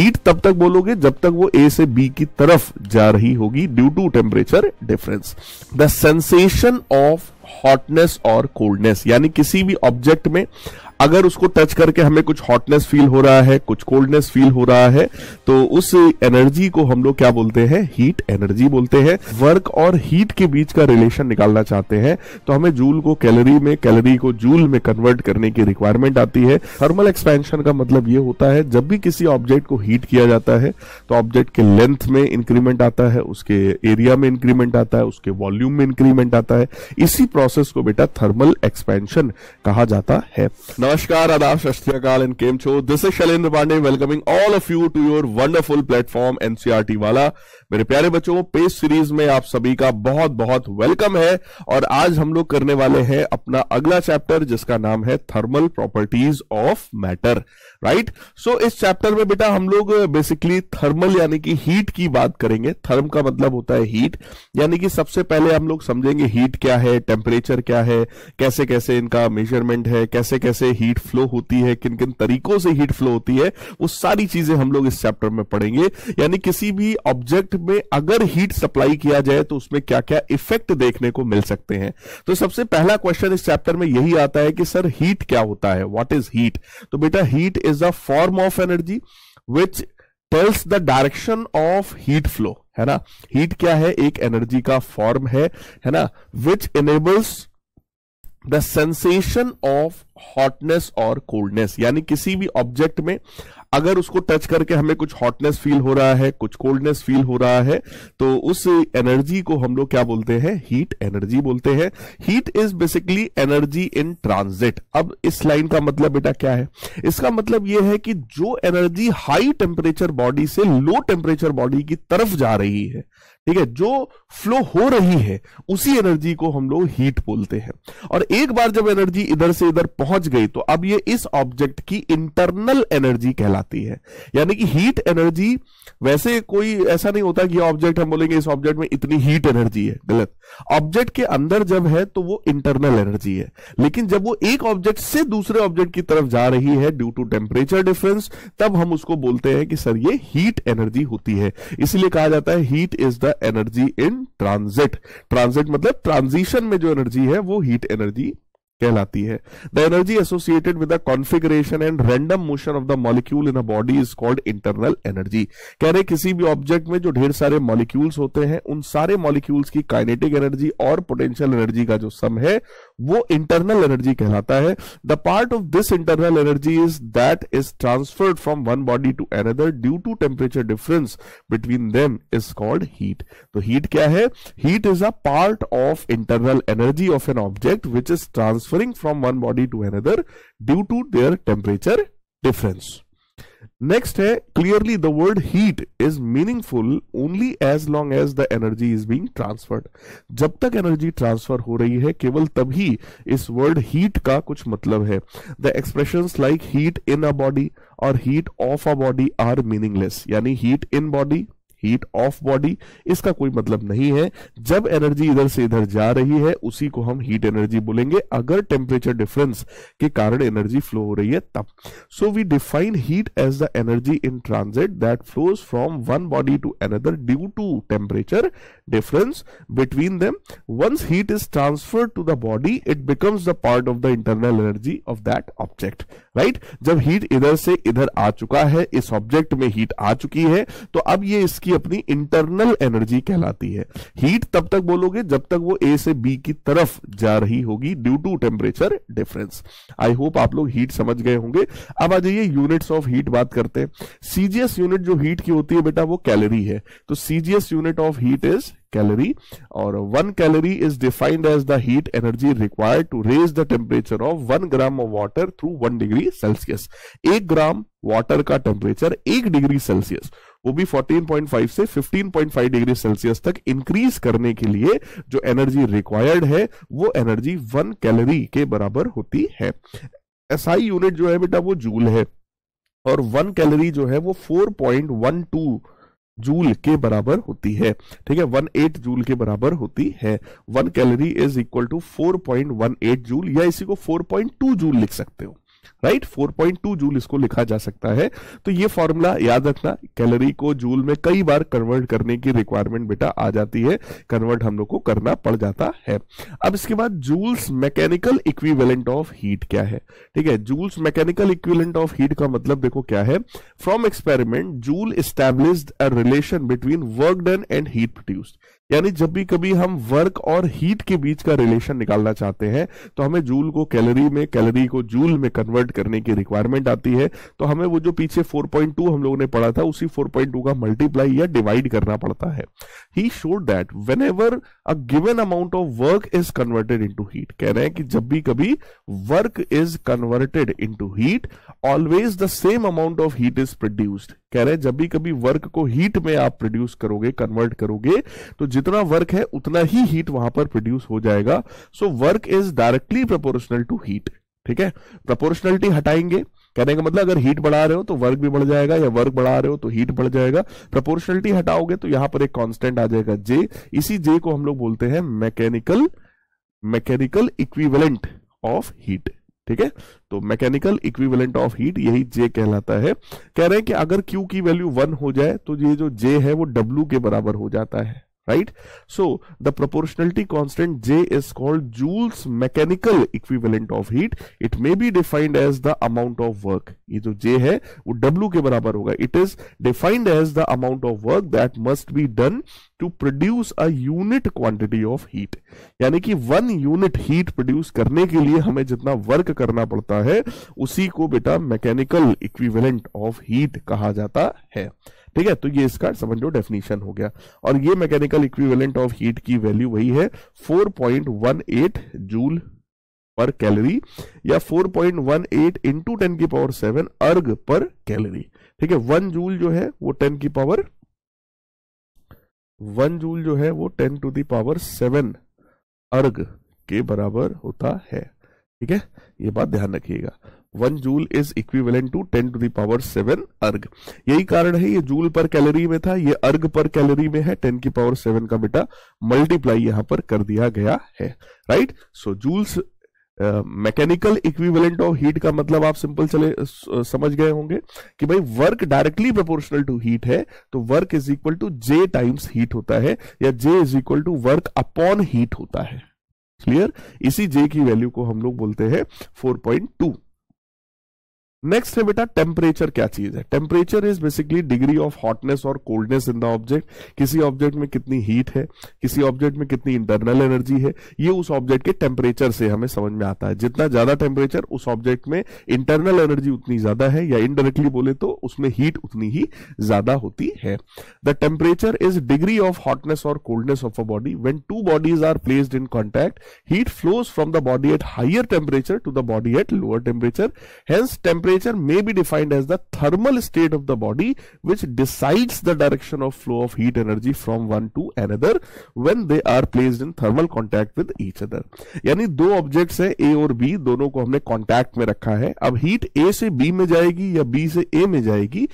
Heat तब तक बोलोगे जब तक वो ए से बी की तरफ जा रही होगी due to temperature difference the sensation of hotness और कोल्डनेस यानी किसी भी ऑब्जेक्ट में अगर उसको टच करके हमें कुछ हॉटनेस फील हो रहा है कुछ कोल्डनेस फील हो रहा है तो उस एनर्जी को हम लोग क्या बोलते हैं हीट एनर्जी बोलते हैं वर्क और हीट के बीच का रिलेशन निकालना चाहते हैं तो हमें जूल को कैलोरी में कैलोरी को जूल में कन्वर्ट करने की रिक्वायरमेंट आती है थर्मल एक्सपेंशन का मतलब ये होता है जब भी किसी ऑब्जेक्ट को हीट किया जाता है तो ऑब्जेक्ट के लेंथ में इंक्रीमेंट आता है उसके एरिया में इंक्रीमेंट आता है उसके वॉल्यूम में इंक्रीमेंट आता है इसी प्रोसेस को बेटा थर्मल एक्सपेंशन कहा जाता है नमस्कार आदाब सत्याकाल एंड केम छो this is Shailendra Pandey welcoming all of you to your wonderful platform NCR वाला मेरे प्यारे बच्चों पेस सीरीज में आप सभी का बहुत बहुत वेलकम है और आज हम लोग करने वाले हैं अपना अगला चैप्टर जिसका नाम है thermal properties of matter right so इस चैप्टर में बेटा हम लोग बेसिकली थर्मल यानी कि हीट की बात करेंगे थर्म का मतलब होता है हीट यानी कि सबसे पहले हम लोग समझेंगे हीट क्या है टेम्परेचर टेम्परेचर क्या है कैसे कैसे इनका मेजरमेंट है कैसे कैसे हीट फ्लो होती है किन किन तरीकों से हीट फ्लो होती है वो सारी चीजें हम लोग इस चैप्टर में पढ़ेंगे यानी किसी भी ऑब्जेक्ट में अगर हीट सप्लाई किया जाए तो उसमें क्या क्या इफेक्ट देखने को मिल सकते हैं तो सबसे पहला क्वेश्चन इस चैप्टर में यही आता है कि सर हीट क्या होता है व्हाट इज हीट तो बेटा heat is a form of energy which tells the direction of heat flow है ना हीट क्या है एक एनर्जी का फॉर्म है है ना which enables the sensation of hotness और कोल्डनेस यानी किसी भी ऑब्जेक्ट में अगर उसको टच करके हमें कुछ हॉटनेस फील हो रहा है कुछ कोल्डनेस फील हो रहा है तो उस एनर्जी को हम लोग क्या बोलते हैं हीट एनर्जी बोलते हैं heat is basically energy in transit अब इस लाइन का मतलब बेटा क्या है इसका मतलब यह है कि जो एनर्जी हाई टेम्परेचर बॉडी से लो टेम्परेचर बॉडी की तरफ जा रही है ठीक है जो फ्लो हो रही है उसी एनर्जी को हम लोग हीट बोलते हैं और एक बार जब एनर्जी इधर से इधर पहुंच गई तो अब ये इस ऑब्जेक्ट की इंटरनल एनर्जी कहलाती है यानी कि हीट एनर्जी वैसे कोई ऐसा नहीं होता कि ऑब्जेक्ट हम बोलेंगे इस ऑब्जेक्ट में इतनी हीट एनर्जी है गलत ऑब्जेक्ट के अंदर जब है तो वो इंटरनल एनर्जी है लेकिन जब वो एक ऑब्जेक्ट से दूसरे ऑब्जेक्ट की तरफ जा रही है ड्यू टू टेम्परेचर डिफरेंस तब हम उसको बोलते हैं कि सर ये हीट एनर्जी होती है इसलिए कहा जाता है heat is the energy in transit transit मतलब ट्रांजिशन में जो एनर्जी है वो हीट एनर्जी कहलाती है the energy associated with the configuration and random motion of the molecule in a body is called internal energy कह रहे किसी भी ऑब्जेक्ट में जो ढेर सारे मॉलिक्यूल्स होते हैं उन सारे मॉलिक्यूल्स की काइनेटिक एनर्जी और पोटेंशियल एनर्जी का जो सम है वो इंटरनल एनर्जी कहलाता है the part of this internal energy is that is transferred from one body to another due to temperature difference between them is called heat तो heat क्या है heat is a part of internal energy of an object which is trans transferring from one body to another due to their temperature difference. Next है clearly the word heat is meaningful only as long as the energy is being transferred. जब तक energy transfer हो रही है केवल तभी इस word heat का कुछ मतलब है The expressions like heat in a body और heat of a body are meaningless. यानी heat in body heat of body इसका कोई मतलब नहीं है जब एनर्जी इधर से इधर जा रही है उसी को हम हीट एनर्जी बोलेंगे अगर टेम्परेचर डिफरेंस के कारण एनर्जी फ्लो हो रही है तब so we define heat as the energy in transit that flows from one body to another due to temperature difference between them once heat is transfer to the body it becomes the part of the internal energy of that object right जब heat इधर से इधर आ चुका है इस object में heat आ चुकी है तो अब ये इसकी अपनी इंटरनल एनर्जी कहलाती है हीट तब तक बोलोगे जब तक वो ए से बी की तरफ जा रही होगी due to temperature difference I hope आप लोग हीट समझ गए होंगे अब आ जाइए यूनिट्स ऑफ हीट बात करते हैं सीजीएस यूनिट जो हीट की होती है बेटा वो कैलरी है तो CGS unit of heat is calorie और one calorie is defined as the heat energy required to raise the temperature of one gram of water through one degree Celsius एक ग्राम वाटर का temperature एक degree Celsius वो भी 14.5 से 15.5 degree Celsius तक increase करने के लिए जो एनर्जी रिक्वायर्ड है वो एनर्जी वन कैलोरी के बराबर होती है एसआई यूनिट जो है बेटा वो जूल है और वन कैलोरी जो है वो फोर पॉइंट जूल के बराबर होती है ठीक है वन एट जूल के बराबर होती है one calorie is equal to four point one eight joule या इसी को फोर पॉइंट टू जूल लिख सकते हो राइट पॉइंट 4.2 जूल इसको लिखा जा सकता है तो ये फॉर्मूला याद रखना कैलोरी को जूल में कई बार कन्वर्ट करने की रिक्वायरमेंट बेटा आ जाती है कन्वर्ट हम लोग को करना पड़ जाता है अब इसके बाद Joule's mechanical equivalent of heat क्या है ठीक है Joule's mechanical equivalent of heat का मतलब देखो क्या है from experiment Joule established a relation between work done and heat produced यानी जब भी कभी हम वर्क और हीट के बीच का रिलेशन निकालना चाहते हैं तो हमें जूल को कैलोरी में कैलोरी को जूल में कन्वर्ट करने की रिक्वायरमेंट आती है तो हमें वो जो पीछे 4.2 हम लोगों ने पढ़ा था उसी 4.2 का मल्टीप्लाई या डिवाइड करना पड़ता है he showed that whenever a given amount of work is converted into heat कह रहे हैं कि जब भी कभी work is converted into heat always the same amount of heat is produced कह रहे हैं जब भी कभी वर्क को हीट में आप प्रोड्यूस करोगे कन्वर्ट करोगे तो जितना वर्क है उतना ही हीट वहां पर प्रोड्यूस हो जाएगा so work is directly proportional to heat ठीक है प्रोपोर्शनलिटी हटाएंगे कहने का मतलब अगर हीट बढ़ा रहे हो तो वर्क भी बढ़ जाएगा या वर्क बढ़ा रहे हो तो हीट बढ़ जाएगा प्रोपोर्शनलिटी हटाओगे तो यहां पर एक कांस्टेंट आ जाएगा जे इसी जे को हम लोग बोलते हैं mechanical mechanical equivalent of heat ठीक है तो मैकेनिकल इक्विवेलेंट ऑफ हीट यही जे कहलाता है कह रहे हैं कि अगर क्यू की वैल्यू वन हो जाए तो ये जो जे है वो डब्ल्यू के बराबर हो जाता है right so the proportionality constant j is called joules mechanical equivalent of heat it may be defined as the amount of work ye jo j hai wo w ke barabar hoga it is defined as the amount of work that must be done to produce a unit quantity of heat yani ki one unit heat produce karne ke liye hame jitna work karna padta hai usi ko beta mechanical equivalent of heat kaha jata hai ठीक है तो ये इसका समझ लो definition हो गया और ये मैकेनिकल इक्विवेलेंट ऑफ हीट की वैल्यू वही है 4.18 जूल पर कैलोरी या 4.18 point one eight into ten की power seven erg per calorie ठीक है वन जूल जो है वो टेन की पावर वन जूल जो है वो ten to the power seven erg के बराबर होता है ठीक है ये बात ध्यान रखिएगा one joule is equivalent to ten to the power seven erg यही कारण है ये जूल पर कैलोरी में था ये अर्ग पर कैलोरी में है टेन की पावर सेवन का बेटा मल्टीप्लाई यहां पर कर दिया गया है right so Joule's mechanical equivalent of heat का मतलब आप सिंपल चले uh, समझ गए होंगे कि भाई work directly proportional to heat है तो work is equal to J times heat होता है या J is equal to work upon heat होता है क्लियर इसी जे की वैल्यू को हम लोग बोलते हैं 4.2 नेक्स्ट है बेटा टेम्परेचर क्या चीज है temperature is basically degree of hotness और कोल्डनेस इन द ऑब्जेक्ट किसी ऑब्जेक्ट में कितनी हीट है किसी ऑब्जेक्ट में कितनी इंटरनल एनर्जी है ये उस ऑब्जेक्ट के टेम्परेचर से हमें समझ में आता है जितना ज्यादा टेम्परेचर उस ऑब्जेक्ट में इंटरनल एनर्जी उतनी ज्यादा है या इनडायरेक्टली बोले तो उसमें हीट उतनी ही ज्यादा होती है the temperature is degree of hotness और coldness of a body when two bodies are placed in contact heat flows from the body at higher temperature to the body at lower temperature hence temperature temperature may be defined as the thermal state of the body which decides the direction of flow of heat energy from one to another when they are placed in thermal contact with each other यानी दो objects हैं ए और B दोनों को हमने contact में रखा है अब हीट ए से बी में जाएगी या बी से ए में जाएगी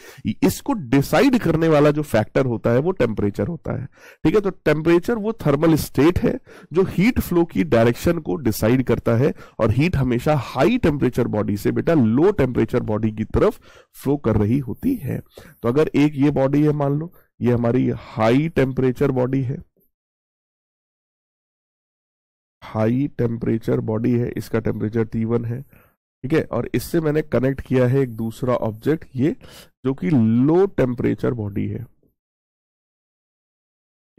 इसको डिसाइड करने वाला जो फैक्टर होता है वो टेम्परेचर होता है ठीक है तो टेम्परेचर वो थर्मल स्टेट है जो हीट फ्लो की डायरेक्शन को डिसाइड करता है और हीट हमेशा हाई टेम्परेचर बॉडी से बेटा लो टेम्परेचर टेम्परेचर बॉडी की तरफ फ्लो कर रही होती है तो अगर एक ये बॉडी है मान लो ये हमारी हाई टेम्परेचर बॉडी है हाई टेम्परेचर बॉडी है इसका टेम्परेचर टी है ठीक है और इससे मैंने कनेक्ट किया है एक दूसरा ऑब्जेक्ट ये जो कि लो टेम्परेचर बॉडी है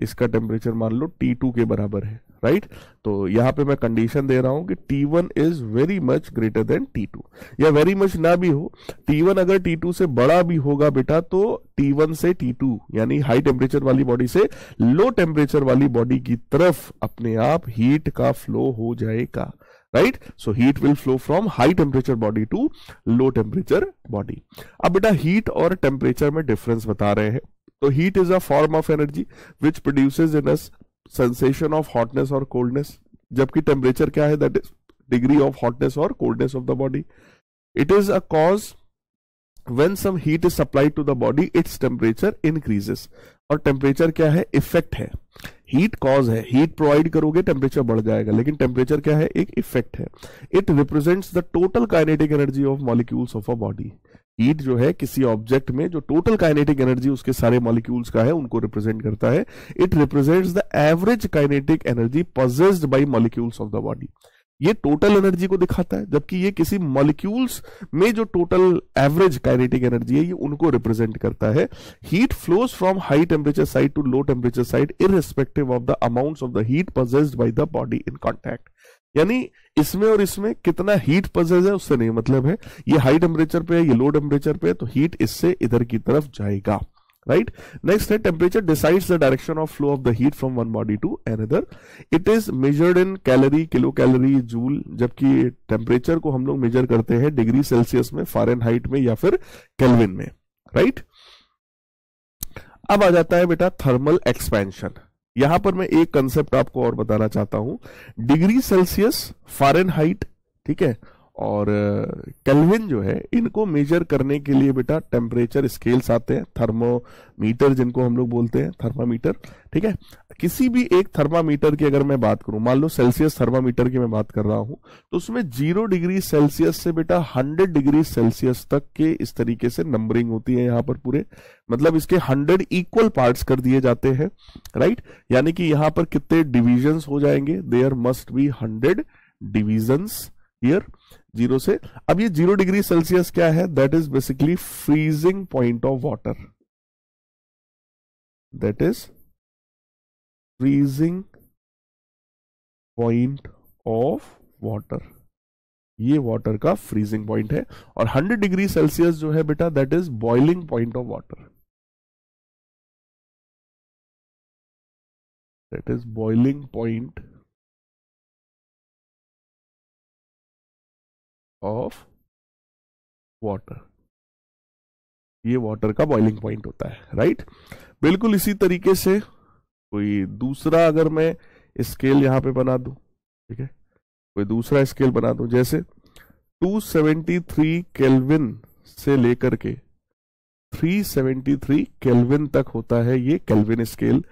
इसका टेम्परेचर मान लो टी टू के बराबर है राइट तो यहाँ पे मैं कंडीशन दे रहा हूँ कि T one is very much greater than T two या वेरी मच ना भी हो टी वन अगर टी टू से बड़ा भी होगा बेटा तो टी वन से टी टू यानी हाई टेम्परेचर वाली बॉडी से लो टेम्परेचर वाली बॉडी की तरफ अपने आप हीट का फ्लो हो जाएगा right so heat will flow from high temperature body to low temperature body अब बेटा हीट और टेम्परेचर में डिफरेंस बता रहे हैं तो heat is a form of energy which produces in us sensation of hotness और कोल्डनेस जबकि टेम्परेचर क्या है that is degree of hotness और coldness of the body it is a cause when some heat is supply to the body its temperature increases और temperature क्या है effect है heat cause है हीट प्रोवाइड करोगे temperature बढ़ जाएगा लेकिन टेम्परेचर क्या है एक इफेक्ट है it represents the total kinetic energy of molecules of a body ईद जो है किसी ऑब्जेक्ट में जो टोटल काइनेटिक एनर्जी उसके सारे मॉलिक्यूल्स का है उनको रिप्रेजेंट करता है it represents the average kinetic energy possessed by molecules of the body ये टोटल एनर्जी को दिखाता है जबकि ये किसी मॉलिक्यूल्स में जो टोटल एवरेज काइनेटिक एनर्जी है ये उनको रिप्रेजेंट करता है heat flows from high temperature side to low temperature side irrespective of the amount of the heat possessed by the body in contact यानी इसमें और इसमें कितना हीट पजेज है उससे नहीं मतलब है ये हाई टेम्परेचर पे है ये लो टेम्परेचर पे है तो हीट इससे इधर की तरफ जाएगा राइट नेक्स्ट है temperature decides the direction of flow of the heat from one body to another it is measured in calorie kilo calorie joule जबकि टेम्परेचर को हम लोग मेजर करते हैं डिग्री सेल्सियस में फॉरन में या फिर कैलविन में राइट right? अब आ जाता है बेटा थर्मल एक्सपेंशन यहां पर मैं एक कंसेप्ट आपको और बताना चाहता हूं डिग्री सेल्सियस फारेनहाइट ठीक है और केल्विन जो है इनको मेजर करने के लिए बेटा टेम्परेचर स्केल्स आते हैं थर्मोमीटर जिनको हम लोग बोलते हैं थर्मामीटर ठीक है किसी भी एक थर्मामीटर की अगर मैं बात करूं मान लो सेल्सियस थर्मामीटर की मैं बात कर रहा हूं तो उसमें जीरो डिग्री सेल्सियस से बेटा हंड्रेड डिग्री सेल्सियस तक के इस तरीके से नंबरिंग होती है यहां पर पूरे मतलब इसके हंड्रेड इक्वल पार्ट्स कर दिए जाते हैं राइट यानी कि यहां पर कितने डिविजन हो जाएंगे there must be hundred division here zero से अब ये जीरो डिग्री सेल्सियस क्या है that is basically freezing point of water that is freezing point of water ये वाटर का फ्रीजिंग पॉइंट है और 100 डिग्री सेल्सियस जो है बेटा that is boiling point of water that is boiling point of water ये वाटर का boiling point होता है राइट right? बिल्कुल इसी तरीके से कोई दूसरा अगर मैं स्केल यहां पे बना दू ठीक है कोई दूसरा स्केल बना दू जैसे 273 केल्विन से लेकर के 373 केल्विन तक होता है ये केल्विन स्केल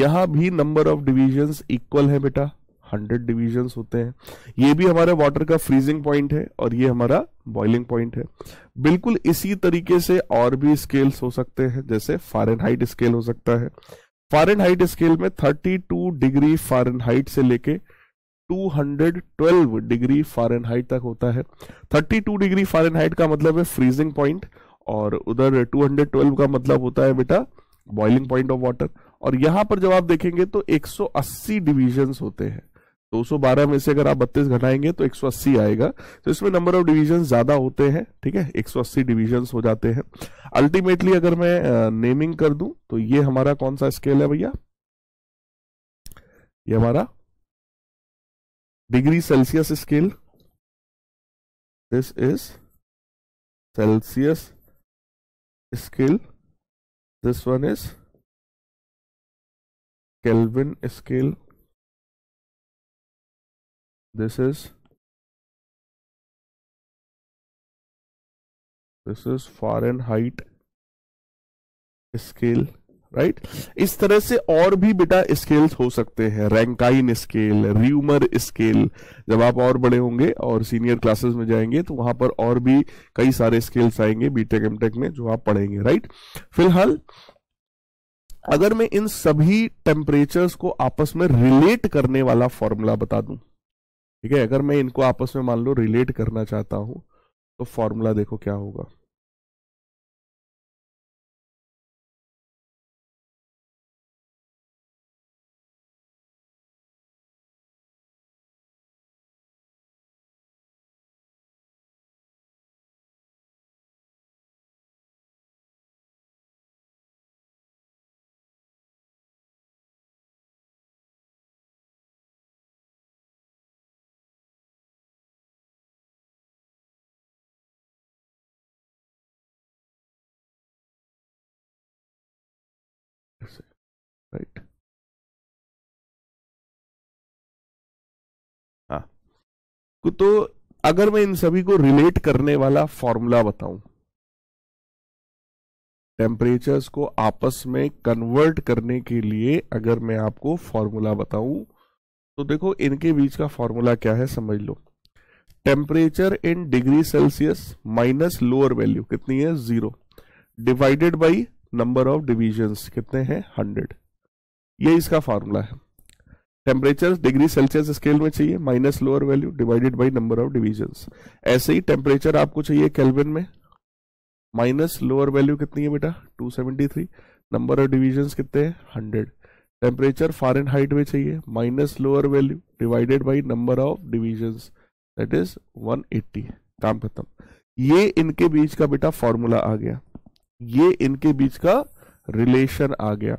यहां भी नंबर ऑफ डिविजन्स इक्वल है बेटा 100 डिविजन होते हैं ये भी हमारे वाटर का फ्रीजिंग पॉइंट है और ये हमारा बॉइलिंग पॉइंट है बिल्कुल इसी तरीके से और भी स्केल्स हो सकते हैं जैसे फारेनहाइट स्केल हो सकता है फारेनहाइट स्केल में 32 डिग्री फारेनहाइट से लेके 212 डिग्री फारेनहाइट तक होता है 32 डिग्री फारेनहाइट का मतलब है फ्रीजिंग पॉइंट और उधर 212 का मतलब होता है बेटा बॉइलिंग पॉइंट ऑफ वाटर और यहां पर जब आप देखेंगे तो 180 डिवीजन्स होते हैं 212 में से अगर आप 32 घटाएंगे तो 180 आएगा तो इसमें नंबर ऑफ डिवीजन ज्यादा होते हैं ठीक है 180 डिवीजन हो जाते हैं अल्टीमेटली अगर मैं नेमिंग कर दूं तो ये हमारा कौन सा स्केल है भैया ये हमारा degree Celsius scale this is Celsius scale this one is Kelvin scale this is this is Fahrenheit scale right right? इस तरह से और भी बेटा स्केल्स हो सकते हैं रैंकाइन स्केल र्यूमर स्केल जब आप और बड़े होंगे और सीनियर क्लासेस में जाएंगे तो वहां पर और भी कई सारे स्केल्स आएंगे बीटेक एमटेक में जो आप पढ़ेंगे राइट फिलहाल अगर मैं इन सभी टेम्परेचर्स को आपस में रिलेट करने वाला फॉर्मूला बता दूं ठीक है अगर मैं इनको आपस में मान लो रिलेट करना चाहता हूँ तो फॉर्मूला देखो क्या होगा तो अगर मैं इन सभी को रिलेट करने वाला फॉर्मूला बताऊं टेम्परेचर्स को आपस में कन्वर्ट करने के लिए अगर मैं आपको फॉर्मूला बताऊं तो देखो इनके बीच का फॉर्मूला क्या है समझ लो temperature in degree Celsius minus lower value कितनी है zero divided by number of division कितने हैं हंड्रेड ये इसका फॉर्मूला है टेम्परेचर डिग्री सेल्सियस स्केल में चाहिए minus lower value divided by number of division ऐसे ही टेम्परेचर आपको चाहिए कैलविन में माइनस लोअर वैल्यू कितनी है बेटा 273 नंबर ऑफ डिविजन कितने हैं हंड्रेड टेम्परेचर फॉर एन हाइट में चाहिए minus lower value divided by number of division that is 180 काम खत्म ये इनके बीच का बेटा फॉर्मूला आ गया ये इनके बीच का रिलेशन आ गया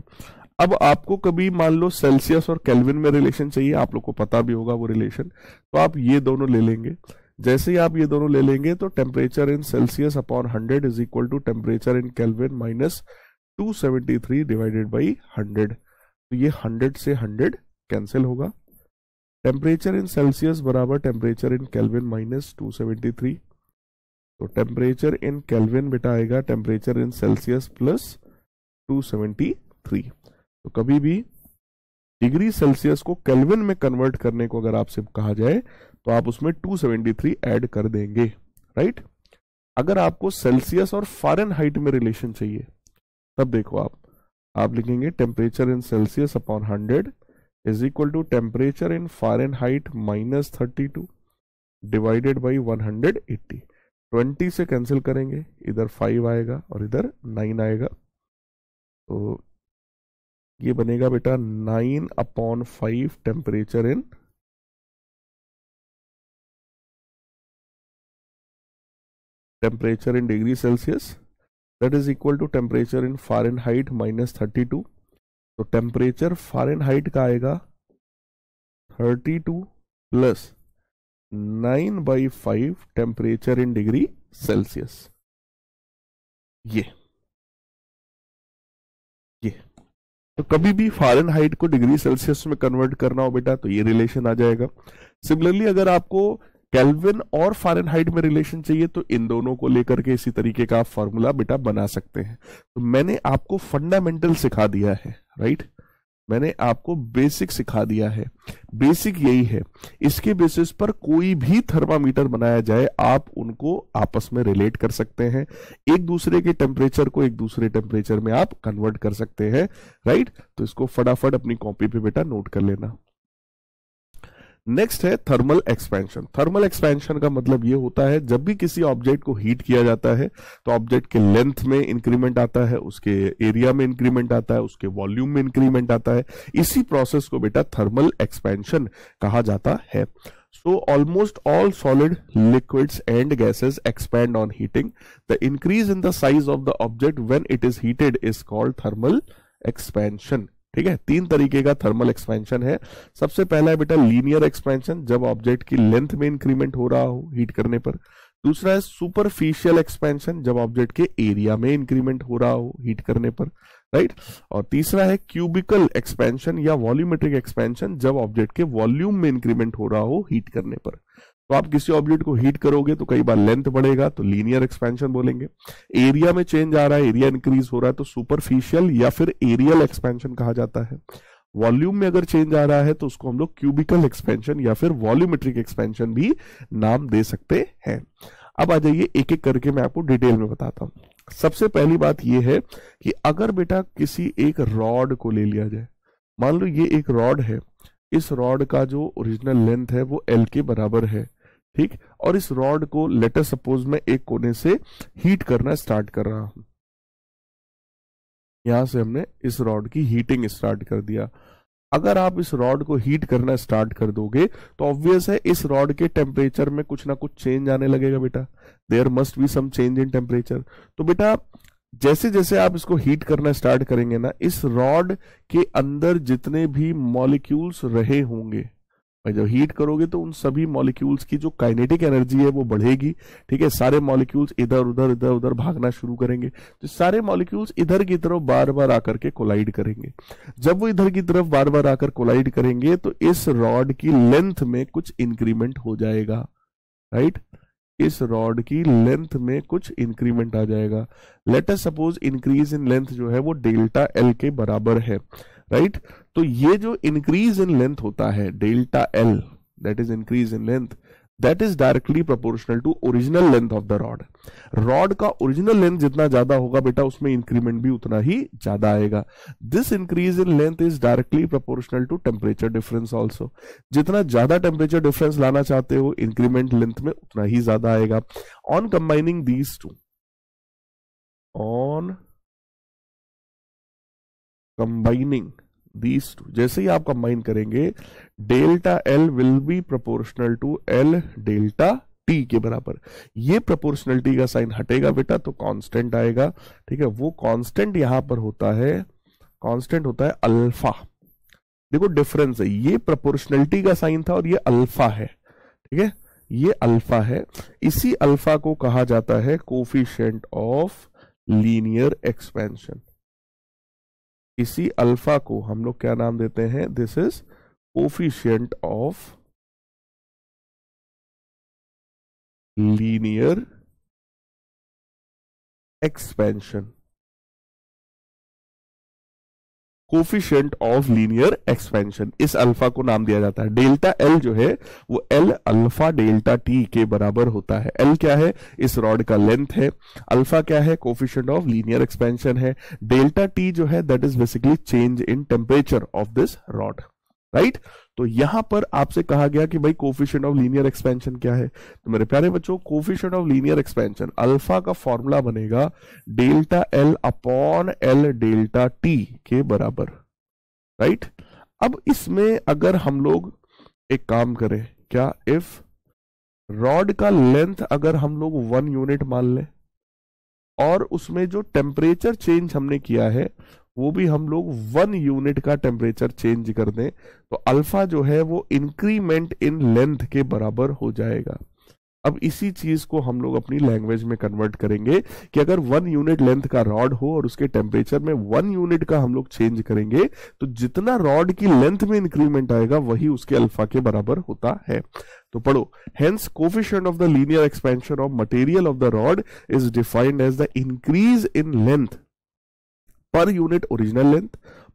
अब आपको कभी मान लो सेल्सियस और कैलविन में रिलेशन चाहिए आप लोग को पता भी होगा वो रिलेशन तो आप ये दोनों ले लेंगे जैसे ही आप ये दोनों ले लेंगे तो temperature in Celsius upon hundred is equal to temperature in Kelvin minus two seventy three divided by hundred तो ये हंड्रेड से हंड्रेड कैंसिल होगा टेम्परेचर इन सेल्सियस बराबर temperature in Kelvin minus two seventy three तो temperature in Kelvin बेटा आएगा temperature in Celsius plus two seventy three तो कभी भी डिग्री सेल्सियस को केल्विन में कन्वर्ट करने को अगर आपसे कहा जाए तो आप उसमें 273 एड कर देंगे राइट अगर आपको सेल्सियस और फॉरन हाइट में रिलेशन चाहिए तब देखो आप आप लिखेंगे temperature in Celsius upon hundred is equal to temperature in Fahrenheit minus thirty two divided by one hundred eighty twenty से कैंसिल करेंगे इधर फाइव आएगा और इधर नाइन आएगा तो ये बनेगा बेटा nine upon five temperature in temperature in degree Celsius that is equal to temperature in Fahrenheit minus thirty two तो टेम्परेचर एन हाइट का आएगा thirty two plus nine by five temperature in degree Celsius ये तो कभी भी Fahrenheit को degree Celsius में convert करना हो बेटा तो ये रिलेशन आ जाएगा सिमिलरली अगर आपको कैल्विन और फॉरन हाइट में रिलेशन चाहिए तो इन दोनों को लेकर के इसी तरीके का आप फॉर्मूला बेटा बना सकते हैं तो मैंने आपको फंडामेंटल सिखा दिया है राइट right? मैंने आपको बेसिक सिखा दिया है बेसिक यही है इसके बेसिस पर कोई भी थर्मामीटर बनाया जाए आप उनको आपस में रिलेट कर सकते हैं एक दूसरे के टेम्परेचर को एक दूसरे टेम्परेचर में आप कन्वर्ट कर सकते हैं राइट तो इसको फटाफट अपनी कॉपी पे बेटा नोट कर लेना नेक्स्ट है थर्मल एक्सपेंशन थर्मल एक्सपेंशन का मतलब ये होता है जब भी किसी ऑब्जेक्ट को हीट किया जाता है तो ऑब्जेक्ट के लेंथ में इंक्रीमेंट आता है उसके एरिया में इंक्रीमेंट आता है उसके वॉल्यूम में इंक्रीमेंट आता है इसी प्रोसेस को बेटा थर्मल एक्सपेंशन कहा जाता है so almost all solid liquid and gases expand on heating the increase in the size of the object when it is heated is called thermal expansion ठीक है तीन तरीके का थर्मल एक्सपेंशन है सबसे पहला है बेटा लीनियर एक्सपेंशन जब ऑब्जेक्ट की लेंथ में इंक्रीमेंट हो रहा हो हीट करने पर दूसरा है सुपरफिशियल एक्सपेंशन जब ऑब्जेक्ट के एरिया में इंक्रीमेंट हो रहा हो हीट करने पर राइट और तीसरा है क्यूबिकल एक्सपेंशन या वॉल्यूमेट्रिक एक्सपेंशन जब ऑब्जेक्ट के वॉल्यूम में इंक्रीमेंट हो रहा हो हीट करने पर तो आप किसी ऑब्जेक्ट को हीट करोगे तो कई बार लेंथ बढ़ेगा तो लीनियर एक्सपेंशन बोलेंगे एरिया में चेंज आ रहा है एरिया इंक्रीज हो रहा है तो सुपरफिशियल या फिर एरियल एक्सपेंशन कहा जाता है वॉल्यूम में अगर चेंज आ रहा है तो उसको हम लोग क्यूबिकल एक्सपेंशन या फिर वॉल्यूमेट्रिक एक्सपेंशन भी नाम दे सकते हैं अब आ जाइए एक एक करके मैं आपको डिटेल में बताता हूँ सबसे पहली बात यह है कि अगर बेटा किसी एक रॉड को ले लिया जाए मान लो ये एक रॉड है इस रॉड का जो ओरिजिनल लेंथ है वो एल के बराबर है ठीक और इस रॉड को लेटर सपोज मैं एक कोने से हीट करना स्टार्ट कर रहा हूं यहां से हमने इस रॉड की हीटिंग स्टार्ट कर दिया अगर आप इस रॉड को हीट करना स्टार्ट कर दोगे तो ऑब्वियस है इस रॉड के टेम्परेचर में कुछ ना कुछ चेंज आने लगेगा बेटा there must be some change in temperature तो बेटा जैसे जैसे आप इसको हीट करना स्टार्ट करेंगे ना इस रॉड के अंदर जितने भी मॉलिक्यूल्स रहे होंगे भाई जब हीट करोगे तो उन सभी मॉलिक्यूल्स की जो काइनेटिक एनर्जी है वो बढ़ेगी ठीक है सारे मॉलिक्यूल्स इधर उधर इधर उधर भागना शुरू करेंगे तो सारे मॉलिक्यूल्स इधर की तरफ बार बार आकर के कोलाइड करेंगे जब वो इधर की तरफ बार बार आकर कोलाइड करेंगे तो इस रॉड की लेंथ में कुछ इंक्रीमेंट हो जाएगा राइट इस रॉड की लेंथ में कुछ इंक्रीमेंट आ जाएगा let us suppose increase in length जो है वो डेल्टा एल के बराबर है राइट right? तो ये जो इंक्रीज इन लेंथ होता है delta L that is increase in length that is directly proportional to original length of the rod rod का ओरिजिनल लेंथ जितना ज्यादा होगा बेटा उसमें इंक्रीमेंट भी उतना ही ज्यादा आएगा this increase in length is directly proportional to temperature difference also जितना ज्यादा टेम्परेचर डिफरेंस लाना चाहते हो इंक्रीमेंट लेंथ में उतना ही ज्यादा आएगा on combining these two on combining these two जैसे ही आप कंबाइन करेंगे delta L will be proportional to L delta T के बराबर ये प्रोपोर्शनलिटी का साइन हटेगा बेटा तो कांस्टेंट आएगा ठीक है वो कांस्टेंट यहां पर होता है कांस्टेंट होता है अल्फा देखो डिफरेंस है ये प्रोपोर्शनलिटी का साइन था और ये अल्फा है ठीक है ये अल्फा है इसी अल्फा को कहा जाता है कोफिशियंट ऑफ लीनियर एक्सपेंशन इसी अल्फा को हम लोग क्या नाम देते हैं this is coefficient of linear expansion coefficient of linear expansion इस अल्फा को नाम दिया जाता है डेल्टा एल जो है वो एल अल्फा डेल्टा टी के बराबर होता है एल क्या है इस रॉड का लेंथ है अल्फा क्या है कोफिशियंट ऑफ लीनियर एक्सपेंशन है डेल्टा टी जो है that is basically change in temperature of this rod right तो यहां पर आपसे कहा गया कि भाई कोफिशियंट ऑफ लीनियर एक्सपेंशन क्या है तो मेरे प्यारे बच्चों coefficient of linear expansion alpha का फॉर्मूला बनेगा delta L upon L delta T के बराबर राइट अब इसमें अगर हम लोग एक काम करें क्या इफ रॉड का लेंथ अगर हम लोग वन यूनिट मान लें और उसमें जो टेम्परेचर चेंज हमने किया है वो भी हम लोग वन यूनिट का टेम्परेचर चेंज कर दें तो अल्फा जो है वो इंक्रीमेंट इन लेंथ के बराबर हो जाएगा अब इसी चीज को हम लोग अपनी लैंग्वेज में कन्वर्ट करेंगे कि अगर वन यूनिट लेंथ का रॉड हो और उसके टेम्परेचर में वन यूनिट का हम लोग चेंज करेंगे तो जितना रॉड की लेंथ में इंक्रीमेंट आएगा वही उसके अल्फा के बराबर होता है तो पढ़ो hence coefficient of the linear expansion of material of the rod is defined as the increase in length per unit original length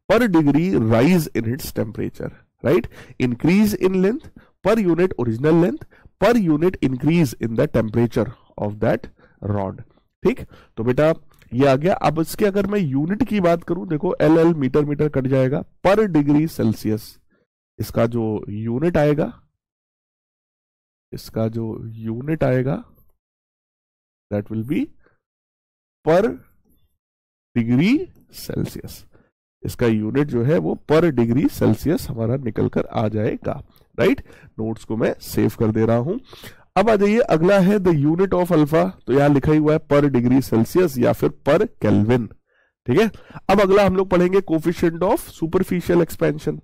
per degree rise in its temperature right increase in length per unit original length per unit increase in the temperature of that rod ठीक तो बेटा ये आ गया अब इसके अगर मैं unit की बात करूं देखो L L metre metre cut जाएगा पर डिग्री सेल्सियस इसका जो यूनिट आएगा इसका जो यूनिट आएगा that will be per degree Celsius इसका यूनिट जो है वो पर डिग्री सेल्सियस हमारा निकल कर आ जाएगा राइट नोट्स को मैं सेव कर दे रहा हूं अब आ जाइए अगला है द यूनिट ऑफ अल्फा तो यहां लिखा ही हुआ है पर डिग्री सेल्सियस या फिर पर कैलविन ठीक है अब अगला हम लोग पढ़ेंगे कोफिशियंट ऑफ सुपरफिशियल एक्सपेंशन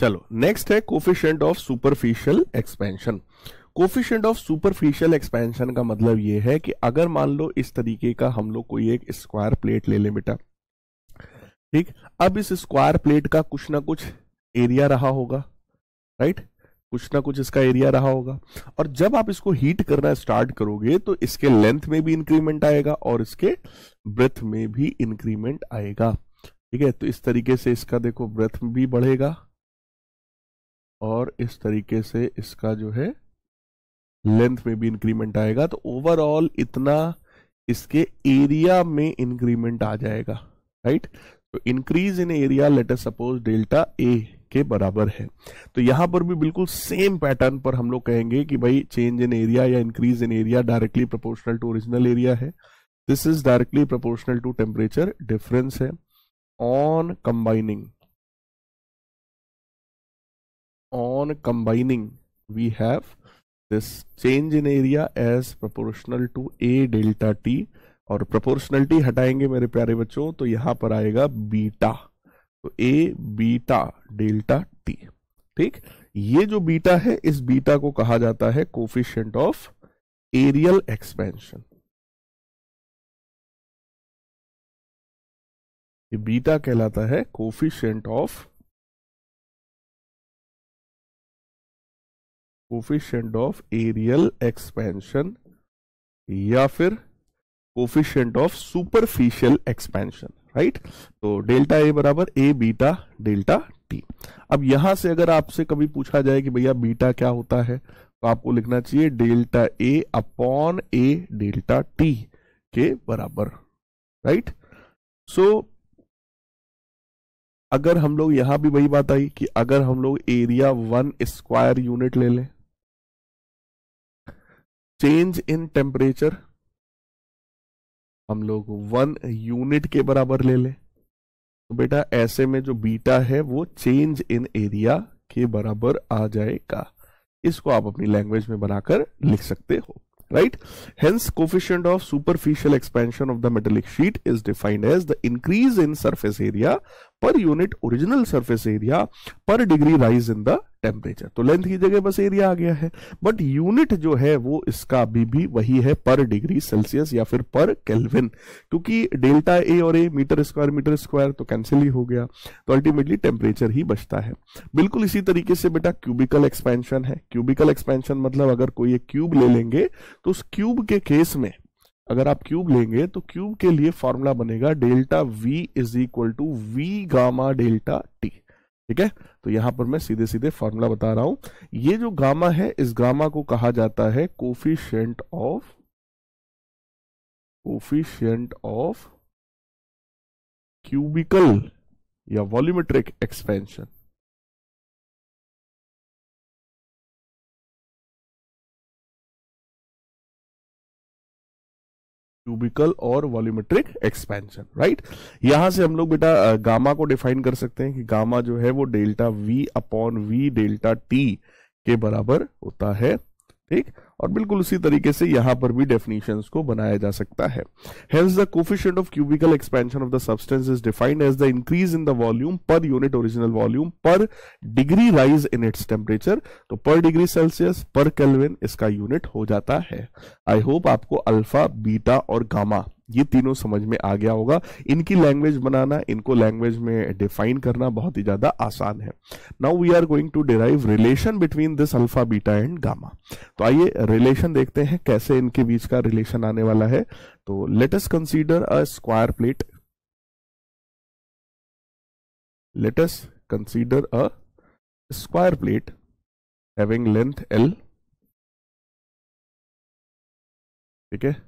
चलो नेक्स्ट है coefficient of superficial expansion coefficient of superficial expansion का मतलब ये है कि अगर मान लो इस तरीके का हम लोग कोई एक स्क्वायर प्लेट ले लें बेटा ठीक अब इस स्क्वायर प्लेट का कुछ ना कुछ एरिया रहा होगा राइट कुछ ना कुछ इसका एरिया रहा होगा और जब आप इसको हीट करना स्टार्ट करोगे तो इसके लेंथ में भी इंक्रीमेंट आएगा और इसके ब्रेथ में भी इंक्रीमेंट आएगा ठीक है तो इस तरीके से इसका देखो ब्रेथ भी बढ़ेगा और इस तरीके से इसका जो है लेंथ में भी इंक्रीमेंट आएगा तो ओवरऑल इतना इसके एरिया में इंक्रीमेंट आ जाएगा राइट तो increase in area let us suppose delta A के बराबर है तो यहां पर भी बिल्कुल सेम पैटर्न पर हम लोग कहेंगे कि भाई चेंज इन एरिया या increase in area directly proportional to original area है this is directly proportional to temperature difference है on combining on combining we have this change in area as proportional to a delta t और proportionality हटाएंगे मेरे प्यारे बच्चों तो यहां पर आएगा बीटा तो ए बीटा डेल्टा टी ठीक ये जो बीटा है इस बीटा को कहा जाता है कोफिशियंट ऑफ एरियल एक्सपेंशन ये बीटा कहलाता है coefficient of coefficient of areal expansion या फिर coefficient of superficial expansion right तो डेल्टा ए बराबर ए बीटा डेल्टा टी अब यहां से अगर आपसे कभी पूछा जाए कि भैया बीटा क्या होता है तो आपको लिखना चाहिए delta A upon A delta T के बराबर राइट सो so, अगर हम लोग यहां भी वही बात आई कि अगर हम लोग एरिया वन स्क्वायर यूनिट ले लें चेंज इन टेम्परेचर हम लोग वन यूनिट के बराबर ले लें तो बेटा ऐसे में जो बीटा है वो चेंज इन एरिया के बराबर आ जाएगा इसको आप अपनी लैंग्वेज में बनाकर लिख सकते हो right hence coefficient of superficial expansion of the metallic sheet is defined as the increase in surface area per unit original surface area per degree rise in the temperature तो लेंथ की जगह बस area आ गया है but unit जो है वो इसका अभी भी वही है पर डिग्री सेल्सियस या फिर पर केल्विन क्योंकि डेल्टा ए और A metre square metre square तो कैंसिल ही हो गया तो अल्टीमेटली टेम्परेचर ही बचता है बिल्कुल इसी तरीके से बेटा क्यूबिकल एक्सपेंशन है क्यूबिकल एक्सपेंशन मतलब अगर कोई एक क्यूब ले लेंगे तो उस क्यूब के केस में अगर आप क्यूब लेंगे तो क्यूब के लिए फॉर्मूला बनेगा delta V is equal to V gamma delta T ठीक है तो यहां पर मैं सीधे सीधे फॉर्मूला बता रहा हूं ये जो गामा है इस गामा को कहा जाता है coefficient of coefficient of cubical या वॉल्यूमेट्रिक एक्सपेंशन क्यूबिकल और वॉल्यूमेट्रिक एक्सपेंशन राइट यहां से हम लोग बेटा गामा को डिफाइन कर सकते हैं कि गामा जो है वो delta V upon V delta T के बराबर होता है ठीक और बिल्कुल उसी तरीके से यहां पर भी डेफिनेशन को बनाया जा सकता है hence the coefficient of cubical expansion of the substance is defined as the increase in the volume per unit original volume per degree rise in its temperature तो per degree Celsius per Kelvin इसका unit हो जाता है I hope आपको alpha beta और gamma ये तीनों समझ में आ गया होगा इनकी लैंग्वेज बनाना इनको लैंग्वेज में डिफाइन करना बहुत ही ज्यादा आसान है now we are going to derive relation between this alpha beta and gamma तो आइए रिलेशन देखते हैं कैसे इनके बीच का रिलेशन आने वाला है तो let us consider a square plate let us consider a square plate plate having length ठीक है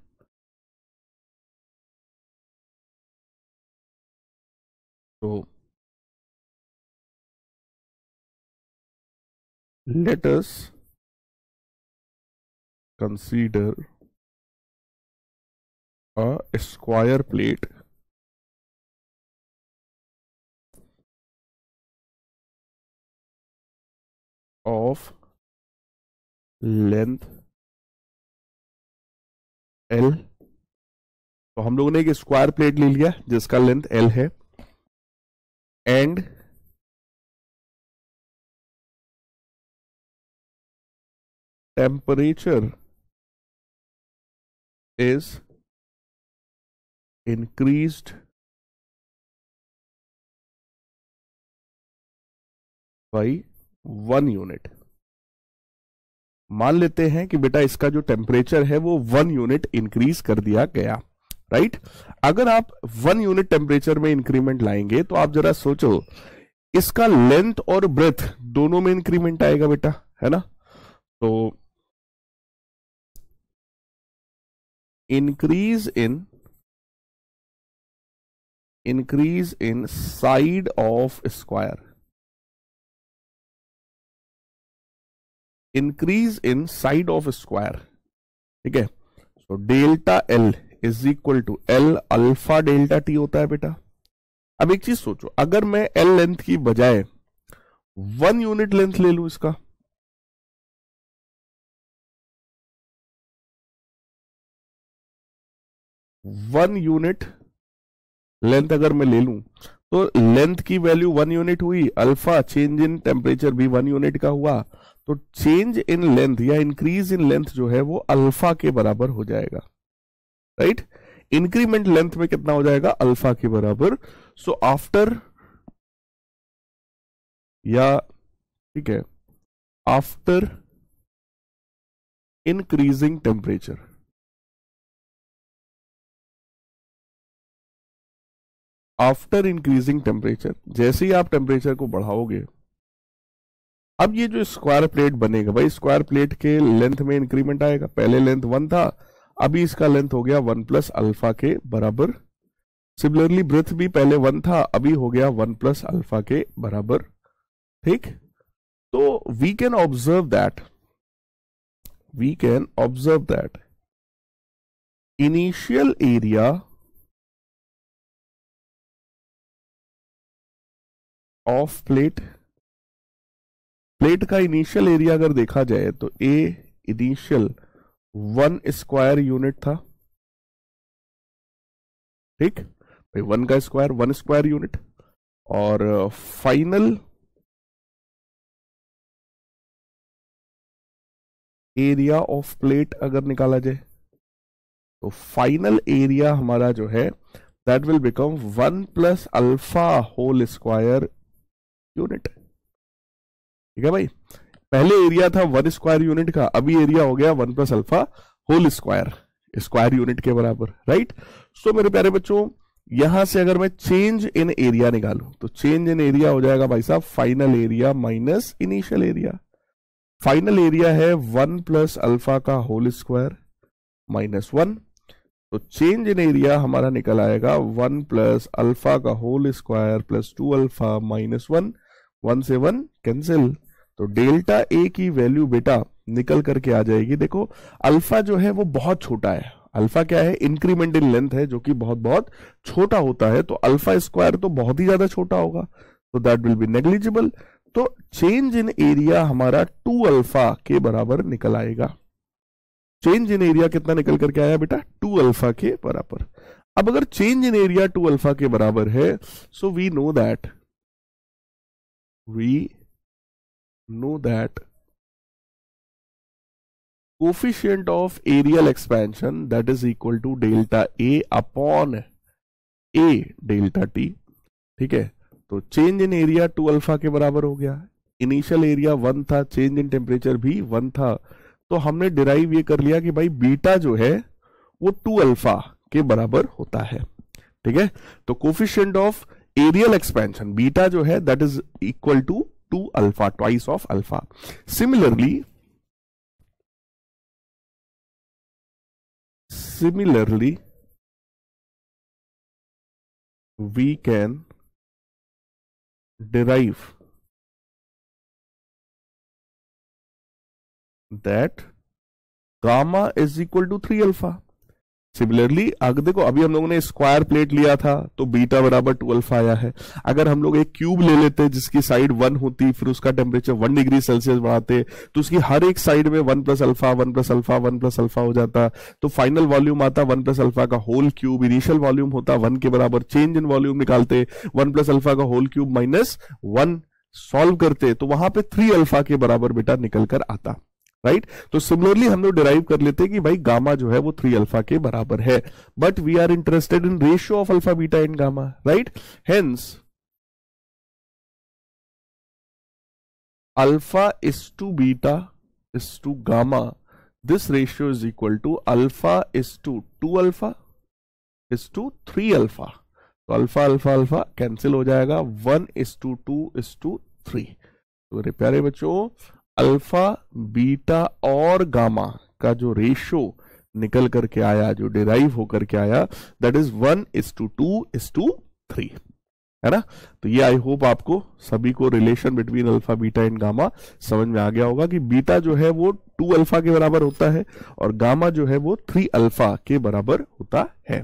So let us consider a square plate of length L तो हम लोगों ने एक स्क्वायर प्लेट ले लिया जिसका लेंथ एल है and temperature is increase by one unit मान लेते हैं कि बेटा इसका जो टेम्परेचर है वो वन यूनिट इंक्रीज कर दिया गया राइट अगर आप वन यूनिट टेम्परेचर में इंक्रीमेंट लाएंगे तो आप जरा सोचो इसका लेंथ और ब्रेथ दोनों में इंक्रीमेंट आएगा बेटा है ना तो increase in increase in side of square increase in side of square ठीक है so delta L is equal to L alpha delta T होता है बेटा अब एक चीज सोचो अगर मैं एल लेंथ की बजाय वन यूनिट लेंथ ले लू इसका वन यूनिट लेंथ अगर मैं ले लू तो लेंथ की वैल्यू वन यूनिट हुई अल्फा चेंज इन टेम्परेचर भी वन यूनिट का हुआ तो चेंज इन लेंथ या इंक्रीज इन लेंथ जो है वो अल्फा के बराबर हो जाएगा राइट इंक्रीमेंट लेंथ में कितना हो जाएगा अल्फा के बराबर सो आफ्टर या ठीक है after increasing temperature after increasing temperature जैसे ही आप टेम्परेचर को बढ़ाओगे अब ये जो स्क्वायर प्लेट बनेगा भाई स्क्वायर प्लेट के लेंथ में इंक्रीमेंट आएगा पहले लेंथ वन था अभी इसका लेंथ हो गया वन प्लस अल्फा के बराबर सिमिलरली ब्रेथ भी पहले वन था अभी हो गया वन प्लस अल्फा के बराबर ठीक तो we can observe that we can observe that initial area of plate plate का इनिशियल एरिया अगर देखा जाए तो A initial one square unit था ठीक भाई वन का स्क्वायर वन स्क्वायर यूनिट और फाइनल एरिया ऑफ प्लेट अगर निकाला जाए तो फाइनल एरिया हमारा जो है that will become one plus alpha whole square unit ठीक है भाई पहले एरिया था वन स्क्वायर यूनिट का अभी एरिया हो गया one plus alpha whole square square unit के बराबर राइट सो मेरे प्यारे बच्चों यहां से अगर मैं चेंज इन एरिया निकालू तो चेंज इन एरिया हो जाएगा भाई साहब final area minus initial area final area है वन प्लस अल्फा का होल स्क्वायर माइनस वन तो चेंज इन एरिया हमारा निकल आएगा वन प्लस अल्फा का whole square plus two alpha minus one one से वन कैंसिल तो डेल्टा ए की वैल्यू बेटा निकल करके आ जाएगी देखो अल्फा जो है वो बहुत छोटा है अल्फा क्या है इंक्रीमेंट इन लेंथ है जो कि बहुत बहुत छोटा होता है तो अल्फा स्क्वायर तो बहुत ही ज्यादा छोटा होगा तो दैट विल बी नेग्लिजिबल तो चेंज इन एरिया हमारा टू अल्फा के बराबर निकल आएगा चेंज इन एरिया कितना निकल करके आया बेटा टू अल्फा के बराबर अब अगर change in area two alpha के बराबर है so we know that we know that coefficient of aerial expansion that is equal to delta A upon A delta T ठीक है तो change in area two alpha के बराबर हो गया इनिशियल एरिया वन था चेंज इन टेम्परेचर भी one था तो हमने डिराइव ये कर लिया कि भाई बीटा जो है वो टू अल्फा के बराबर होता है ठीक है तो coefficient of areal expansion beta जो है that is equal to 2 alpha, twice of alpha. Similarly, similarly, we can derive that gamma is equal to 3 alpha. Similarly अगर देखो अभी हम लोगों ने स्क्वायर प्लेट लिया था तो बीटा बराबर अल्फा आया है अगर हम लोग एक क्यूब ले लेते जिसकी साइड वन होती फिर उसका टेम्परेचर वन डिग्री सेल्सियस बढ़ाते तो उसकी हर एक साइड में one plus alpha one plus alpha one plus alpha हो जाता तो फाइनल वॉल्यूम आता वन प्लस अल्फा का होल क्यूब इनिशियल वॉल्यूम होता वन के बराबर चेंज इन वॉल्यूम निकालते वन प्लस अल्फा का whole cube minus one solve करते तो वहां पे थ्री अल्फा के बराबर बेटा निकल कर आता राइट right? तो सिमिलरली हम लोग डिराइव कर लेते हैं कि भाई गामा जो है वो थ्री अल्फा के बराबर है but we are interested in ratio of alpha beta and gamma right hence alpha is to beta is to gamma this ratio is equal to alpha is to two alpha is to three alpha तो alpha alpha alpha cancel हो जाएगा one is to two two to to three मेरे प्यारे बच्चों alpha beta और gamma का जो ratio निकल करके आया जो डिराइव होकर के आया that is one is to two two to to है ना तो ये आई होप आपको सभी को relation between alpha beta and gamma समझ में आ गया होगा कि बीटा जो है वो टू अल्फा के बराबर होता है और गामा जो है वो थ्री अल्फा के बराबर होता है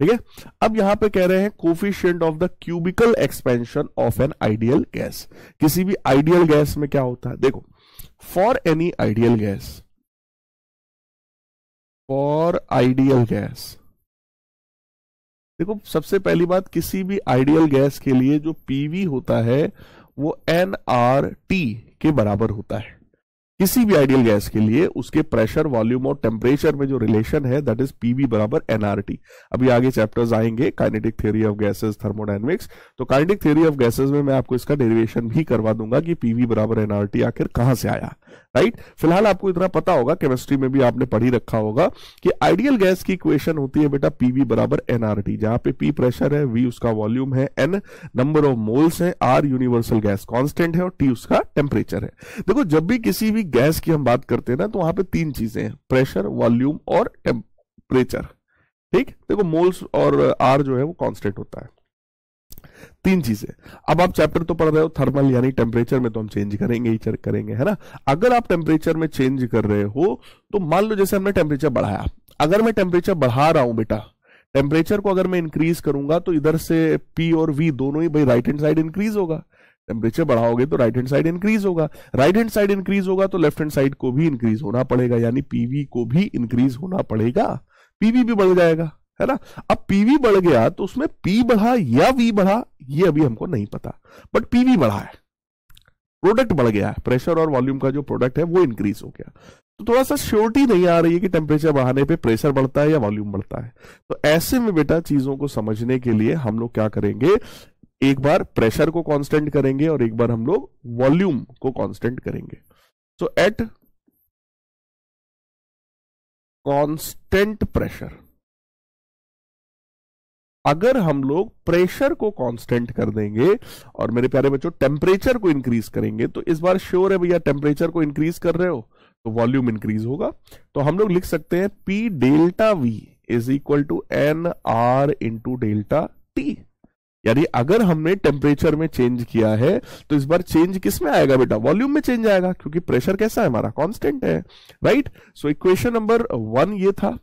ठीक है अब यहां पे कह रहे हैं coefficient of the cubical expansion of an ideal gas किसी भी आइडियल गैस में क्या होता है देखो for any ideal gas for ideal gas देखो सबसे पहली बात किसी भी आइडियल गैस के लिए जो पीवी होता है वो एन आर टी के बराबर होता है किसी भी आइडियल गैस के लिए उसके प्रेशर वॉल्यूम और टेम्परेचर में जो रिलेशन है दैट इज पीवी बराबर एनआरटी अभी आगे चैप्टर्स आएंगे kinetic theory of gases thermodynamics तो काइनेटिक थ्योरी ऑफ गैसेस में मैं आपको इसका डेरिवेशन भी करवा दूंगा कि पीवी बराबर एनआरटी आखिर कहां से आया राइट right? फिलहाल आपको इतना पता होगा केमिस्ट्री में भी आपने पढ़ी रखा होगा कि आइडियल गैस की इक्वेशन होती है बेटा पीवी बराबर एनआरटी जहां पे पी प्रेशर है वी उसका वॉल्यूम है एन नंबर ऑफ मोल्स है आर यूनिवर्सल गैस कांस्टेंट है और टी उसका टेम्परेचर है देखो जब भी किसी भी भी गैस की हम बात करते हैं ना तो वहां पे तीन चीजें हैं प्रेशर वॉल्यूम और टेम्परेचर ठीक देखो मोल्स और आर जो है वो कांस्टेंट होता है तीन चीजें अब आप चैप्टर तो पढ़ रहे हो थर्मल यानी टेम्परेचर में तो हम चेंज करेंगे ही चेक करेंगे है ना अगर आप टेम्परेचर में चेंज कर रहे हो तो मान लो जैसे हमने टेम्परेचर बढ़ाया अगर मैं टेम्परेचर बढ़ा रहा हूं बेटा टेम्परेचर को अगर मैं इंक्रीज करूंगा तो इधर से पी और वी दोनों ही भाई राइट हैंड साइड इंक्रीज होगा टेम्परेचर बढ़ाओगे तो राइट हैंड साइड इंक्रीज होगा राइट हैंड साइड इंक्रीज होगा तो लेफ्ट हैंड साइड को भी इंक्रीज होना पड़ेगा यानी पीवी को भी इंक्रीज होना पड़ेगा पीवी भी बढ़ जाएगा है ना अब पीवी बढ़ गया तो उसमें पी बढ़ा या वी बढ़ा ये अभी हमको नहीं पता बट पीवी बढ़ा है प्रोडक्ट बढ़ गया है प्रेशर और वॉल्यूम का जो प्रोडक्ट है वो इंक्रीज हो गया तो थोड़ा सा श्योरिटी नहीं आ रही है कि टेम्परेचर बढ़ाने पे प्रेशर बढ़ता है या वॉल्यूम बढ़ता है तो ऐसे में बेटा चीजों को समझने के लिए हम लोग क्या करेंगे एक बार प्रेशर को कांस्टेंट करेंगे और एक बार हम लोग वॉल्यूम को कांस्टेंट करेंगे सो एट कांस्टेंट प्रेशर अगर हम लोग प्रेशर को कांस्टेंट कर देंगे और मेरे प्यारे बच्चों टेम्परेचर को इंक्रीज करेंगे तो इस बार श्योर है भैया टेम्परेचर को इंक्रीज कर रहे हो तो वॉल्यूम इंक्रीज होगा तो हम लोग लिख सकते हैं P delta V is equal to N R into delta T यानी अगर हमने टेम्परेचर में चेंज किया है तो इस बार चेंज किस में आएगा बेटा वॉल्यूम में चेंज आएगा क्योंकि प्रेशर कैसा है हमारा कांस्टेंट है right so equation number one ये था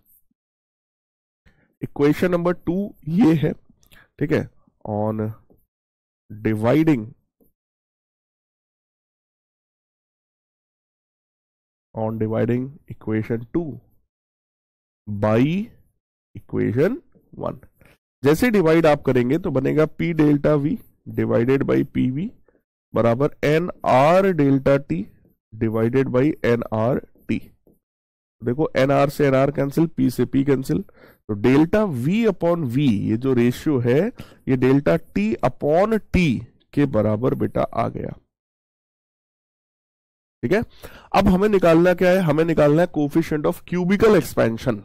इक्वेशन नंबर टू ये है ठीक है on dividing on dividing equation two by equation one जैसे डिवाइड आप करेंगे तो बनेगा P delta V divided by P V बराबर N R delta T divided by N R T देखो एन आर से एन आर कैंसिल पी से P cancel तो डेल्टा वी अपॉन वी ये जो रेशियो है ये डेल्टा टी अपॉन टी के बराबर बेटा आ गया ठीक है अब हमें निकालना क्या है हमें निकालना है कोफिशियंट ऑफ क्यूबिकल एक्सपेंशन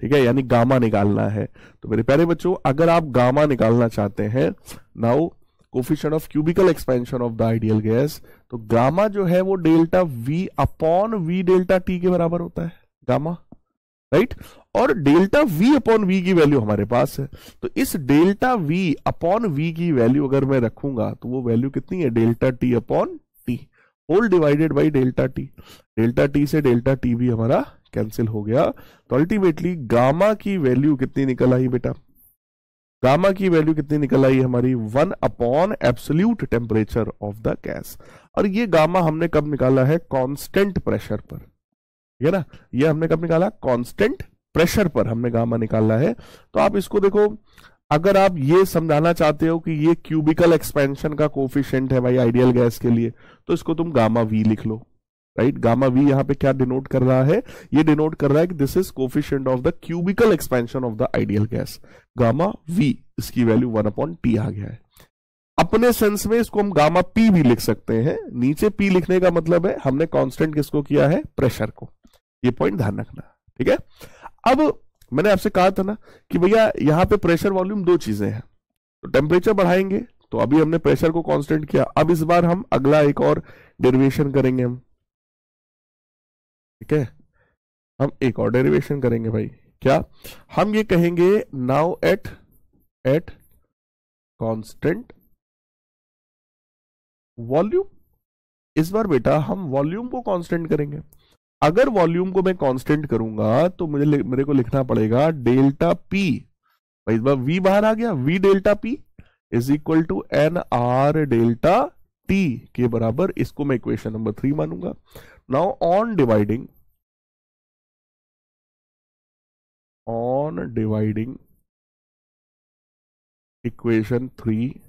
ठीक है यानी गामा निकालना है तो मेरे प्यारे बच्चों अगर आप गामा निकालना चाहते हैं now coefficient of cubical expansion of the ideal gas तो गामा जो है वो delta V upon V delta T के बराबर होता है गामा राइट right? और डेल्टा वी अपॉन वी की वैल्यू हमारे पास है तो इस डेल्टा वी अपॉन वी की वैल्यू अगर मैं रखूंगा तो वो वैल्यू कितनी है delta T upon T whole divided by delta T delta T से डेल्टा टी भी हमारा कैंसिल हो गया तो अल्टीमेटली गामा की वैल्यू कितनी निकल आई बेटा गामा की वैल्यू कितनी निकल आई हमारी one upon absolute temperature of the gas और ये गामा हमने कब निकाला है कांस्टेंट प्रेशर पर ठीक है ना ये हमने कब निकाला कांस्टेंट प्रेशर पर हमने गामा निकाला है तो आप इसको देखो अगर आप ये समझाना चाहते हो कि ये क्यूबिकल एक्सपेंशन का कोफिशियंट है भाई आइडियल गैस के लिए तो इसको तुम गामा वी लिख लो राइट गामा वी यहां पे क्या डिनोट कर रहा है ये डिनोट कर रहा है कि this is coefficient of the cubical expansion of the ideal gas gamma V इसकी वैल्यू वन अपॉन टी आ गया है अपने सेंस में इसको हम गामा पी भी लिख सकते हैं नीचे पी लिखने का मतलब है हमने कांस्टेंट किसको किया है प्रेशर को ये पॉइंट ध्यान रखना ठीक है अब मैंने आपसे कहा था ना कि भैया यहां पे प्रेशर वॉल्यूम दो चीजें हैं तो टेम्परेचर बढ़ाएंगे तो अभी हमने प्रेशर को कांस्टेंट किया अब इस बार हम अगला एक और डेरिवेशन करेंगे हम ठीक है हम एक और डेरिवेशन करेंगे भाई क्या हम ये कहेंगे now at at constant volume इस बार बेटा हम वॉल्यूम को कांस्टेंट करेंगे अगर वॉल्यूम को मैं कांस्टेंट करूंगा तो मुझे मेरे को लिखना पड़ेगा डेल्टा पी इस बार वी बाहर आ गया V delta P is equal to N R delta T के बराबर इसको मैं इक्वेशन नंबर थ्री मानूंगा now on dividing on dividing equation 3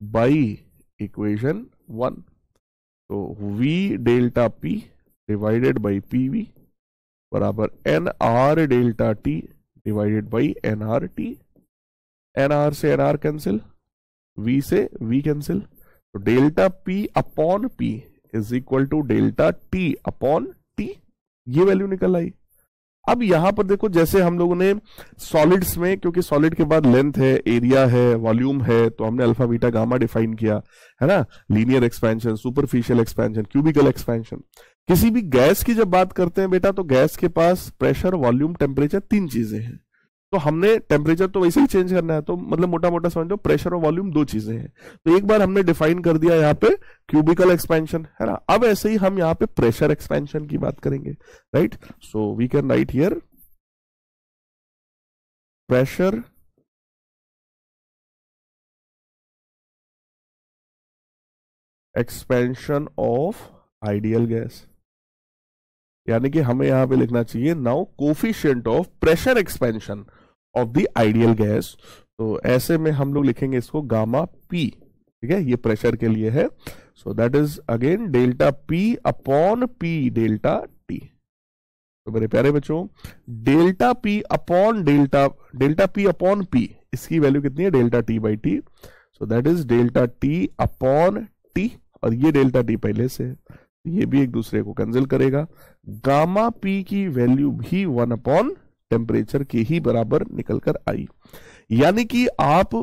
by equation 1 so v delta p divided by pv बराबर N R delta T divided by N R T N R से N R cancel V से V cancel तो delta P upon P is equal to delta T upon T ये value निकल आई अब यहां पर देखो जैसे हम लोगों ने सॉलिड्स में क्योंकि सॉलिड के बाद लेंथ है एरिया है वॉल्यूम है तो हमने अल्फा बीटा गामा डिफाइन किया है ना linear expansion superficial expansion cubical expansion किसी भी गैस की जब बात करते हैं बेटा तो गैस के पास प्रेशर वॉल्यूम टेम्परेचर तीन चीजें हैं तो हमने टेम्परेचर तो वैसे ही चेंज करना है तो मतलब मोटा मोटा समझ लो प्रेशर और वॉल्यूम दो चीजें हैं तो एक बार हमने डिफाइन कर दिया यहाँ पे क्यूबिकल एक्सपेंशन है ना अब ऐसे ही हम यहाँ पे प्रेशर एक्सपेंशन की बात करेंगे right so we can write here pressure expansion of ideal gas यानी कि हमें यहां पे लिखना चाहिए now coefficient of pressure expansion of the ideal gas तो ऐसे में हम लोग लिखेंगे इसको गामा पी ठीक है ये प्रेशर के लिए है so that is again delta P upon P delta T तो मेरे प्यारे बच्चों delta P upon delta delta P upon P इसकी वैल्यू कितनी है delta T by T so that is delta T upon T और ये डेल्टा टी पहले से ये भी एक दूसरे को कैंसिल करेगा गामा पी की वैल्यू भी वन अपॉन टेम्परेचर के ही बराबर निकल कर आई यानी कि आप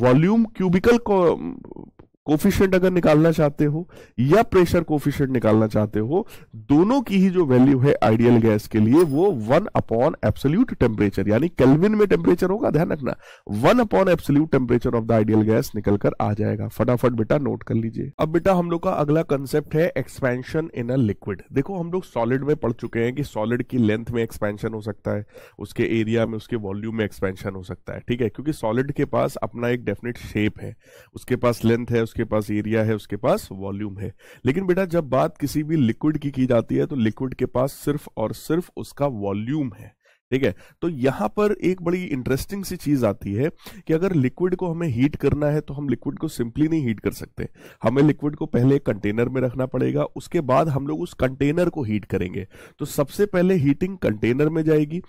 वॉल्यूम क्यूबिकल कोफिशियंट अगर निकालना चाहते हो या प्रेशर कोफिशियंट निकालना चाहते हो दोनों की ही जो वैल्यू है आइडियल गैस के लिए वो वन अपॉन एब्सोल्यूट टेम्परेचर यानी केल्विन में टेम्परेचर होगा ध्यान रखना one upon absolute temperature of the ideal gas निकल कर आ जाएगा फटाफट बेटा नोट कर लीजिए अब बेटा हम लोग का अगला कंसेप्ट है एक्सपेंशन इन अ लिक्विड देखो हम लोग सॉलिड में पढ़ चुके हैं कि सॉलिड की लेंथ में एक्सपेंशन हो सकता है उसके एरिया में उसके वॉल्यूम में एक्सपेंशन हो सकता है ठीक है क्योंकि सॉलिड के पास अपना एक डेफिनेट शेप है उसके पास लेंथ है उसके पास एरिया है उसके पास वॉल्यूम है लेकिन बेटा जब बात किसी भी लिक्विड की की जाती है तो लिक्विड के पास सिर्फ और सिर्फ उसका वॉल्यूम है ठीक है तो यहां पर एक बड़ी इंटरेस्टिंग सी चीज आती है कि अगर लिक्विड को हमें हीट करना है तो हम लिक्विड को सिंपली नहीं हीट कर सकते हमें लिक्विड को पहले कंटेनर में रखना पड़ेगा उसके बाद हम लोग उस कंटेनर को हीट करेंगे तो सबसे पहले हीटिंग कंटेनर में जाएगी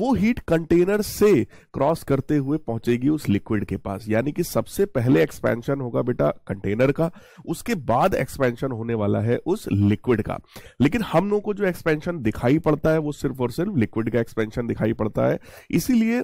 वो हीट कंटेनर से क्रॉस करते हुए पहुंचेगी उस लिक्विड के पास यानी कि सबसे पहले एक्सपेंशन होगा बेटा कंटेनर का उसके बाद एक्सपेंशन होने वाला है उस लिक्विड का लेकिन हम लोग को जो एक्सपेंशन दिखाई पड़ता है वो सिर्फ और सिर्फ लिक्विड का एक्सपेंशन दिखाई पड़ता है इसीलिए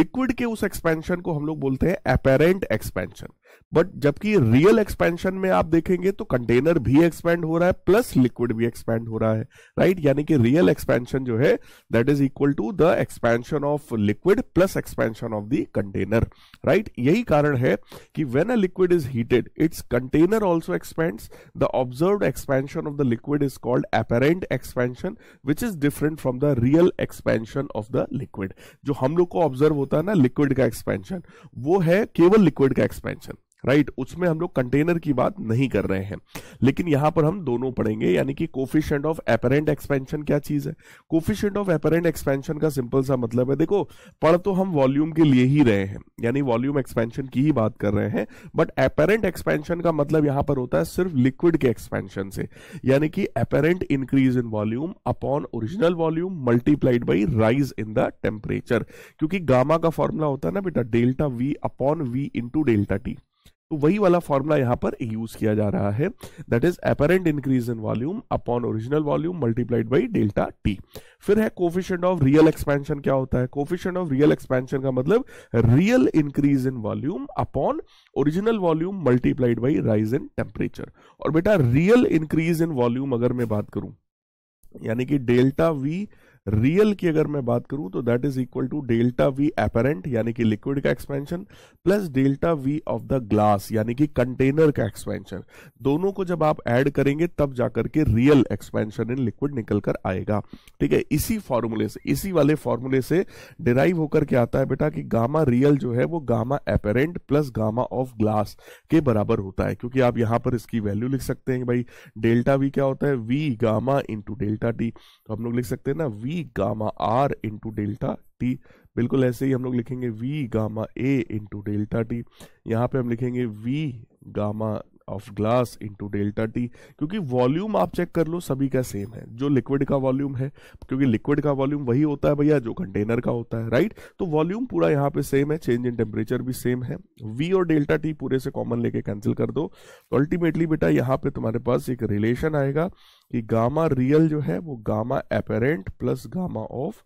लिक्विड के उस एक्सपेंशन को हम लोग बोलते हैं अपेरेंट एक्सपेंशन बट जबकि रियल एक्सपेंशन में आप देखेंगे तो कंटेनर भी एक्सपेंड हो रहा है प्लस लिक्विड भी एक्सपेंड हो रहा है राइट यानी कि रियल एक्सपेंशन जो है that is equal to the expansion of liquid plus expansion of the container right यही कारण है कि when a liquid is heated its container also expands the observe expansion of the liquid is called apparent expansion which is different from the real expansion of the liquid जो हम लोग को observe होता है ना लिक्विड का expansion वो है केवल लिक्विड का एक्सपेंशन राइट उसमें हम लोग कंटेनर की बात नहीं कर रहे हैं लेकिन यहां पर हम दोनों पढ़ेंगे यानी कि कोफिशियंट ऑफ एपरेंट एक्सपेंशन क्या चीज है कोफिशियंट ऑफ एपरेंट एक्सपेंशन का सिंपल सा मतलब है देखो पढ़ तो हम वॉल्यूम के लिए ही रहे हैं यानी वॉल्यूम एक्सपेंशन की ही बात कर रहे हैं बट एपेरेंट एक्सपेंशन का मतलब यहां पर होता है सिर्फ लिक्विड के एक्सपेंशन से यानी कि apparent increase in volume upon original volume multiplied by rise in the temperature क्योंकि गामा का फॉर्मूला होता है ना बेटा delta V upon V into delta T तो वही वाला फॉर्मूला यहां पर यूज किया जा रहा है that is apparent increase in volume upon original volume multiplied by delta T फिर है कोफिशियंट ऑफ रियल एक्सपेंशन क्या होता है कोफिशियंट ऑफ रियल एक्सपेंशन का मतलब real increase in volume upon original volume multiplied by rise in temperature और बेटा real increase in volume अगर मैं बात करूं यानी कि डेल्टा वी रियल की अगर मैं बात करूं तो that is equal to delta V apparent यानी कि लिक्विड का expansion plus delta V of the glass यानी कि कंटेनर का एक्सपेंशन दोनों को जब आप ऐड करेंगे तब जाकर के रियल एक्सपेंशन इन लिक्विड निकल कर आएगा ठीक है इसी फॉर्मूले से इसी वाले फॉर्मूले से डिराइव होकर के आता है बेटा कि गामा रियल जो है वो gamma apparent plus gamma of glass के बराबर होता है क्योंकि आप यहां पर इसकी वैल्यू लिख सकते हैं भाई डेल्टा वी क्या होता है V gamma into delta T तो हम लोग लिख सकते हैं ना V V gamma R into delta T बिल्कुल ऐसे ही हम लोग लिखेंगे V gamma A into delta T यहाँ पे हम लिखेंगे V gamma of glass into delta T क्योंकि वॉल्यूम आप चेक कर लो सभी का सेम है जो लिक्विड का वॉल्यूम है क्योंकि लिक्विड का वॉल्यूम वही होता है भैया जो कंटेनर का होता है राइट तो वॉल्यूम पूरा यहाँ पे सेम है चेंज इन टेम्परेचर भी सेम है वी और डेल्टा टी पूरे से कॉमन लेके कैंसिल कर दो तो अल्टीमेटली बेटा यहाँ पे तुम्हारे पास एक रिलेशन आएगा कि गामा रियल जो है वो gamma apparent plus gamma of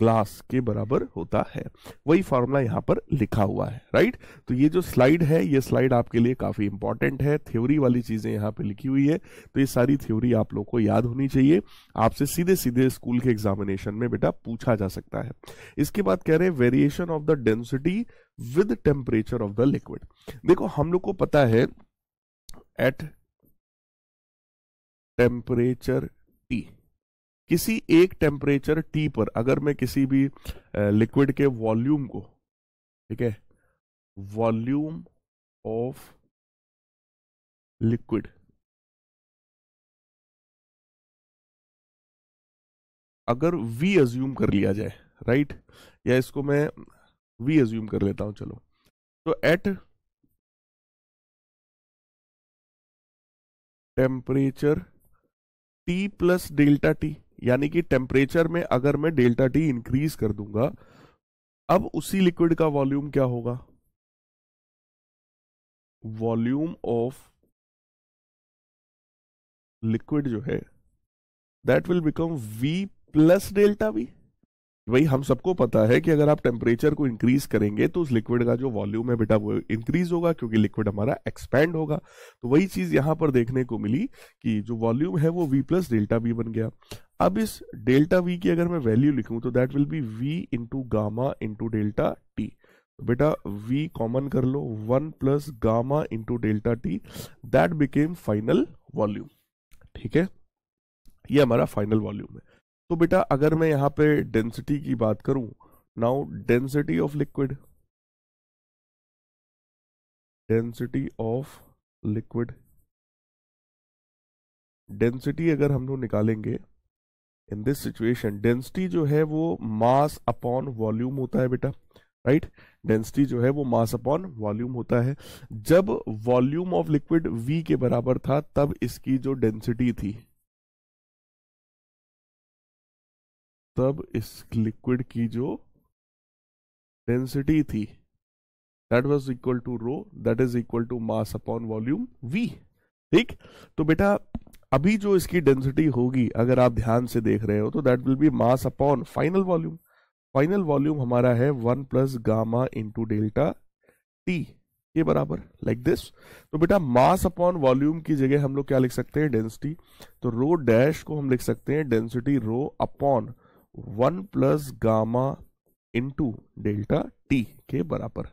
glass के बराबर होता है वही फॉर्मूला यहाँ पर लिखा हुआ है राइट तो ये जो स्लाइड है ये स्लाइड आपके लिए काफ़ी इंपॉर्टेंट है थ्योरी वाली चीज़ें यहाँ पे लिखी हुई है तो ये सारी थ्योरी आप लोग को याद होनी चाहिए आपसे सीधे सीधे स्कूल के एग्जामिनेशन में बेटा पूछा जा सकता है इसके बाद कह रहे हैं variation of the density with temperature of the liquid देखो हम लोग को पता है एट टेम्परेचर किसी एक टेम्परेचर टी पर अगर मैं किसी भी लिक्विड के वॉल्यूम को ठीक है वॉल्यूम ऑफ लिक्विड अगर वी अज्यूम कर लिया जाए राइट या इसको मैं वी अज्यूम कर लेता हूं चलो तो at temperature T plus delta T यानी कि टेम्परेचर में अगर मैं डेल्टा टी इंक्रीज कर दूंगा अब उसी लिक्विड का वॉल्यूम क्या होगा वॉल्यूम ऑफ लिक्विड जो है that will become V plus delta V भाई हम सबको पता है कि अगर आप टेम्परेचर को इंक्रीज करेंगे तो उस लिक्विड का जो वॉल्यूम है बेटा वो इंक्रीज होगा क्योंकि लिक्विड हमारा एक्सपैंड होगा तो वही चीज यहां पर देखने को मिली कि जो वॉल्यूम है वो वी प्लस डेल्टा वी बन गया अब इस डेल्टा वी की अगर मैं वैल्यू लिखूं तो that will be V into gamma into delta T तो बेटा वी कॉमन कर लो one plus gamma into delta T that became final volume ठीक है ये हमारा फाइनल वॉल्यूम है तो बेटा अगर मैं यहाँ पे डेंसिटी की बात करूं now density of liquid density of liquid density अगर हम लोग निकालेंगे इन दिस सिचुएशन डेंसिटी जो है वो मास अपॉन वॉल्यूम होता है बेटा राइट right? डेंसिटी जो है वो मास अपॉन वॉल्यूम होता है जब वॉल्यूम ऑफ लिक्विड वी के बराबर था तब इसकी जो डेंसिटी थी तब इस लिक्विड की जो डेंसिटी थी that was equal to rho that is equal to mass upon volume V ठीक तो बेटा अभी जो इसकी डेंसिटी होगी अगर आप ध्यान से देख रहे हो तो that will be mass upon final volume final volume हमारा है one plus gamma into delta T ये बराबर लाइक दिस तो बेटा मास अपॉन वॉल्यूम की जगह हम लोग क्या लिख सकते हैं डेंसिटी तो रो डैश को हम लिख सकते हैं density rho upon one plus gamma into delta T के बराबर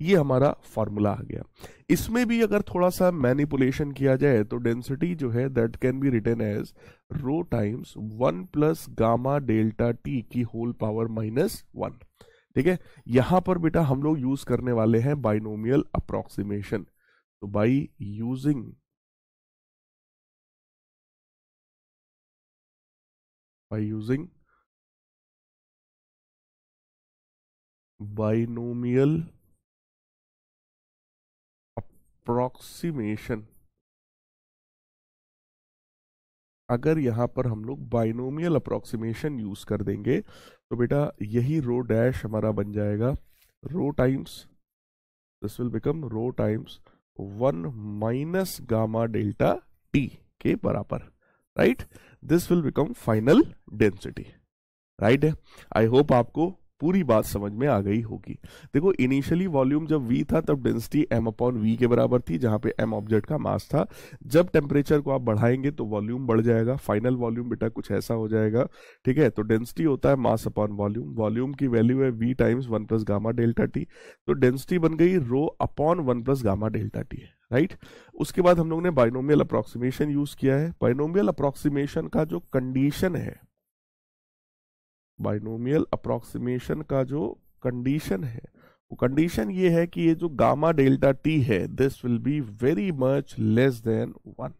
ये हमारा फॉर्मूला आ गया इसमें भी अगर थोड़ा सा मैनिपुलेशन किया जाए तो डेंसिटी जो है that can be written as rho times one plus gamma delta T की होल पावर माइनस वन ठीक है यहां पर बेटा हम लोग यूज करने वाले हैं बाइनोमियल अप्रोक्सीमेशन तो by using by using binomial approximation अगर यहां पर हम लोग बाइनोमियल अप्रोक्सीमेशन यूज कर देंगे तो बेटा यही रो डैश हमारा बन जाएगा rho times this will become rho times one minus gamma delta T के बराबर right this will become final density right है आई होप आपको पूरी बात समझ में आ गई होगी देखो इनिशियली वॉल्यूम जब वी था तब डेंसिटी एम अपॉन वी के बराबर थी जहां पे एम ऑब्जेक्ट का मास था जब टेम्परेचर को आप बढ़ाएंगे तो वॉल्यूम बढ़ जाएगा फाइनल वॉल्यूम बेटा कुछ ऐसा हो जाएगा ठीक है तो डेंसिटी होता है मास अपॉन वॉल्यूम वॉल्यूम की वैल्यू है V times one plus gamma delta T तो डेंसिटी बन गई rho upon one plus gamma delta T right right? उसके बाद हम लोग ने बाइनोमियल अप्रोक्सीमेशन यूज किया है बाइनोमियल अप्रोक्सीमेशन का जो कंडीशन है बाइनोमियल अप्रोक्सीमेशन का जो कंडीशन है वो कंडीशन ये है कि ये जो गामा डेल्टा टी है this will be very much less than one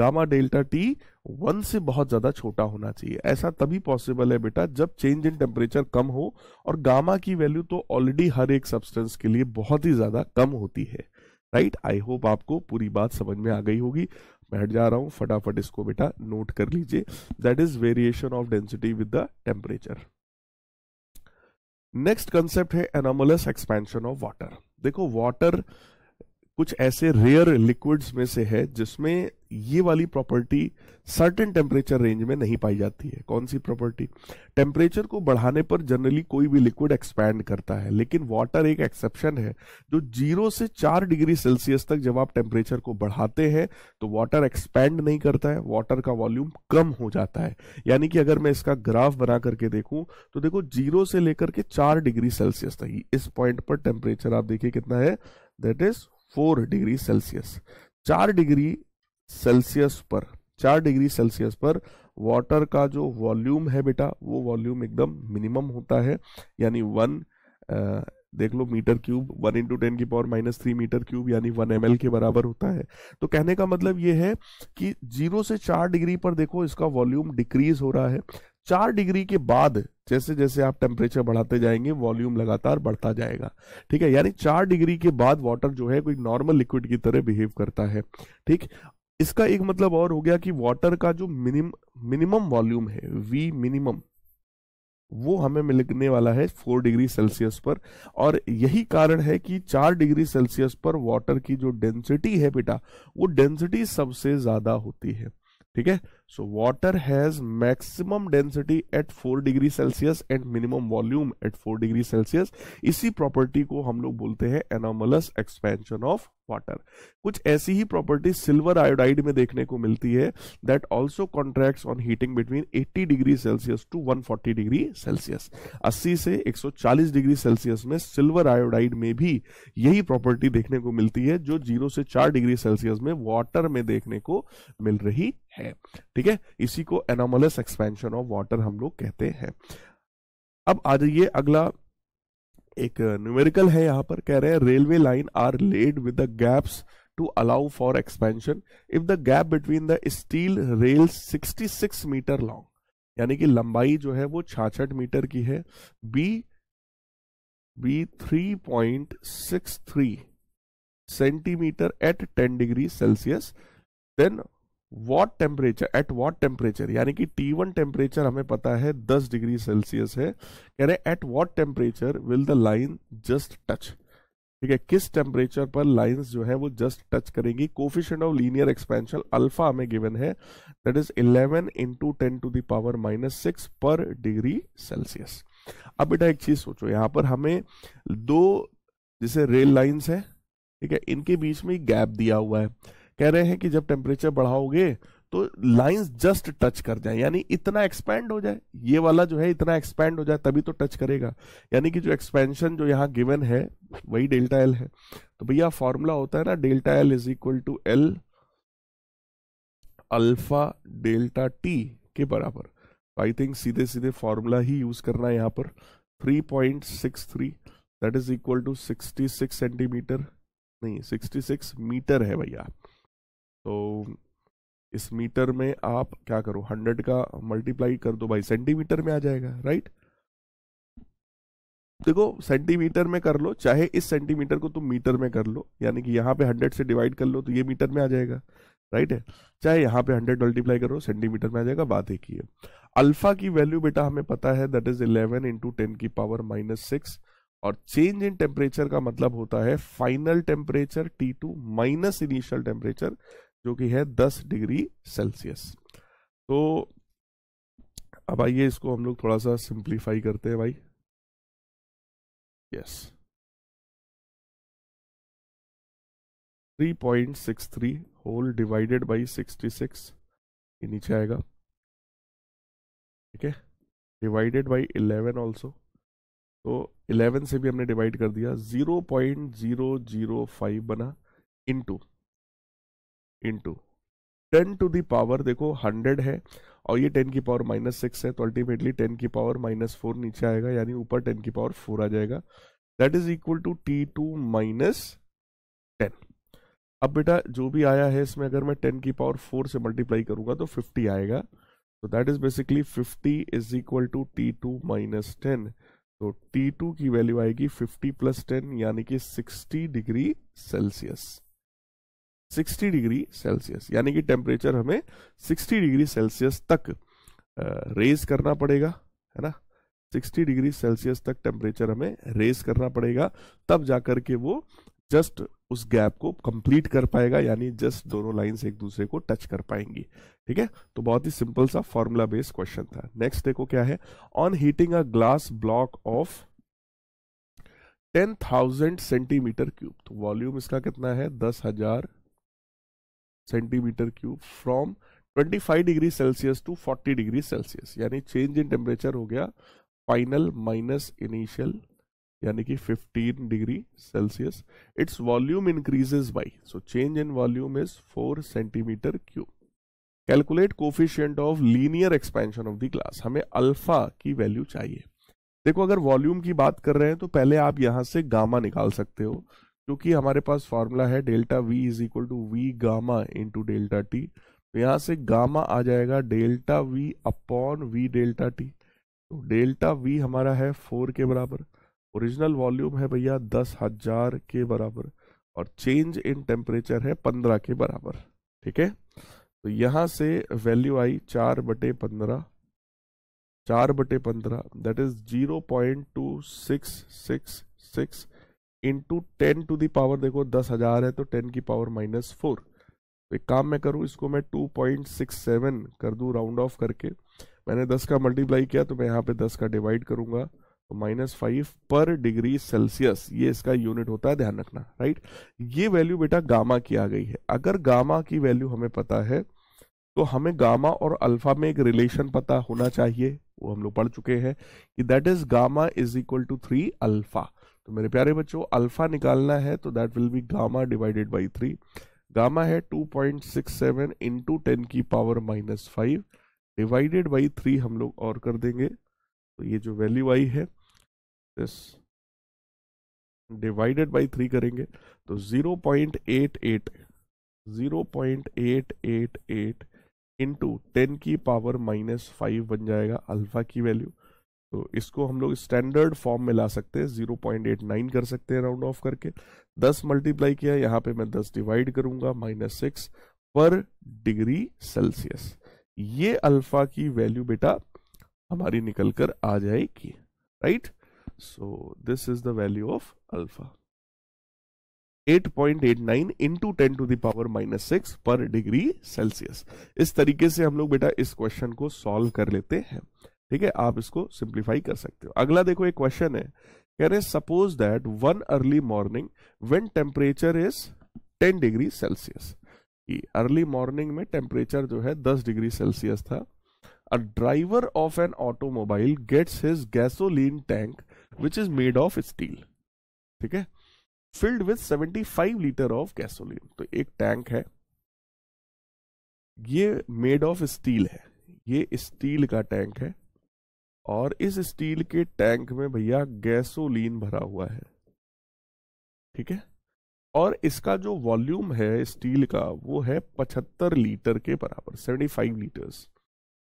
gamma delta T one से बहुत ज़्यादा छोटा होना चाहिए ऐसा तभी पॉसिबल है बेटा जब चेंज इन टेम्परेचर कम हो और गामा की वैल्यू तो ऑलरेडी हर एक सब्सटेंस के लिए बहुत ही ज़्यादा कम होती है राइट आई होप आपको पूरी बात समझ में आ गई होगी मैं हट जा रहा हूँ फटाफट इसको बेटा नोट कर लीजिए that is variation of density with the temperature next concept है एनामोलस एक्सपेंशन ऑफ वाटर देखो वाटर कुछ ऐसे रेयर लिक्विड्स में से है जिसमें ये वाली प्रॉपर्टी सर्टेन टेम्परेचर रेंज में नहीं पाई जाती है कौन सी प्रॉपर्टी टेम्परेचर को बढ़ाने पर जनरली कोई भी लिक्विड एक्सपैंड करता है लेकिन वाटर एक एक्सेप्शन है जो जीरो से चार डिग्री सेल्सियस तक जब आप टेम्परेचर को बढ़ाते हैं तो वाटर एक्सपैंड नहीं करता है वाटर का वॉल्यूम कम हो जाता है यानी कि अगर मैं इसका ग्राफ बना करके देखूं तो देखो जीरो से लेकर के चार डिग्री सेल्सियस तक इस पॉइंट पर टेम्परेचर आप देखिए कितना है that is four degree Celsius चार डिग्री सेल्सियस पर चार डिग्री सेल्सियस पर वाटर का जो वॉल्यूम है बेटा वो वॉल्यूम एकदम मिनिमम होता है यानी वन देख लो metre cube one into ten की power minus three metre cube यानी वन एम के बराबर होता है तो कहने का मतलब ये है कि जीरो से चार डिग्री पर देखो इसका वॉल्यूम डिक्रीज हो रहा है चार डिग्री के बाद जैसे जैसे आप टेम्परेचर बढ़ाते जाएंगे वॉल्यूम लगातार बढ़ता जाएगा ठीक है यानी चार डिग्री के बाद वाटर जो है कोई नॉर्मल लिक्विड की तरह बिहेव करता है ठीक इसका एक मतलब और हो गया कि वाटर का जो मिनिम मिनिमम वॉल्यूम है वी मिनिमम वो हमें मिलने वाला है फोर डिग्री सेल्सियस पर और यही कारण है कि चार डिग्री सेल्सियस पर वाटर की जो डेंसिटी है बेटा वो डेंसिटी सबसे ज़्यादा होती है ठीक है so water has maximum density at four degree Celsius and minimum volume at four degree Celsius इसी प्रॉपर्टी को हम लोग बोलते हैं एनोमलस एक्सपेंशन ऑफ वाटर कुछ ऐसी ही प्रॉपर्टी सिल्वर आयोडाइड में देखने को मिलती है that also contract on heating between 80 degree Celsius to 140 degree Celsius 80 से 140 डिग्री सेल्सियस में सिल्वर आयोडाइड में भी यही प्रॉपर्टी देखने को मिलती है जो जीरो से चार डिग्री सेल्सियस में वाटर में देखने को मिल रही है ठीक है इसी को एनोमलस एक्सपेंशन ऑफ वाटर हम लोग कहते हैं अब आ जाइए अगला एक न्यूमेरिकल है यहां पर कह रहे हैं railway line are laid with the gaps to allow for expansion if the gap between the steel rail 66 metre long यानी कि लंबाई जो है वो छाछठ मीटर की है be be 3.63 centimetre at 10 degree Celsius then what temperature at what temperature यानी कि टी वन टेम्परेचर हमें पता है दस डिग्री सेल्सियस है कह रहे at what temperature will the line just touch ठीक है किस टेम्परेचर पर लाइंस जो है वो जस्ट टच करेंगी coefficient of linear expansion alpha हमें गिवन है that is 11 into ten to the power minus six per degree Celsius अब बेटा एक चीज सोचो यहाँ पर हमें दो जैसे रेल लाइन्स है ठीक है इनके बीच में गैप दिया हुआ है कह रहे हैं कि जब टेम्परेचर बढ़ाओगे तो लाइंस जस्ट टच कर जाए यानी इतना एक्सपेंड हो जाए ये वाला जो है इतना एक्सपेंड हो जाए तभी तो टच करेगा यानी कि जो एक्सपेंशन जो यहाँ गिवन है वही डेल्टा एल है तो भैया फॉर्मूला होता है ना delta L is equal to L alpha delta T के बराबर आई थिंक सीधे सीधे फॉर्मूला ही यूज करना है यहाँ पर three point six three that is equal to sixty six centimetre नहीं सिक्सटी सिक्स मीटर है भैया तो इस मीटर में आप क्या करो हंड्रेड का मल्टीप्लाई कर दो भाई सेंटीमीटर में आ जाएगा राइट देखो सेंटीमीटर में कर लो चाहे इस सेंटीमीटर को तुम मीटर में कर लो यानी कि यहाँ पे हंड्रेड से डिवाइड कर लो तो ये मीटर में आ जाएगा राइट है चाहे यहाँ पे हंड्रेड मल्टीप्लाई करो सेंटीमीटर में आ जाएगा बात एक ही है अल्फा की वैल्यू बेटा हमें पता है that is eleven into ten की पावर माइनस सिक्स और चेंज इन टेम्परेचर का मतलब होता है final temperature T two minus initial temperature जो कि है दस डिग्री सेल्सियस तो अब आइए इसको हम लोग थोड़ा सा सिंप्लीफाई करते हैं भाई yes three point six three whole divided by sixty six ये नीचे आएगा ठीक है डिवाइडेड बाई 11 ऑल्सो तो इलेवन से भी हमने डिवाइड कर दिया zero point zero zero five बना into into ten to the power देखो हंड्रेड है और ये टेन की पावर माइनस सिक्स है तो अल्टीमेटली टेन की पावर माइनस फोर नीचे आएगा यानी ऊपर टेन की पावर फोर आ जाएगा that is equal to T two minus ten अब बेटा जो भी आया है इसमें अगर मैं टेन की पावर फोर से मल्टीप्लाई करूंगा तो फिफ्टी आएगा तो that is basically fifty is equal to T two minus ten तो टी टू की वैल्यू आएगी फिफ्टी प्लस टेन यानी कि sixty degree Celsius 60 degree Celsius यानी कि टेम्परेचर हमें 60 डिग्री सेल्सियस तक रेज करना पड़ेगा है ना 60 डिग्री सेल्सियस तक टेम्परेचर हमें रेज करना पड़ेगा तब जाकर के वो जस्ट उस गैप को कंप्लीट कर पाएगा यानी जस्ट दोनों लाइंस एक दूसरे को टच कर पाएंगी ठीक है तो बहुत ही सिंपल सा फॉर्मूला बेस्ड क्वेश्चन था नेक्स्ट देखो क्या है on heating a glass block of ten thousand centimetre cube तो वॉल्यूम इसका कितना है दस हजार centimetre cube from 25 degree Celsius to 40 degree Celsius यानी चेंज इन टेम्परेचर हो गया फाइनल माइनस इनिशियल यानी कि 15 degree Celsius its volume increases by so change in volume is 4 centimetre cube calculate coefficient of linear expansion of the glass हमें alpha की value चाहिए देखो अगर वॉल्यूम की बात कर रहे हैं तो पहले आप यहां से गामा निकाल सकते हो क्योंकि हमारे पास फॉर्मूला है delta V is equal to V gamma into delta T तो यहाँ से गामा आ जाएगा delta V upon V delta T तो डेल्टा वी हमारा है फोर के बराबर ओरिजिनल वॉल्यूम है भैया दस हजार के बराबर और चेंज इन टेम्परेचर है पंद्रह के बराबर ठीक है तो यहाँ से वैल्यू आई चार बटे पंद्रह चार बटे पंद्रह that is zero point two six six six into ten to the power देखो दस हजार है तो टेन की पावर माइनस फोर तो एक काम मैं करूँ इसको मैं टू पॉइंट सिक्स सेवन कर दूँ राउंड ऑफ करके मैंने दस का मल्टीप्लाई किया तो मैं यहाँ पे दस का डिवाइड करूंगा तो minus five per degree Celsius ये इसका यूनिट होता है ध्यान रखना राइट ये वैल्यू बेटा गामा की आ गई है अगर गामा की वैल्यू हमें पता है तो हमें गामा और अल्फा में एक रिलेशन पता होना चाहिए वो हम लोग पढ़ चुके हैं कि that is gamma is equal to three alpha तो मेरे प्यारे बच्चों अल्फा निकालना है तो that will be gamma divided by three gamma है two point six seven into ten की power minus five divided by three हम लोग और कर देंगे तो ये जो वैल्यू आई है दिस डिवाइडेड बाई थ्री करेंगे तो zero point eight eight zero point eight eight eight into ten की पावर माइनस फाइव बन जाएगा अल्फा की वैल्यू तो इसको हम लोग स्टैंडर्ड फॉर्म में ला सकते हैं जीरो पॉइंट एट नाइन कर सकते हैं राउंड ऑफ करके दस मल्टीप्लाई किया यहाँ पे मैं दस डिवाइड करूंगा minus six per degree Celsius ये अल्फा की वैल्यू बेटा हमारी निकल कर आ जाएगी right so this is the value of alpha 8.89 into ten to the power minus six per degree Celsius इस तरीके से हम लोग बेटा इस क्वेश्चन को सॉल्व कर लेते हैं ठीक है आप इसको सिंप्लीफाई कर सकते हो अगला देखो एक क्वेश्चन है कह रहे suppose that one early morning when temperature is 10 degree Celsius early morning में टेम्परेचर जो है 10 डिग्री सेल्सियस था a driver of an automobile gets his gasoline tank which is made of steel ठीक है filled with 75 litre of gasoline तो एक tank है ये मेड ऑफ स्टील है ये स्टील का टैंक है और इस स्टील के टैंक में भैया गैसोलीन भरा हुआ है ठीक है और इसका जो वॉल्यूम है स्टील का वो है 75 लीटर के बराबर 75 litres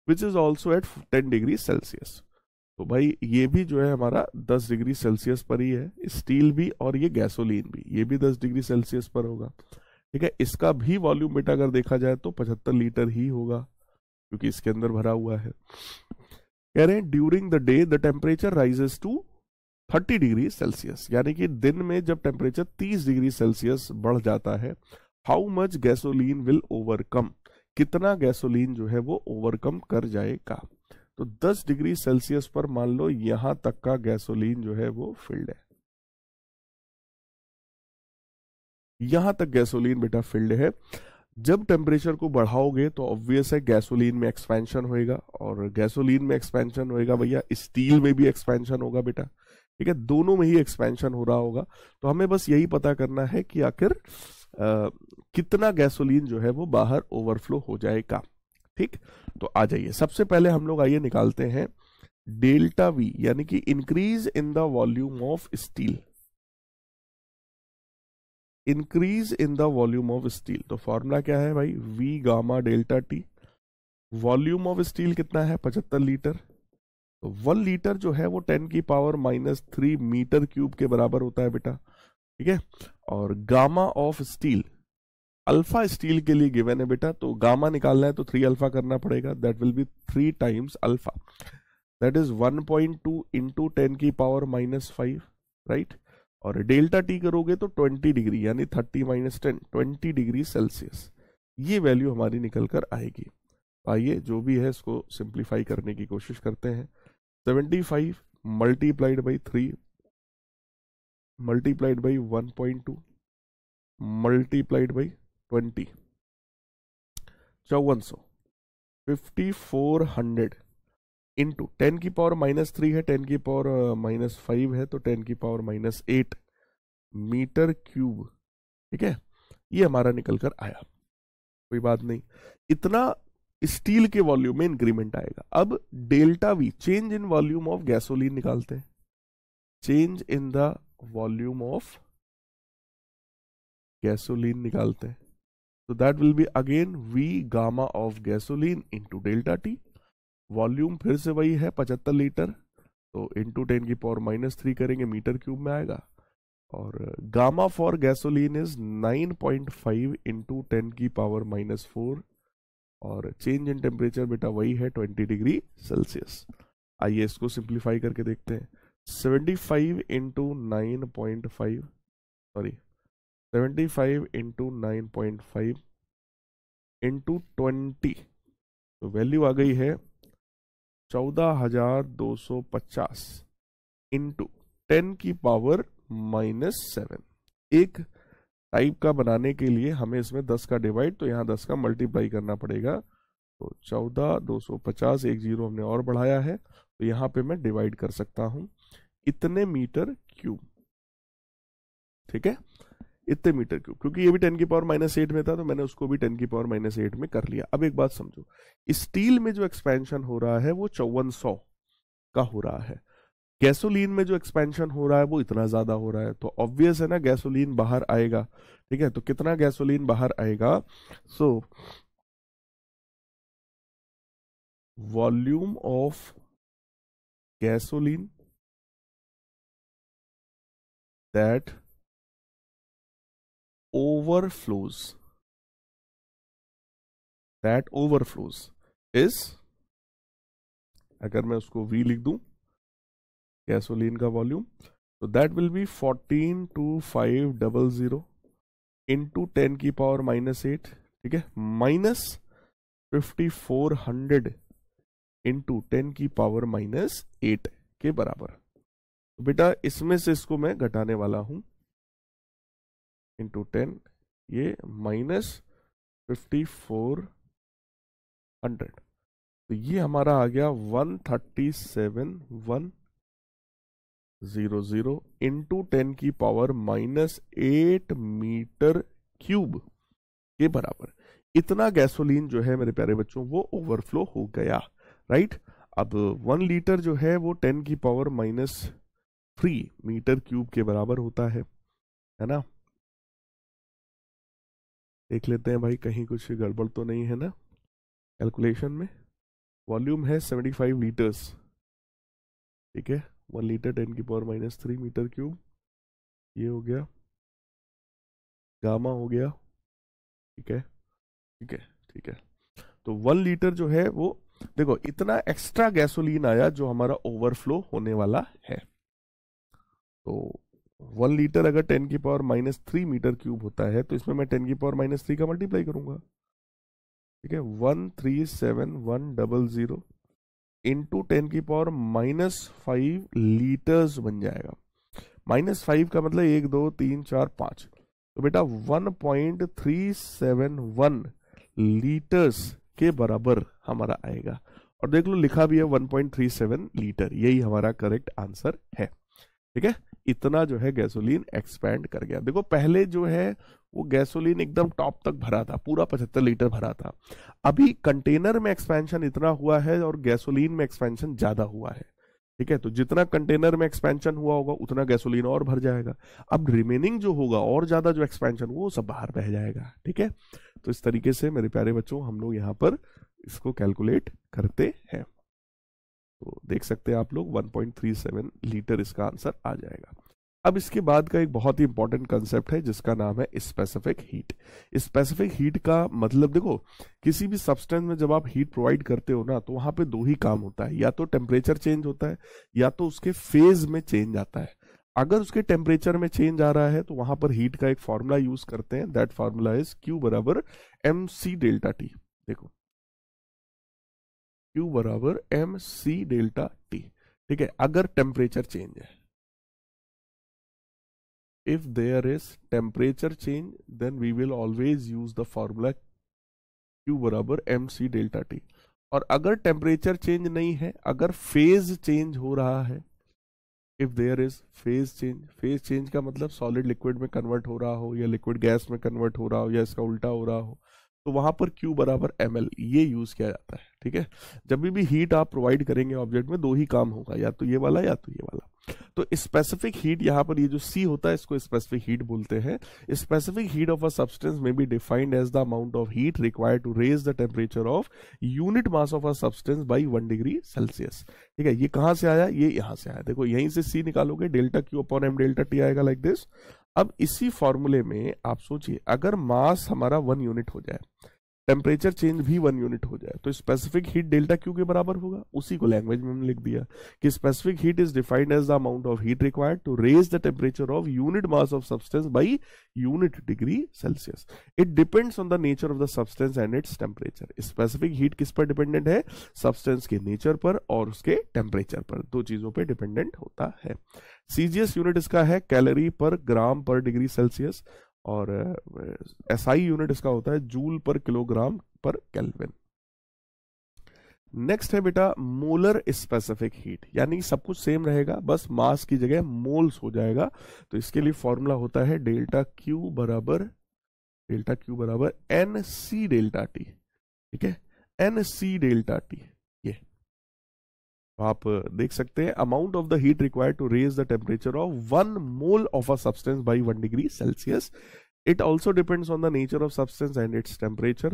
which is also at 10 degree Celsius तो भाई ये भी जो है हमारा 10 डिग्री सेल्सियस पर ही है स्टील भी और ये गैसोलीन भी ये भी 10 डिग्री सेल्सियस पर होगा ठीक है इसका भी वॉल्यूम बेटा अगर देखा जाए तो 75 लीटर ही होगा क्योंकि इसके अंदर भरा हुआ है कह रहे हैं during the day the temperature rises to 30 degree Celsius यानी कि दिन में जब टेम्परेचर 30 डिग्री सेल्सियस बढ़ जाता है how much gasoline will overcome कितना गैसोलीन जो है वो ओवरकम कर जाएगा तो 10 डिग्री सेल्सियस पर मान लो यहां तक का गैसोलीन जो है वो फील्ड है यहां तक गैसोलीन बेटा फील्ड है जब टेम्परेचर को बढ़ाओगे तो ऑब्वियस है गैसोलीन में एक्सपेंशन होएगा और गैसोलीन में एक्सपेंशन होएगा भैया स्टील में भी एक्सपेंशन होगा बेटा ठीक है दोनों में ही एक्सपेंशन हो रहा होगा तो हमें बस यही पता करना है कि आखिर कितना गैसोलीन जो है वो बाहर ओवरफ्लो हो जाएगा ठीक तो आ जाइए सबसे पहले हम लोग आइए निकालते हैं डेल्टा वी यानी कि increase in the volume of steel increase in the volume of steel तो फॉर्मूला क्या है भाई V gamma delta T volume of steel कितना है पचहत्तर लीटर वन लीटर जो है वो टेन की power minus three metre cube के बराबर होता है बेटा ठीक है और gamma of steel alpha steel के लिए गिवन है बेटा तो गामा निकालना है तो थ्री अल्फा करना पड़ेगा that will be three times alpha that is one point two into ten की पावर माइनस फाइव राइट और डेल्टा टी करोगे तो 20 डिग्री यानी 30 minus ten twenty degree Celsius ये वैल्यू हमारी निकल कर आएगी आइए जो भी है इसको सिंप्लीफाई करने की कोशिश करते हैं 75 multiplied by three multiplied by two multiplied by twenty चौवन सौ fifty four hundred into ten की पावर माइनस थ्री है टेन की पावर माइनस फाइव है तो टेन की power minus eight metre cube ठीक है ये हमारा निकल कर आया कोई बात नहीं इतना स्टील के वॉल्यूम में इंक्रीमेंट आएगा अब delta V change in volume of gasoline निकालते हैं change in the volume of gasoline निकालते हैं तो that will be again V gamma of gasoline into delta T volume फिर से वही है पचहत्तर लीटर तो इंटू टेन की पावर माइनस थ्री करेंगे मीटर क्यूब में आएगा और gamma for gasoline is nine point five into ten की पावर माइनस फोर और चेंज इन टेम्परेचर बेटा वही है ट्वेंटी डिग्री सेल्सियस आइए इसको सिंप्लीफाई करके देखते हैं seventy five into nine point five sorry seventy five into nine point five into twenty value आ गई है चौदह हजार दो सौ पचास इंटू टेन की पावर माइनस सेवन एक टाइप का बनाने के लिए हमें इसमें दस का डिवाइड तो यहाँ दस का मल्टीप्लाई करना पड़ेगा तो चौदह दो सौ पचास एक जीरो हमने और बढ़ाया है तो यहाँ पे मैं डिवाइड कर सकता हूँ इतने मीटर क्यूब ठीक है इतने मीटर क्यूब क्योंकि ये भी टेन की पावर माइनस एट में था तो मैंने उसको भी टेन की पावर माइनस एट में कर लिया अब एक बात समझो स्टील में जो एक्सपेंशन हो रहा है वो चौवन सौ का हो रहा है गैसोलीन में जो एक्सपेंशन हो रहा है वो इतना ज्यादा हो रहा है तो ऑब्वियस है ना गैसोलीन बाहर आएगा ठीक है तो कितना गैसोलीन बाहर आएगा so volume of gasoline that overflows that overflows is अगर मैं उसको V लिख दू गैसोलीन का वॉल्यूम तो that will be fourteen two five double zero into ten की पावर माइनस एट ठीक है minus fifty four hundred into ten की पावर माइनस एट के बराबर बेटा इसमें से इसको मैं घटाने वाला हूं इंटू टेन ये माइनस फिफ्टी फोर हंड्रेड तो ये हमारा आ गया one thirty seven one zero zero into ten की power minus eight metre cube के बराबर इतना गैसोलीन जो है मेरे प्यारे बच्चों वो ओवरफ्लो हो गया राइट अब वन लीटर जो है वो टेन की power minus three metre cube के बराबर होता है है ना देख लेते हैं भाई कहीं कुछ गड़बड़ तो नहीं है ना कैलकुलेशन में वॉल्यूम है सेवेंटी फाइव लीटर्स ठीक है वन लीटर टेन की power minus three metre cube ये हो गया गामा हो गया ठीक है ठीक है ठीक है तो वन लीटर जो है वो देखो इतना एक्स्ट्रा गैसोलीन आया जो हमारा ओवरफ्लो होने वाला है तो वन लीटर अगर टेन की power minus three metre cube होता है तो इसमें मैं टेन की पावर माइनस थ्री का मल्टीप्लाई करूंगा ठीक है one three seven one double zero into ten की पावर माइनस फाइव लीटर्स बन जाएगा माइनस फाइव का मतलब एक दो तीन चार पांच तो बेटा one point three seven one litres के बराबर हमारा आएगा और देख लो लिखा भी है 1.37 लीटर यही हमारा करेक्ट आंसर है ठीक है इतना जो है गैसोलीन एक्सपैंड कर गया देखो पहले जो है वो गैसोलीन एकदम टॉप तक भरा था पूरा पचहत्तर लीटर भरा था अभी कंटेनर में एक्सपेंशन इतना हुआ है और गैसोलीन में एक्सपेंशन ज़्यादा हुआ है ठीक है तो जितना कंटेनर में एक्सपेंशन हुआ होगा उतना गैसोलीन और भर जाएगा अब रिमेनिंग जो होगा और ज़्यादा जो एक्सपेंशन वो सब बाहर बह जाएगा ठीक है तो इस तरीके से मेरे प्यारे बच्चों हम लोग यहाँ पर इसको कैलकुलेट करते हैं तो देख सकते हैं आप लोग 1.37 लीटर इसका आंसर आ जाएगा अब इसके बाद का एक बहुत ही इंपॉर्टेंट कंसेप्ट है जिसका नाम है स्पेसिफिक हीट स्पेसिफिक हीट का मतलब देखो किसी भी सब्सटेंस में जब आप हीट प्रोवाइड करते हो ना तो वहां पे दो ही काम होता है या तो टेम्परेचर चेंज होता है या तो उसके फेज में चेंज आता है अगर उसके टेम्परेचर में चेंज आ रहा है तो वहां पर हीट का एक फॉर्मूला यूज करते हैं दैट फार्मूला इज क्यू बराबर एम सी डेल्टा टी देखो क्यू बराबर एम सी डेल्टा टी ठीक है अगर टेम्परेचर चेंज है if there is temperature change then we will always use the formula Q बराबर एम सी डेल्टा टी और अगर टेम्परेचर चेंज नहीं है अगर फेज चेंज हो रहा है if there is phase change phase change का मतलब सॉलिड लिक्विड में कन्वर्ट हो रहा हो या लिक्विड गैस में कन्वर्ट हो रहा हो या इसका उल्टा हो रहा हो तो वहां पर क्यू बराबर एम ये यूज किया जाता है ठीक है जब भी हीट आप प्रोवाइड करेंगे ऑब्जेक्ट में दो ही काम होगा या तो ये वाला या तो ये वाला तो स्पेसिफिक हीट यहाँ पर ये जो सी होता है इसको स्पेसिफिक हीट बोलते हैं specific heat of a substance may be defined as the amount of heat required to raise the temperature of unit mass of a substance by one degree Celsius ठीक है ये कहाँ से आया ये यहाँ से आया देखो यहीं से सी निकालोगे delta Q upon M delta T आएगा लाइक दिस अब इसी फॉर्मूले में आप सोचिए अगर मास हमारा वन यूनिट हो जाए टेम्परेचर चेंज भी वन यूनिट हो जाए तो स्पेसिफिक हीट डेल्टा क्यू के बराबर होगा उसी को लैंग्वेज में हमने लिख दिया कि specific heat is defined as the amount of heat required to raise the temperature of unit mass of substance by unit degree Celsius it depends on the nature of the substance and its temperature specific heat किस पर dependent है substance के nature पर और उसके temperature पर दो चीजों पर डिपेंडेंट होता है सीजीएस यूनिट इसका है कैलोरी पर ग्राम पर डिग्री सेल्सियस और एस आई यूनिट इसका होता है जूल पर किलोग्राम पर कैलविन नेक्स्ट है बेटा मोलर स्पेसिफिक हीट यानी सब कुछ सेम रहेगा बस मास की जगह मोल्स हो जाएगा तो इसके लिए फॉर्मूला होता है डेल्टा क्यू बराबर डेल्टा क्यू बराबर एन सी डेल्टा टी ठीक है एन सी डेल्टा टी आप देख सकते हैं amount of the heat required to raise the temperature of one mole of a substance by one degree Celsius it also depends on the nature of substance and its temperature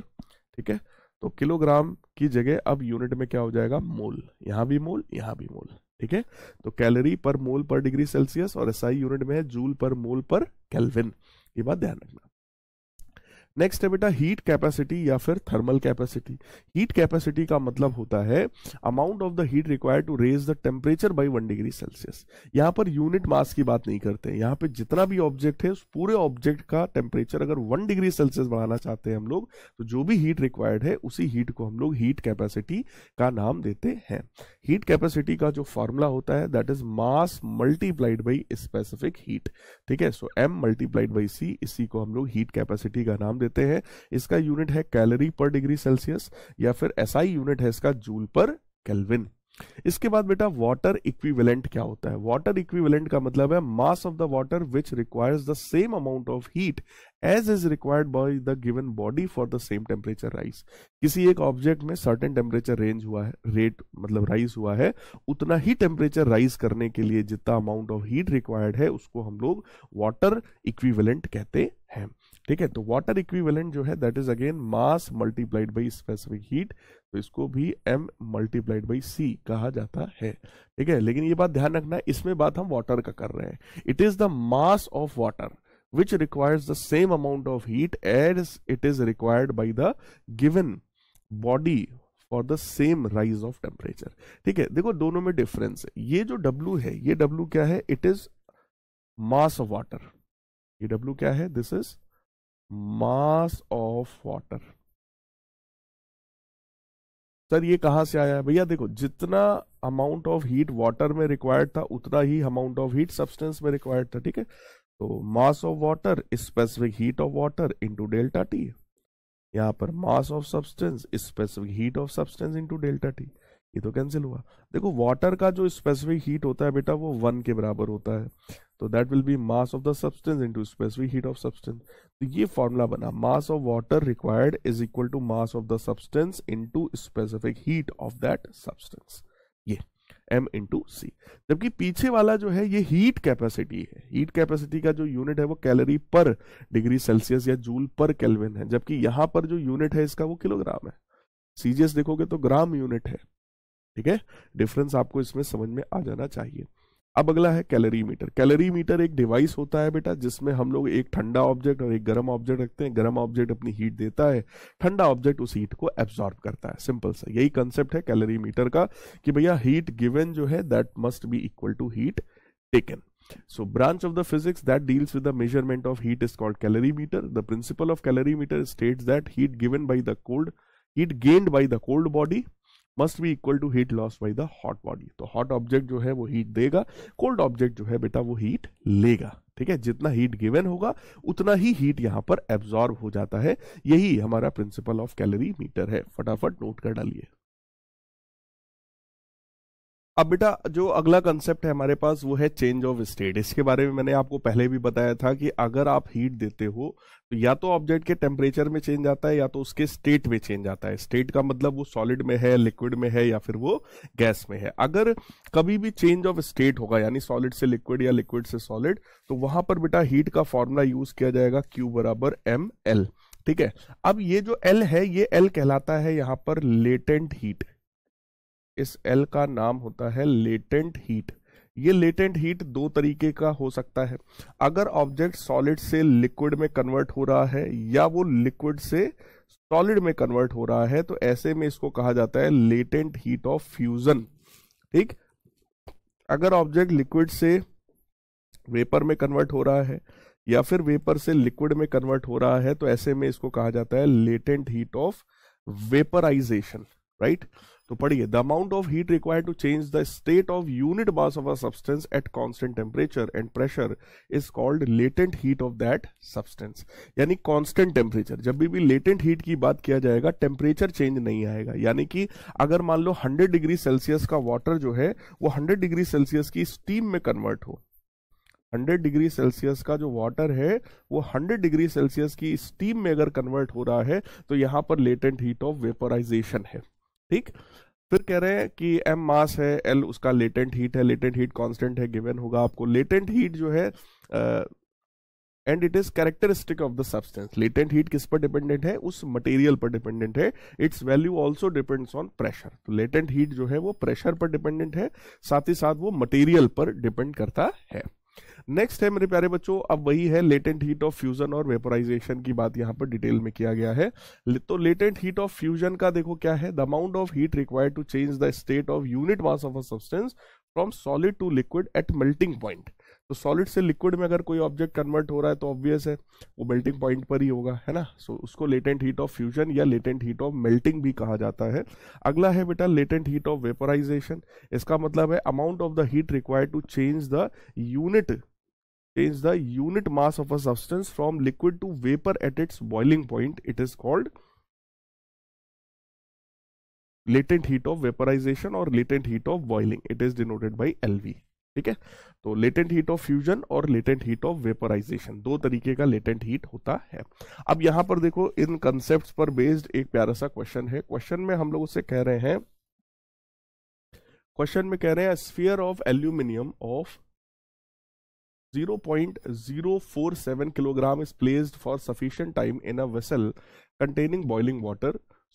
ठीक है तो kilogram की जगह अब unit में क्या हो जाएगा मोल यहाँ भी मोल यहाँ भी मोल ठीक है तो कैलोरी पर मोल पर डिग्री सेल्सियस और एसआई यूनिट में है जूल पर मोल पर कैलविन ये बात ध्यान रखना नेक्स्ट है बेटा हीट कैपेसिटी या फिर थर्मल कैपेसिटी हीट कैपेसिटी का मतलब होता है amount of the heat required to raise the temperature by one degree Celsius यहाँ पर यूनिट मास की बात नहीं करते यहाँ पे जितना भी ऑब्जेक्ट है उस पूरे ऑब्जेक्ट का टेम्परेचर अगर वन डिग्री सेल्सियस बढ़ाना चाहते हैं हम लोग तो जो भी हीट रिक्वायर्ड है उसी हीट को हम लोग हीट कैपेसिटी का नाम देते हैं हीट कैपेसिटी का जो फॉर्मूला होता है that is mass multiplied by specific heat ठीक है so M multiplied by C इसी को हम लोग हीट कैपेसिटी का नाम देते हैं इसका यूनिट है कैलोरी पर डिग्री सेल्सियस या फिर ऐसा ही यूनिट है इसका जूल पर कैलविन इसके बाद बेटा वाटर इक्विवेलेंट क्या होता है वाटर इक्विवेलेंट का मतलब है mass of the water which requires the same amount of heat as is required by the given body for the same temperature rise किसी एक ऑब्जेक्ट में सर्टेन टेम्परेचर रेंज हुआ है रेट मतलब राइज हुआ है उतना ही टेम्परेचर राइज करने के लिए जितना अमाउंट ऑफ हीट रिक्वायर्ड है उसको हम लोग वाटर इक्विवेलेंट कहते हैं ठीक है तो वाटर इक्विवेलेंट जो है that is again mass multiplied by specific heat तो इसको भी एम मल्टीप्लाइड बाई सी कहा जाता है ठीक है लेकिन ये बात ध्यान रखना है इसमें बात हम वाटर का कर रहे हैं it is the mass of water which requires the same amount of heat as it is required by the given body for the same rise of temperature ठीक है देखो दोनों में डिफरेंस है ये जो डब्ल्यू है ये डब्ल्यू क्या है it is mass of water ये डब्ल्यू क्या है this is mass of water sir ये कहां से आया है भैया देखो जितना अमाउंट ऑफ हीट वाटर में रिक्वायर्ड था उतना ही अमाउंट ऑफ हीट सब्सटेंस में रिक्वायर्ड था ठीक है तो mass of water specific heat of water into delta T यहाँ पर mass of substance specific heat of substance into delta T ये तो कैंसिल हुआ देखो वाटर का जो स्पेसिफिक हीट होता है बेटा वो वन के बराबर होता है तो that will be mass of the substance into specific heat of substance तो ये फॉर्मूला बना mass of water required is equal to mass of the substance into specific heat of that substance ये M into C जबकि पीछे वाला जो है ये हीट कैपेसिटी है हीट कैपेसिटी का जो यूनिट है वो कैलोरी पर डिग्री सेल्सियस या जूल पर केल्विन है जबकि यहां पर जो यूनिट है इसका वो किलोग्राम है सीजीएस देखोगे तो ग्राम यूनिट है ठीक है डिफरेंस आपको इसमें समझ में आ जाना चाहिए अब अगला है कैलोरी मीटर कैलोरी मीटर एक डिवाइस होता है बेटा जिसमें हम लोग एक ठंडा ऑब्जेक्ट और एक गर्म ऑब्जेक्ट रखते हैं गर्म ऑब्जेक्ट अपनी हीट देता है ठंडा ऑब्जेक्ट उस हीट को एब्जॉर्ब करता है सिंपल सा यही कंसेप्ट है कैलोरी मीटर का कि भैया हीट गिवन जो है that must be equal to heat taken so branch of the physics that deals with the measurement of heat is called calorimeter the principle of calorimeter states that heat given by the cold heat gained by the cold body must be equal to heat loss by the hot body तो hot object जो है वो heat देगा cold object जो है बेटा वो heat लेगा ठीक है जितना हीट गिवन होगा उतना ही हीट यहाँ पर एब्जॉर्ब हो जाता है यही हमारा प्रिंसिपल ऑफ कैलोरी मीटर है फटाफट नोट कर डालिए अब बेटा जो अगला कंसेप्ट है हमारे पास वो है चेंज ऑफ स्टेट इसके बारे में मैंने आपको पहले भी बताया था कि अगर आप हीट देते हो तो या तो ऑब्जेक्ट के टेम्परेचर में चेंज आता है या तो उसके स्टेट में चेंज आता है स्टेट का मतलब वो सॉलिड में है लिक्विड में है या फिर वो गैस में है अगर कभी भी चेंज ऑफ स्टेट होगा यानी सॉलिड से लिक्विड या लिक्विड से सॉलिड तो वहां पर बेटा हीट का फॉर्मूला यूज किया जाएगा क्यू बराबर एम एल ठीक है अब ये जो एल है ये एल कहलाता है यहाँ पर लेटेंट हीट इस एल का नाम होता है लेटेंट हीट ये लेटेंट हीट दो तरीके का हो सकता है अगर ऑब्जेक्ट सॉलिड से लिक्विड में कन्वर्ट हो रहा है या वो लिक्विड से सॉलिड में कन्वर्ट हो रहा है तो ऐसे में इसको कहा जाता है लेटेंट हीट ऑफ फ्यूजन ठीक अगर ऑब्जेक्ट लिक्विड से वेपर में कन्वर्ट हो रहा है या फिर वेपर से लिक्विड में कन्वर्ट हो रहा है तो ऐसे में इसको कहा जाता है latent heat of vaporisation right तो पढ़िए the amount of heat required to change the state of unit mass of a substance at constant temperature and pressure is called latent heat of that substance यानी constant temperature जब भी भी latent heat की बात किया जाएगा temperature change नहीं आएगा यानी कि अगर मान लो 100 डिग्री सेल्सियस का वाटर जो है वो 100 डिग्री सेल्सियस की स्टीम में कन्वर्ट हो 100 डिग्री सेल्सियस का जो वाटर है वो 100 डिग्री सेल्सियस की स्टीम में अगर कन्वर्ट हो रहा है तो यहाँ पर लेटेंट हीट ऑफ वेपराइजेशन है ठीक फिर कह रहे हैं कि एम मास है एल उसका लेटेंट हीट है लेटेंट हीट कांस्टेंट है गिवन होगा आपको लेटेंट हीट जो है and it is characteristic of the substance latent heat किस पर डिपेंडेंट है उस मटेरियल पर डिपेंडेंट है its value also depends on pressure तो लेटेंट हीट जो है वो प्रेशर पर डिपेंडेंट है साथ ही साथ वो मटेरियल पर डिपेंड करता है नेक्स्ट है मेरे प्यारे बच्चों अब वही है लेटेंट हीट ऑफ फ्यूजन और वेपोराइजेशन की बात यहाँ पर डिटेल में किया गया है तो लेटेंट हीट ऑफ फ्यूजन का देखो क्या है the amount of heat required to change the state of unit mass of a substance from solid to liquid at melting point तो सॉलिड से लिक्विड में अगर कोई ऑब्जेक्ट कन्वर्ट हो रहा है तो ऑब्वियस है वो मेल्टिंग पॉइंट पर ही होगा है ना सो so, उसको लेटेंट हीट ऑफ फ्यूजन या लेटेंट हीट ऑफ मेल्टिंग भी कहा जाता है अगला है बेटा लेटेंट हीट ऑफ वेपराइजेशन इसका मतलब है amount of the heat required to change the unit change the unit mass of a substance from liquid to vapor at its boiling point, it is called latent heat of vaporization or latent heat of boiling. It is denoted by LV. ठीक है तो latent heat of fusion और latent heat of vaporisation दो तरीके का latent heat होता है अब यहां पर देखो इन कंसेप्ट पर बेस्ड एक प्यारा सा क्वेश्चन है क्वेश्चन में हम लोग उससे कह रहे हैं क्वेश्चन में कह रहे हैं sphere of aluminium of 0.047 kilogram is placed for sufficient time in a vessel containing boiling water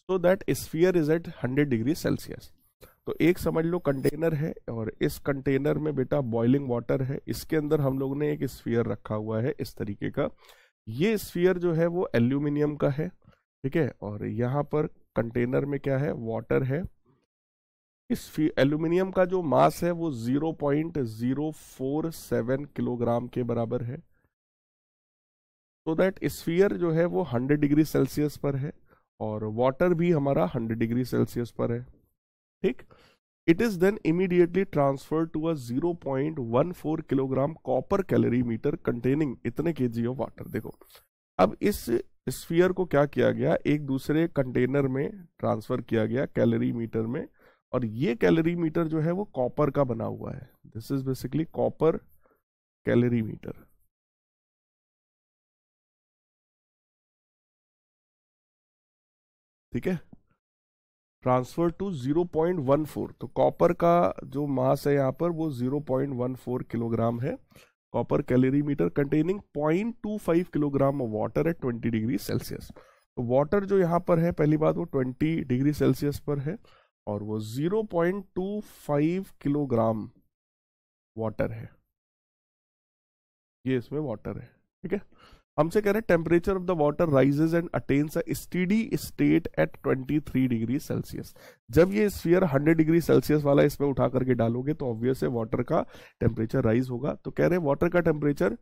so that sphere is at 100 degree Celsius. तो एक समझ लो कंटेनर है और इस कंटेनर में बेटा बॉइलिंग वाटर है इसके अंदर हम लोग ने एक स्फीयर रखा हुआ है इस तरीके का ये स्फीयर जो है वो एल्यूमिनियम का है ठीक है और यहाँ पर कंटेनर में क्या है वाटर है इस एल्यूमिनियम का जो मास है वो zero zero point four seven kilogram के बराबर है सो दैट स्फीयर जो है वो हंड्रेड डिग्री सेल्सियस पर है और वाटर भी हमारा हंड्रेड डिग्री सेल्सियस पर है ठीक it is then immediately transfer to a four kilogram copper meter containing इतने के जी ऑफ वाटर देखो अब इस स्फीयर को क्या किया गया एक दूसरे कंटेनर में ट्रांसफर किया गया कैलोरी मीटर में और ये कैलोरी मीटर जो है वो कॉपर का बना हुआ है this is basically copper calorimeter ठीक है ट्रांसफर टू 0.14 तो कॉपर का जो मास है यहां पर वो 0.14 किलोग्राम है copper calorimeter containing 0.25 kilogram of water at 20 degree Celsius तो वाटर जो यहां पर है पहली बात वो 20 डिग्री सेल्सियस पर है और वो 0.25 किलोग्राम वाटर है ये इसमें वाटर है ठीक है हमसे कह रहे हैं temperature of the water rises and attains a steady state at 23 degree Celsius जब ये स्फीयर 100 डिग्री सेल्सियस वाला इसमें उठा करके डालोगे तो ऑब्वियस है वाटर का टेम्परेचर राइज होगा तो कह रहे हैं वाटर का टेम्परेचर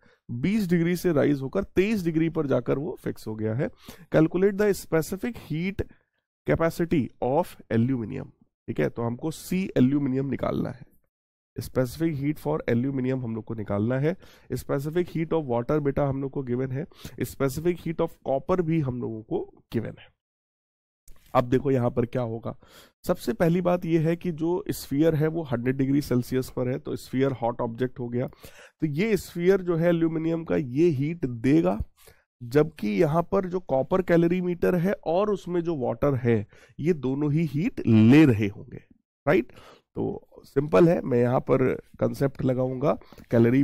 20 डिग्री से राइज होकर 23 डिग्री पर जाकर वो फिक्स हो गया है calculate the specific heat capacity of aluminium ठीक है तो हमको सी एल्यूमिनियम निकालना है स्पेसिफिक हीट फॉर एल्यूमिनियम हम लोग को निकालना है स्पेसिफिक हीट ऑफ वाटर बेटा हम लोग को गिवन है स्पेसिफिक हीट ऑफ कॉपर भी हम लोगों को गिवन है अब देखो यहाँ पर क्या होगा सबसे पहली बात यह है कि जो स्फीयर है वो 100 डिग्री सेल्सियस पर है तो स्फीयर हॉट ऑब्जेक्ट हो गया तो ये स्फीयर जो है एल्यूमिनियम का ये हीट देगा जबकि यहां पर जो कॉपर मीटर है और उसमें जो वाटर है ये दोनों ही हीट ले रहे होंगे राइट तो सिंपल है मैं यहां पर कंसेप्ट लगाऊंगा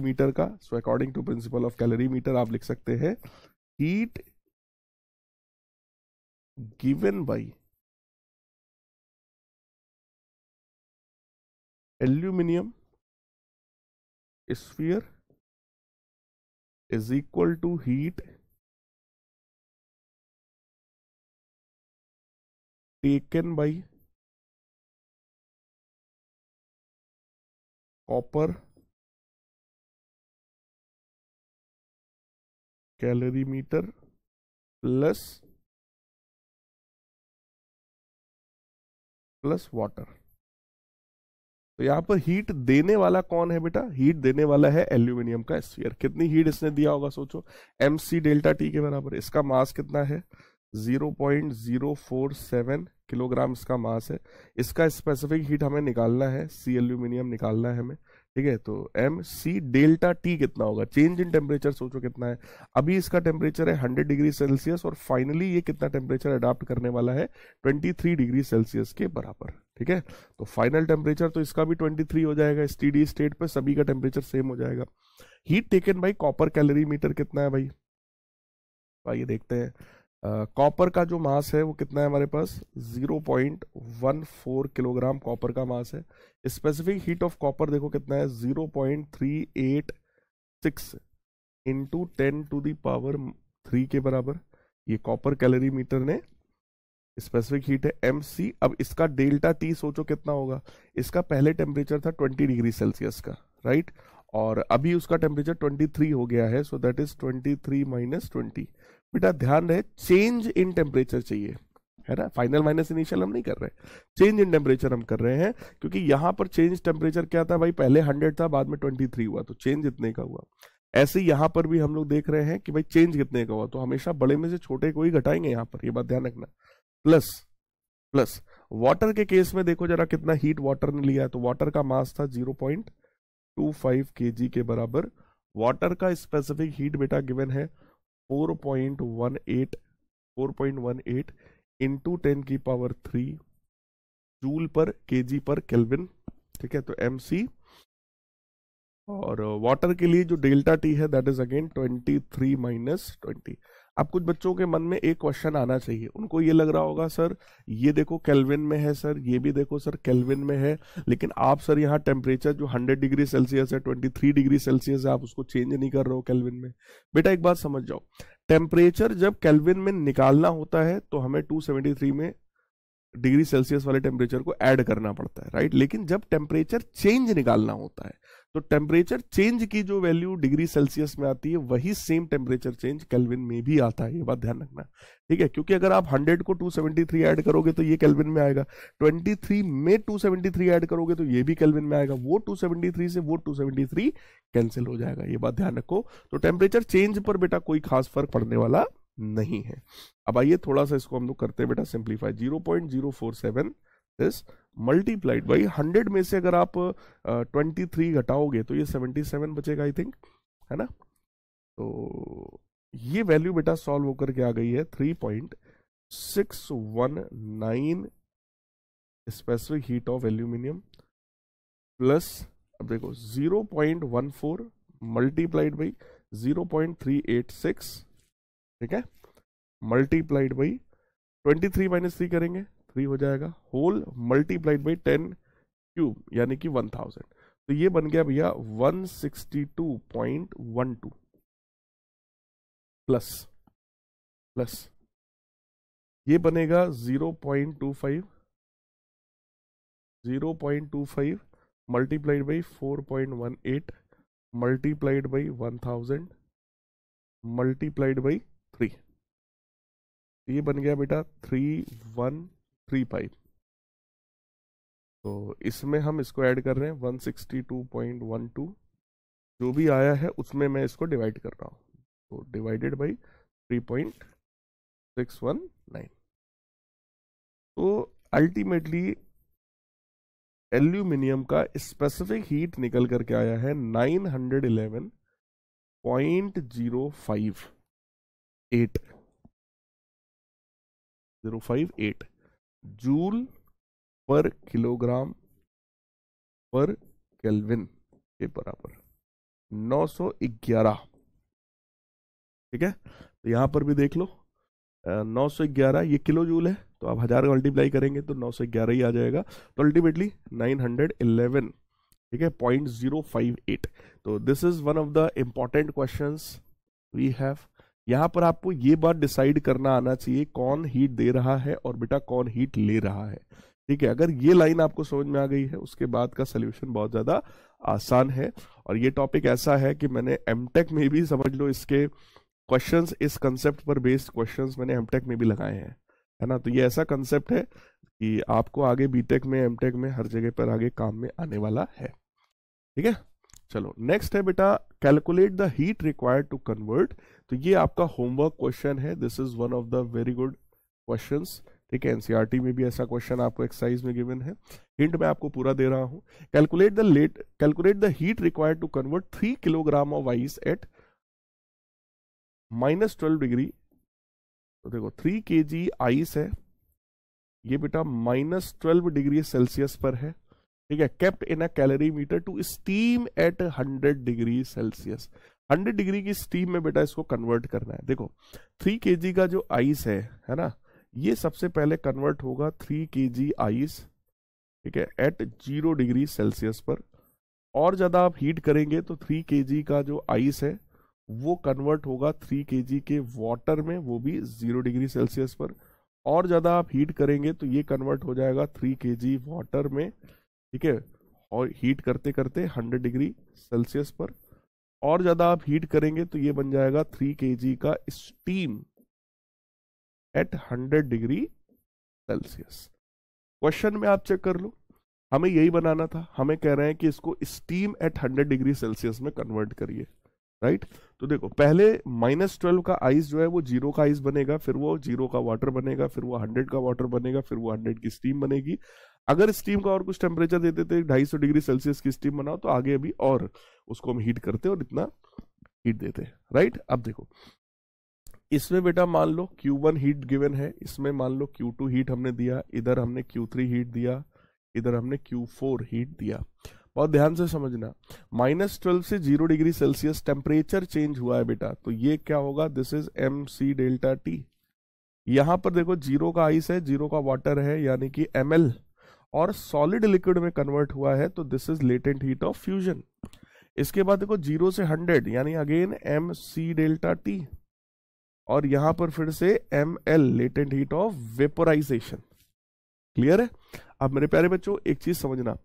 मीटर का so according to principle of meter आप लिख सकते हैं heat given by aluminium sphere is equal to heat taken by copper calorimeter plus plus water तो यहां पर हीट देने वाला कौन है बेटा हीट देने वाला है एल्यूमिनियम का स्फीयर कितनी हीट इसने दिया होगा सोचो एम सी डेल्टा टी के बराबर इसका मास कितना है 0.047 किलोग्राम इसका मास है इसका स्पेसिफिक हीट हमें निकालना है सी एल्यूमिनियम निकालना है हमें ठीक है तो एम सी डेल्टा टी कितना होगा चेंज इन टेम्परेचर सोचो कितना है अभी इसका टेम्परेचर है 100 डिग्री सेल्सियस और फाइनली ये कितना टेम्परेचर अडाप्ट करने वाला है 23 डिग्री सेल्सियस के बराबर ठीक है तो फाइनल टेम्परेचर तो इसका भी 23 हो जाएगा स्टीडी स्टेट पर सभी का टेम्परेचर सेम हो जाएगा heat taken by copper calorimeter कितना है भाई भाई देखते हैं कॉपर का जो मास है वो कितना है हमारे पास 0.14 किलोग्राम कॉपर का मास है स्पेसिफिक हीट ऑफ कॉपर देखो कितना है 0.386 into ten to the power three के बराबर ये कॉपर कैलोरी मीटर ने स्पेसिफिक हीट है एम सी अब इसका डेल्टा टी सोचो कितना होगा इसका पहले टेम्परेचर था 20 डिग्री सेल्सियस का राइट और अभी उसका टेम्परेचर 23 हो गया है so that is 23 three minus twenty बेटा ध्यान रहे चेंज इन टेम्परेचर चाहिए है ना फाइनल माइनस इनिशियल हम नहीं कर रहे चेंज इन टेम्परेचर हम कर रहे हैं क्योंकि यहाँ पर चेंज टेम्परेचर क्या था भाई पहले हंड्रेड था बाद में ट्वेंटी थ्री हुआ तो चेंज इतने का हुआ ऐसे यहाँ पर भी हम लोग देख रहे हैं कि भाई चेंज कितने का हुआ तो हमेशा बड़े में से छोटे को ही घटाएंगे यहाँ पर ये बात ध्यान रखना प्लस प्लस वाटर के केस में देखो जरा कितना हीट वाटर ने लिया है तो वाटर का मास था जीरो पॉइंट टू फाइव के जी के बराबर वाटर का स्पेसिफिक हीट बेटा गिवन है four point one eight four point one eight into ten की power three joule per KG per kelvin ठीक है तो एम सी और वाटर uh, के लिए जो डेल्टा टी है that is again twenty three minus twenty अब कुछ बच्चों के मन में एक क्वेश्चन आना चाहिए उनको ये लग रहा होगा सर ये देखो कैलविन में है सर ये भी देखो सर कैलविन में है लेकिन आप सर यहाँ टेम्परेचर जो 100 डिग्री सेल्सियस है 23 डिग्री सेल्सियस है आप उसको चेंज नहीं कर रहे हो कैलविन में बेटा एक बात समझ जाओ टेम्परेचर जब कैलविन में निकालना होता है तो हमें टू में डिग्री सेल्सियस वाले टेम्परेचर को एड करना पड़ता है राइट लेकिन जब टेम्परेचर चेंज निकालना होता है तो टेम्परेचर चेंज की जो वैल्यू डिग्री सेल्सियस में आती है वही सेम टेम्परेचर चेंज कैलविन में भी आता है ये बात ध्यान रखना ठीक है क्योंकि अगर आप 100 को 273 ऐड करोगे तो ये कैलविन में आएगा 23 में 273 ऐड करोगे तो ये भी कैलविन में आएगा वो 273 से वो 273 कैंसिल हो जाएगा ये बात ध्यान रखो तो टेम्परेचर चेंज पर बेटा कोई खास फर्क पड़ने वाला नहीं है अब आइए थोड़ा सा इसको हम लोग करते हैं बेटा simplify zero point zero four seven this multiplied by hundred में से अगर आप ट्वेंटी uh, थ्री घटाओगे तो ये सेवेंटी सेवन बचेगा आई थिंक है ना तो ये वैल्यू बेटा सॉल्व होकर के आ गई है three point six one nine specific heat of aluminium plus अब देखो zero point one four multiplied by zero point three eight six ठीक है multiplied by twenty three minus three करेंगे थ्री हो जाएगा whole multiplied by ten cube यानी कि one thousand तो ये बन गया भैया one sixty two point one two plus plus ये बनेगा zero point two five zero point two five multiplied by four point one eight multiplied by one thousand multiplied by three ये बन गया बेटा थ्री वन थ्री पाइप तो इसमें हम इसको ऐड कर रहे हैं one sixty two point one two जो भी आया है उसमें मैं इसको डिवाइड कर रहा हूँ तो divided by three point six one nine तो अल्टीमेटली एल्यूमिनियम का स्पेसिफिक हीट निकल करके आया है nine hundred eleven point zero five eight zero five eight joule per kilogram per kelvin के बराबर 911 ठीक है तो यहां पर भी देख लो नौ सौ ग्यारह ये किलो जूल है तो आप हजार का मल्टीप्लाई करेंगे तो नौ सौ ग्यारह ही आ जाएगा तो अल्टीमेटली नाइन हंड्रेड इलेवन ठीक है पॉइंट जीरो फाइव एट तो this is one of the important question we have यहां पर आपको ये बात डिसाइड करना आना चाहिए कौन हीट दे रहा है और बेटा कौन हीट ले रहा है ठीक है अगर ये लाइन आपको समझ में आ गई है उसके बाद का सोल्यूशन बहुत ज्यादा आसान है और ये टॉपिक ऐसा है कि मैंने एमटेक में भी समझ लो इसके क्वेश्चंस इस कंसेप्ट पर बेस्ड क्वेश्चंस मैंने एमटेक में भी लगाए हैं है ना तो ये ऐसा कंसेप्ट है कि आपको आगे बीटेक में एमटेक में हर जगह पर आगे काम में आने वाला है ठीक है चलो नेक्स्ट है बेटा calculate the heat required to convert तो ये आपका होमवर्क क्वेश्चन है this is one of the very good question ठीक है एनसीआरटी e में भी ऐसा क्वेश्चन आपको एक्सरसाइज में गिवन है हिंट मैं आपको पूरा दे रहा हूँ calculate the late calculate the heat required to convert three kilogram of ice at minus twelve degree तो देखो थ्री के आइस है ये बेटा माइनस ट्वेल्व डिग्री सेल्सियस पर है ठीक है kept in a calorimeter to steam at 100 degree celsius 100 degree की स्टीम में बेटा इसको कन्वर्ट करना है देखो 3 के का जो आइस है है ना ये सबसे पहले कन्वर्ट होगा 3 के आइस ठीक है एट जीरो डिग्री सेल्सियस पर और ज़्यादा आप हीट करेंगे तो 3 के का जो आइस है वो कन्वर्ट होगा 3 के के वाटर में वो भी जीरो डिग्री सेल्सियस पर और ज़्यादा आप हीट करेंगे तो ये कन्वर्ट हो जाएगा 3 के वाटर में ठीक है और हीट करते करते 100 डिग्री सेल्सियस पर और ज़्यादा आप हीट करेंगे तो ये बन जाएगा थ्री के का steam at 100 degree celsius question में आप चेक कर लो हमें यही बनाना था हमें कह रहे हैं कि इसको स्टीम एट 100 डिग्री सेल्सियस में कन्वर्ट करिए राइट तो देखो पहले माइनस ट्वेल्व का आइस जो है वो जीरो का आइस बनेगा फिर वो जीरो का वाटर बनेगा फिर वो हंड्रेड का वाटर बनेगा फिर वो हंड्रेड की स्टीम बनेगी अगर स्टीम का और कुछ टेम्परेचर दे देते ढाई सौ डिग्री सेल्सियस की स्टीम बनाओ तो आगे अभी और उसको हम हीट करते और इतना हीट देते राइट अब देखो इसमें बेटा मान लो Q1 हीट गिवन है इसमें मान लो Q2 हीट हमने दिया इधर हमने Q3 हीट दिया इधर हमने Q4 हीट दिया बहुत ध्यान से समझना माइनस ट्वेल्व से zero degree celsius temperature change हुआ है बेटा तो ये क्या होगा this is M C delta T यहां पर देखो जीरो का आइस है जीरो का वाटर है यानी कि एम एल और सॉलिड लिक्विड में कन्वर्ट हुआ है तो this is latent heat of fusion इसके बाद देखो जीरो से हंड्रेड यानी again M C delta T और यहां पर फिर से M L latent heat of vaporisation clear है अब मेरे प्यारे बच्चों एक चीज समझना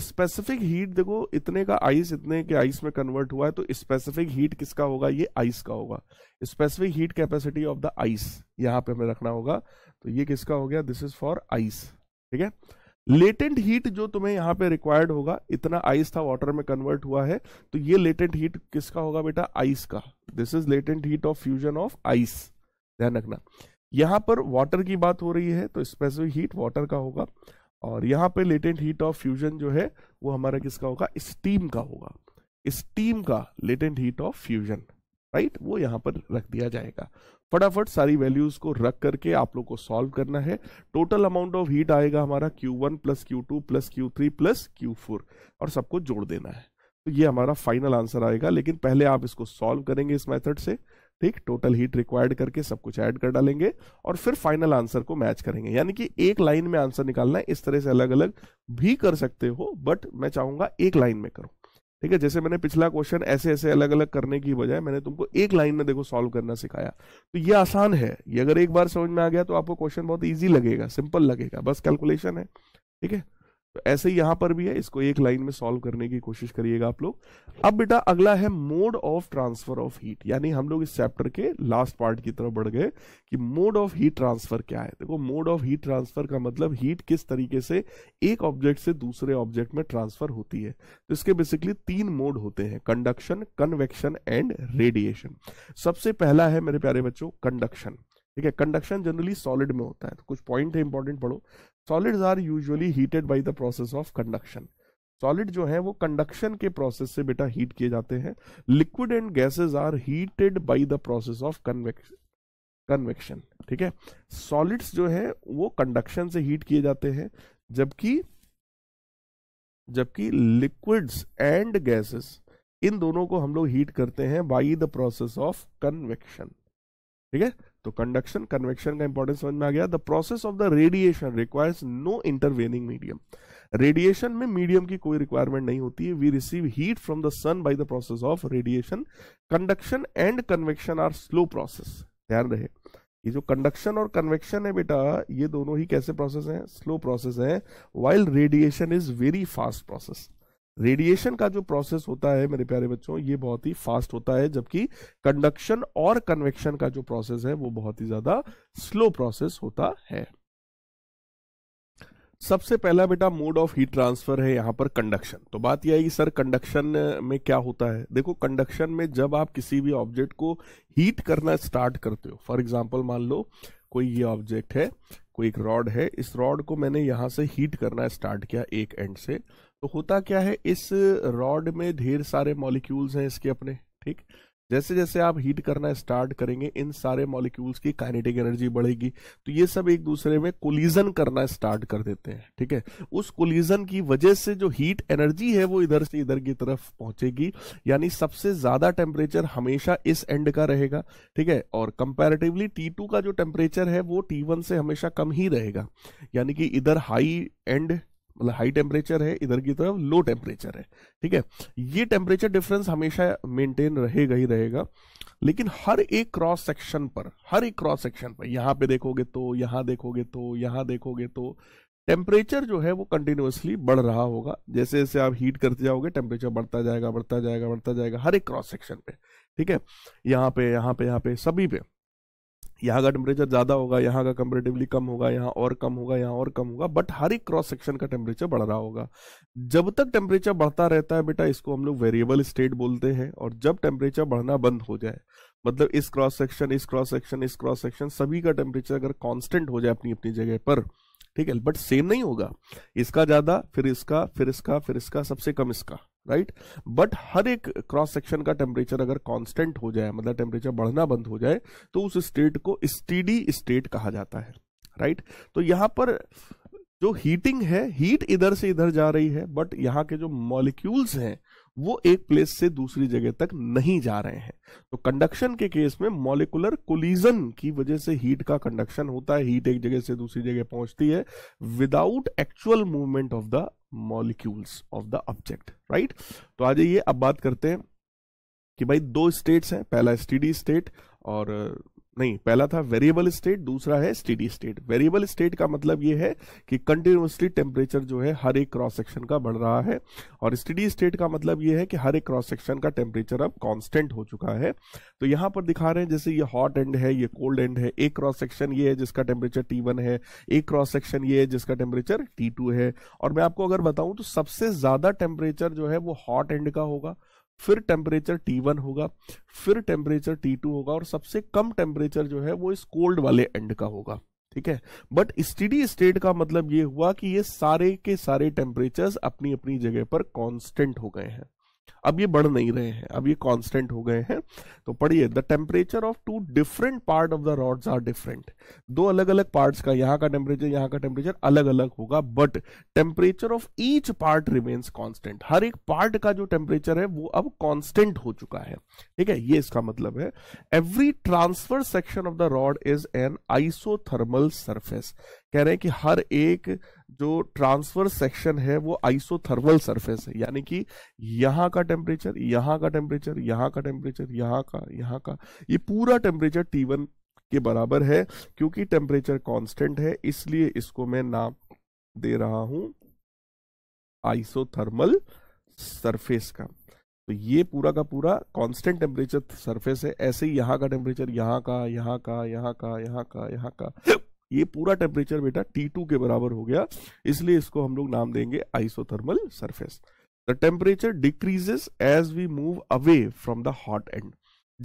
स्पेसिफिक हीट देखो इतने का आइस इतने के आइस में कन्वर्ट हुआ है तो स्पेसिफिक हीट किसका होगा ये आइस का होगा specific heat capacity of the ice यहां पे हमें रखना होगा तो ये किसका हो गया दिस इज फॉर आइस ठीक है लेटेंट हीट जो तुम्हें यहाँ पे रिक्वायर्ड होगा इतना आइस था वाटर में कन्वर्ट हुआ है तो ये लेटेंट हीट किसका होगा बेटा आइस का this is latent heat of fusion of ice ध्यान रखना यहाँ पर वाटर की बात हो रही है तो स्पेसिफिक हीट वाटर का होगा और यहाँ पे लेटेंट हीट ऑफ फ्यूजन जो है वो हमारा किसका होगा स्टीम का होगा स्टीम का latent heat of fusion right वो यहाँ पर रख दिया जाएगा फटाफट सारी वैल्यूज को रख करके आप लोग को सॉल्व करना है टोटल अमाउंट ऑफ हीट आएगा हमारा Q one plus Q two plus Q three plus Q four और सबको जोड़ देना है तो ये हमारा फाइनल आंसर आएगा लेकिन पहले आप इसको सॉल्व करेंगे इस मेथड से ठीक टोटल हीट रिक्वायर्ड करके सब कुछ ऐड कर डालेंगे और फिर फाइनल आंसर को मैच करेंगे यानी कि एक लाइन में आंसर निकालना है इस तरह से अलग अलग भी कर सकते हो बट मैं चाहूंगा एक लाइन में करो ठीक है जैसे मैंने पिछला क्वेश्चन ऐसे ऐसे अलग अलग करने की बजाय मैंने तुमको एक लाइन में देखो सॉल्व करना सिखाया तो ये आसान है ये अगर एक बार समझ में आ गया तो आपको क्वेश्चन बहुत ईजी लगेगा सिंपल लगेगा बस कैलकुलेशन है ठीक है तो ऐसे यहां पर भी है इसको एक लाइन में सॉल्व करने की कोशिश करिएगा आप लोग अब बेटा अगला है mode of transfer of heat यानी हम लोग इस चैप्टर के लास्ट पार्ट की तरफ बढ़ गए कि मोड ऑफ हीट ट्रांसफर क्या है देखो मोड ऑफ हीट ट्रांसफर का मतलब हीट किस तरीके से एक ऑब्जेक्ट से दूसरे ऑब्जेक्ट में ट्रांसफर होती है तो इसके बेसिकली तीन मोड होते हैं कंडक्शन कन्वेक्शन एंड रेडिएशन सबसे पहला है मेरे प्यारे बच्चों कंडक्शन ठीक है कंडक्शन जनरली सॉलिड में होता है तो कुछ पॉइंट है इंपॉर्टेंट पढ़ो solids are usually heated by the process of conduction solid जो है वो कंडक्शन के प्रोसेस से बेटा हीट किए जाते हैं liquid and gases are heated by the process of convection convection ठीक है सॉलिड्स जो है वो कंडक्शन से हीट किए जाते हैं जबकि जबकि लिक्विड्स एंड गैसेस इन दोनों को हम लोग हीट करते हैं by the process of convection ठीक है तो कंडक्शन कन्वेक्शन का इंपॉर्टेंस समझ में आ गया the process of the radiation requires no intervening medium radiation में मीडियम की कोई रिक्वायरमेंट नहीं होती है we receive heat from the sun by the process of radiation conduction and convection are slow process ध्यान रहे ये जो कंडक्शन और कन्वेक्शन है बेटा ये दोनों ही कैसे प्रोसेस हैं स्लो प्रोसेस हैं while radiation is very fast process radiation का जो प्रोसेस होता है मेरे प्यारे बच्चों ये बहुत ही फास्ट होता है जबकि कंडक्शन और कन्वेक्शन का जो प्रोसेस है वो बहुत ही ज्यादा स्लो प्रोसेस होता है सबसे पहला बेटा मोड ऑफ हीट ट्रांसफर है यहाँ पर कंडक्शन तो बात यह सर कंडक्शन में क्या होता है देखो कंडक्शन में जब आप किसी भी ऑब्जेक्ट को हीट करना स्टार्ट करते हो फॉर एग्जाम्पल मान लो कोई ये ऑब्जेक्ट है कोई एक रॉड है इस रॉड को मैंने यहां से हीट करना स्टार्ट किया एक एंड से तो होता क्या है इस रॉड में ढेर सारे मॉलिक्यूल्स हैं इसके अपने ठीक जैसे जैसे आप हीट करना स्टार्ट करेंगे इन सारे मॉलिक्यूल्स की काइनेटिक एनर्जी बढ़ेगी तो ये सब एक दूसरे में कोलिजन करना स्टार्ट कर देते हैं ठीक है उस कोलिजन की वजह से जो हीट एनर्जी है वो इधर से इधर की तरफ पहुंचेगी यानी सबसे ज्यादा टेम्परेचर हमेशा इस एंड का रहेगा ठीक है और कंपेरेटिवली टी का जो टेम्परेचर है वो टी से हमेशा कम ही रहेगा यानी कि इधर हाई एंड मतलब हाई टेम्परेचर है इधर की तरफ लो टेम्परेचर है ठीक है ये टेम्परेचर डिफरेंस हमेशा मेंटेन रहेगा ही रहेगा लेकिन हर एक क्रॉस सेक्शन पर हर एक क्रॉस सेक्शन पर यहाँ पे देखोगे तो यहाँ देखोगे तो यहाँ देखोगे तो टेम्परेचर जो है वो कंटिन्यूसली बढ़ रहा होगा जैसे जैसे आप हीट करते जाओगे टेम्परेचर बढ़ता जाएगा बढ़ता जाएगा बढ़ता जाएगा हर एक क्रॉस सेक्शन पे ठीक है यहाँ पे यहाँ पे यहाँ पे सभी पे यहाँ का टेम्परेचर ज़्यादा होगा यहाँ का कंपेरेटिवली कम होगा यहाँ और कम होगा यहाँ और कम होगा बट हर एक क्रॉस सेक्शन का टेम्परेचर बढ़ रहा होगा जब तक टेम्परेचर बढ़ता रहता है बेटा इसको हम लोग वेरिएबल स्टेट बोलते हैं और जब टेम्परेचर बढ़ना बंद हो जाए मतलब इस क्रॉस सेक्शन इस क्रॉस सेक्शन इस क्रॉस सेक्शन सभी का टेम्परेचर अगर कॉन्स्टेंट हो जाए अपनी अपनी जगह पर ठीक है बट सेम नहीं होगा इसका ज़्यादा फिर इसका फिर इसका फिर इसका सबसे कम इसका राइट बट हर एक क्रॉस सेक्शन का टेम्परेचर अगर कांस्टेंट हो जाए मतलब टेम्परेचर बढ़ना बंद हो जाए तो उस स्टेट को स्टीडी स्टेट कहा जाता है राइट तो यहाँ पर जो हीटिंग है हीट इधर से इधर जा रही है बट यहाँ के जो मॉलिक्यूल्स हैं वो एक प्लेस से दूसरी जगह तक नहीं जा रहे हैं तो कंडक्शन के केस में मॉलिकुलर कोलिजन की वजह से हीट का कंडक्शन होता है हीट एक जगह से दूसरी जगह पहुंचती है without actual movement of the molecules of the object right तो आ जाइए अब बात करते हैं कि भाई दो स्टेट्स हैं पहला स्टीडी स्टेट और नहीं पहला था वेरिएबल स्टेट दूसरा है स्टेडी स्टेट वेरिएबल स्टेट का मतलब यह है कि कंटिन्यूसली टेम्परेचर जो है हर एक क्रॉस सेक्शन का बढ़ रहा है और स्टेडी स्टेट का मतलब यह है कि हर एक क्रॉस सेक्शन का टेम्परेचर अब कांस्टेंट हो चुका है तो यहाँ पर दिखा रहे हैं जैसे ये हॉट एंड है ये कोल्ड एंड है एक क्रॉस सेक्शन ये है जिसका टेम्परेचर टी है एक क्रॉस सेक्शन ये है जिसका टेम्परेचर टी है और मैं आपको अगर बताऊँ तो सबसे ज़्यादा टेम्परेचर जो है वो हॉट एंड का होगा फिर टेम्परेचर टी वन होगा फिर टेम्परेचर टी टू होगा और सबसे कम टेम्परेचर जो है वो इस कोल्ड वाले एंड का होगा ठीक है बट स्टडी स्टेट का मतलब ये हुआ कि ये सारे के सारे टेम्परेचर अपनी अपनी जगह पर कॉन्स्टेंट हो गए हैं अब ये बढ़ नहीं रहे हैं अब ये कांस्टेंट हो गए हैं तो पढ़िए the temperature of two different part of the rods are different दो अलग अलग पार्ट्स का यहाँ का टेम्परेचर यहाँ का टेम्परेचर अलग अलग होगा but temperature of each part remains constant हर एक पार्ट का जो टेम्परेचर है वो अब कॉन्स्टेंट हो चुका है ठीक है ये इसका मतलब है every transfer section of the rod is an isothermal surface कह रहे हैं कि हर एक जो ट्रांसफर सेक्शन है वो आइसोथर्मल सरफेस है यानी कि यहाँ का टेम्परेचर यहाँ का टेम्परेचर यहाँ का टेम्परेचर यहाँ का यहाँ का ये पूरा टेम्परेचर T1 के बराबर है क्योंकि टेम्परेचर कांस्टेंट है इसलिए इसको मैं नाम दे रहा हूं आइसोथर्मल सरफेस का तो ये पूरा का पूरा कांस्टेंट टेम्परेचर सरफेस है ऐसे ही यहाँ का टेम्परेचर यहाँ का यहाँ का यहाँ का यहाँ का यहाँ का ये पूरा टेम्परेचर बेटा T2 के बराबर हो गया इसलिए इसको हम लोग नाम देंगे isothermal surface the temperature decreases as we move away from the hot end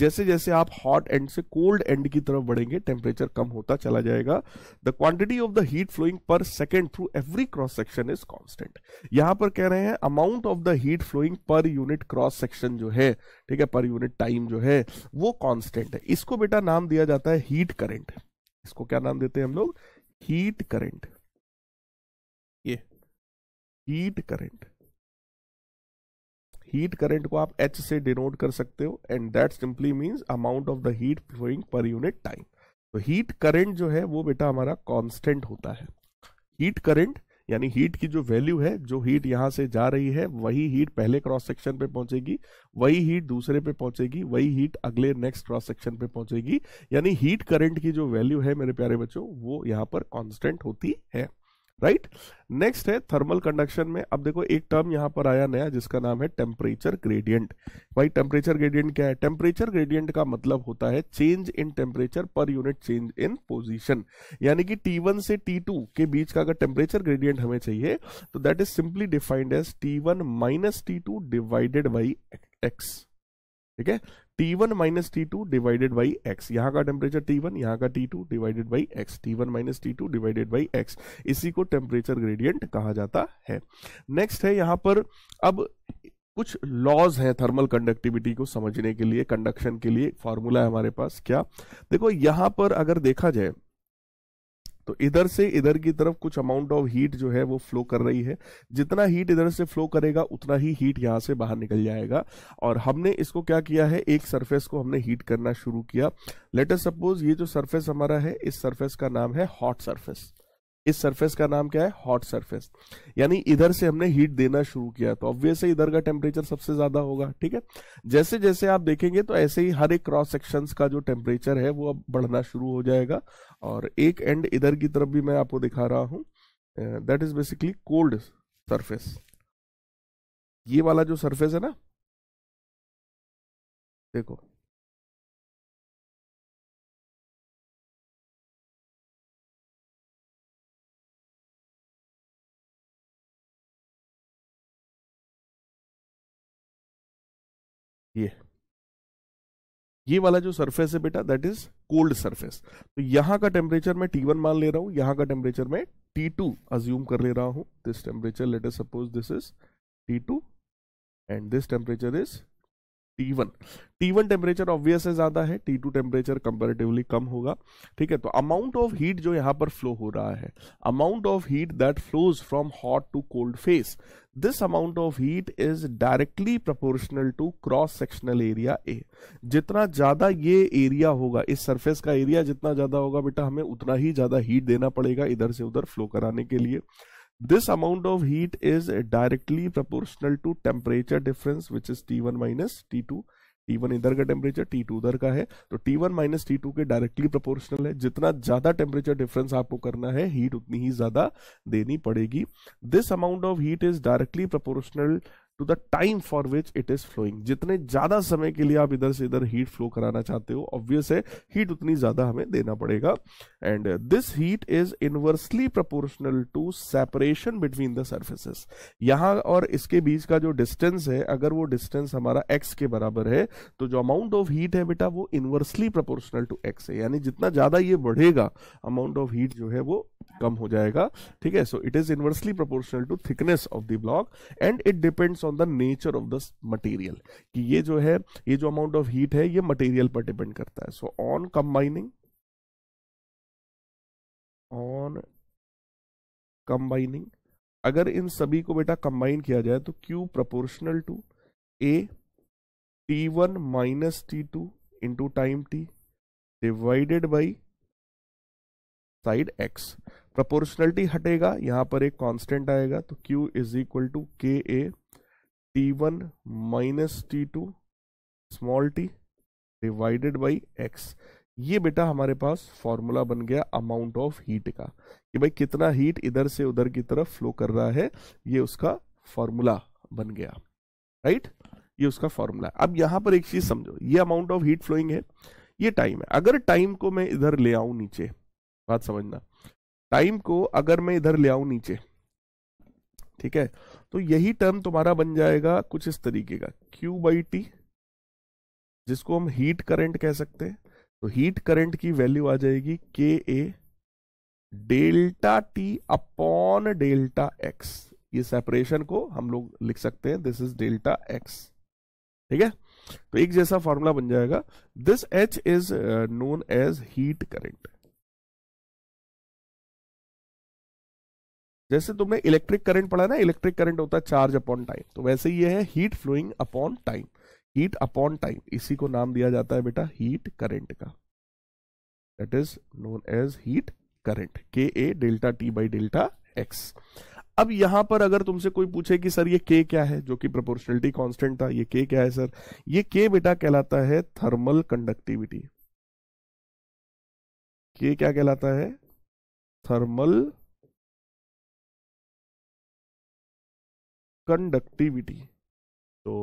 जैसे जैसे आप हॉट एंड से कोल्ड एंड की तरफ बढ़ेंगे टेम्परेचर कम होता चला जाएगा the quantity of the heat flowing per second through every cross section is constant यहां पर कह रहे हैं amount of the heat flowing per unit cross section जो है ठीक है पर यूनिट टाइम जो है वो कॉन्स्टेंट है इसको बेटा नाम दिया जाता है हीट करेंट इसको क्या नाम देते हैं हम लोग हीट करंट ये हीट करंट हीट करंट को आप एच से डिनोट कर सकते हो and that simply means amount of the heat flowing per unit time तो हीट करंट जो है वो बेटा हमारा कांस्टेंट होता है हीट करंट यानी हीट की जो वैल्यू है जो हीट यहाँ से जा रही है वही हीट पहले क्रॉस सेक्शन पे पहुंचेगी वही हीट दूसरे पे पहुंचेगी वही हीट अगले नेक्स्ट क्रॉस सेक्शन पे पहुंचेगी यानी हीट करंट की जो वैल्यू है मेरे प्यारे बच्चों वो यहाँ पर कॉन्स्टेंट होती है राइट नेक्स्ट है थर्मल कंडक्शन में अब देखो एक टर्म यहां पर आया नया जिसका नाम है टेम्परेचर ग्रेडियंट भाई टेम्परेचर ग्रेडियंट क्या है टेम्परेचर ग्रेडियंट का मतलब होता है change in temperature per unit change in position यानी कि T1 से T2 के बीच का अगर टेम्परेचर ग्रेडियंट हमें चाहिए तो that is simply defined as T one minus T divided by X ठीक है T one minus T two divided by X यहाँ का टेम्परेचर टी वन यहाँ का T two divided by X T one minus T two divided by X इसी को temperature gradient कहा जाता है नेक्स्ट है यहाँ पर अब कुछ लॉज हैं थर्मल कंडक्टिविटी को समझने के लिए कंडक्शन के लिए फॉर्मूला है हमारे पास क्या देखो यहाँ पर अगर देखा जाए तो इधर से इधर की तरफ कुछ अमाउंट ऑफ हीट जो है वो फ्लो कर रही है जितना हीट इधर से फ्लो करेगा उतना ही हीट यहाँ से बाहर निकल जाएगा और हमने इसको क्या किया है एक सरफेस को हमने हीट करना शुरू किया लेटर सपोज ये जो सरफेस हमारा है इस सरफेस का नाम है हॉट सरफेस इस सरफेस का नाम क्या है हॉट सरफेस यानी इधर से हमने हीट देना शुरू किया तो ऑब्वियस है इधर का टेम्परेचर सबसे ज्यादा होगा ठीक है जैसे जैसे आप देखेंगे तो ऐसे ही हर एक क्रॉस सेक्शंस का जो टेम्परेचर है वो अब बढ़ना शुरू हो जाएगा और एक एंड इधर की तरफ भी मैं आपको दिखा रहा हूं that is basically cold surface ये वाला जो सरफेस है ना देखो ये ये वाला जो सरफेस है बेटा दैट इज कोल्ड सरफेस तो यहां का टेम्परेचर मैं टी वन मान ले रहा हूं यहां का टेम्परेचर मैं टी टू अज्यूम कर ले रहा हूं this temperature let us suppose this is T two and this temperature is T one T one temperature obvious है ज्यादा है टी टू टेम्परेचर कंपेरेटिवली कम होगा ठीक है तो अमाउंट ऑफ हीट जो यहाँ पर फ्लो हो रहा है amount of heat that flows from hot to cold face this amount of heat is directly proportional to cross sectional area A जितना ज्यादा ये एरिया होगा इस सरफेस का एरिया जितना ज्यादा होगा बेटा हमें उतना ही ज्यादा हीट देना पड़ेगा इधर से उधर फ्लो कराने के लिए this amount of heat is directly proportional to temperature difference which is T1 minus T2 T1 इधर का टेम्परेचर T2 उधर का है तो T1 माइनस टी के डायरेक्टली प्रोपोर्शनल है जितना ज्यादा टेम्परेचर डिफरेंस आपको करना है हीट उतनी ही ज्यादा देनी पड़ेगी this amount of heat is directly proportional to the time for which it is flowing जितने ज्यादा समय के लिए आप इधर से इधर हीट फ्लो कराना चाहते हो ऑब्वियस है हीट उतनी ज्यादा हमें देना पड़ेगा and this heat is inversely proportional to separation between the surfaces यहां और इसके बीच का जो डिस्टेंस है अगर वो डिस्टेंस हमारा एक्स के बराबर है तो जो अमाउंट ऑफ हीट है बेटा वो इनवर्सली प्रपोर्शनल टू एक्स है यानी जितना ज्यादा ये बढ़ेगा अमाउंट ऑफ हीट जो है वो कम हो जाएगा ठीक है so it is inversely proportional to thickness of the block and it depends on the nature of the material कि ये जो है ये जो अमाउंट ऑफ हीट है ये मटेरियल पर डिपेंड करता है so on combining on combining अगर इन सभी को बेटा कंबाइन किया जाए तो Q proportional to A T one minus T two into time T divided by side X proportionality हटेगा यहां पर एक कांस्टेंट आएगा तो Q is equal to K A T one minus T two small t divided by X ये बेटा हमारे पास फॉर्मूला बन गया अमाउंट ऑफ हीट का कि भाई कितना हीट इधर से उधर की तरफ फ्लो कर रहा है ये उसका फॉर्मूला बन गया राइट ये उसका फॉर्मूला अब यहां पर एक चीज समझो ये अमाउंट ऑफ हीट फ्लोइंग है ये टाइम है अगर टाइम को मैं इधर ले आऊं नीचे बात समझना टाइम को अगर मैं इधर ले आऊं नीचे ठीक है तो यही टर्म तुम्हारा बन जाएगा कुछ इस तरीके का क्यू बाई टी जिसको हम हीट करंट कह सकते हैं तो हीट करंट की वैल्यू आ जाएगी K A delta T upon delta X ये सेपरेशन को हम लोग लिख सकते हैं दिस इज डेल्टा एक्स ठीक है तो एक जैसा फॉर्मूला बन जाएगा this H is known as heat current जैसे तुमने इलेक्ट्रिक करंट पढ़ा ना इलेक्ट्रिक करंट होता है चार्ज अपॉन टाइम तो वैसे ये है heat flowing upon time heat upon time इसी को नाम दिया जाता है बेटा हीट करंट का that is known as heat current K A delta T by delta X अब यहां पर अगर तुमसे कोई पूछे कि सर ये के क्या है जो कि प्रोपोर्शनलिटी कांस्टेंट था ये के क्या है सर ये के बेटा कहलाता है थर्मल कंडक्टिविटी के क्या कहलाता है थर्मल कंडक्टिविटी तो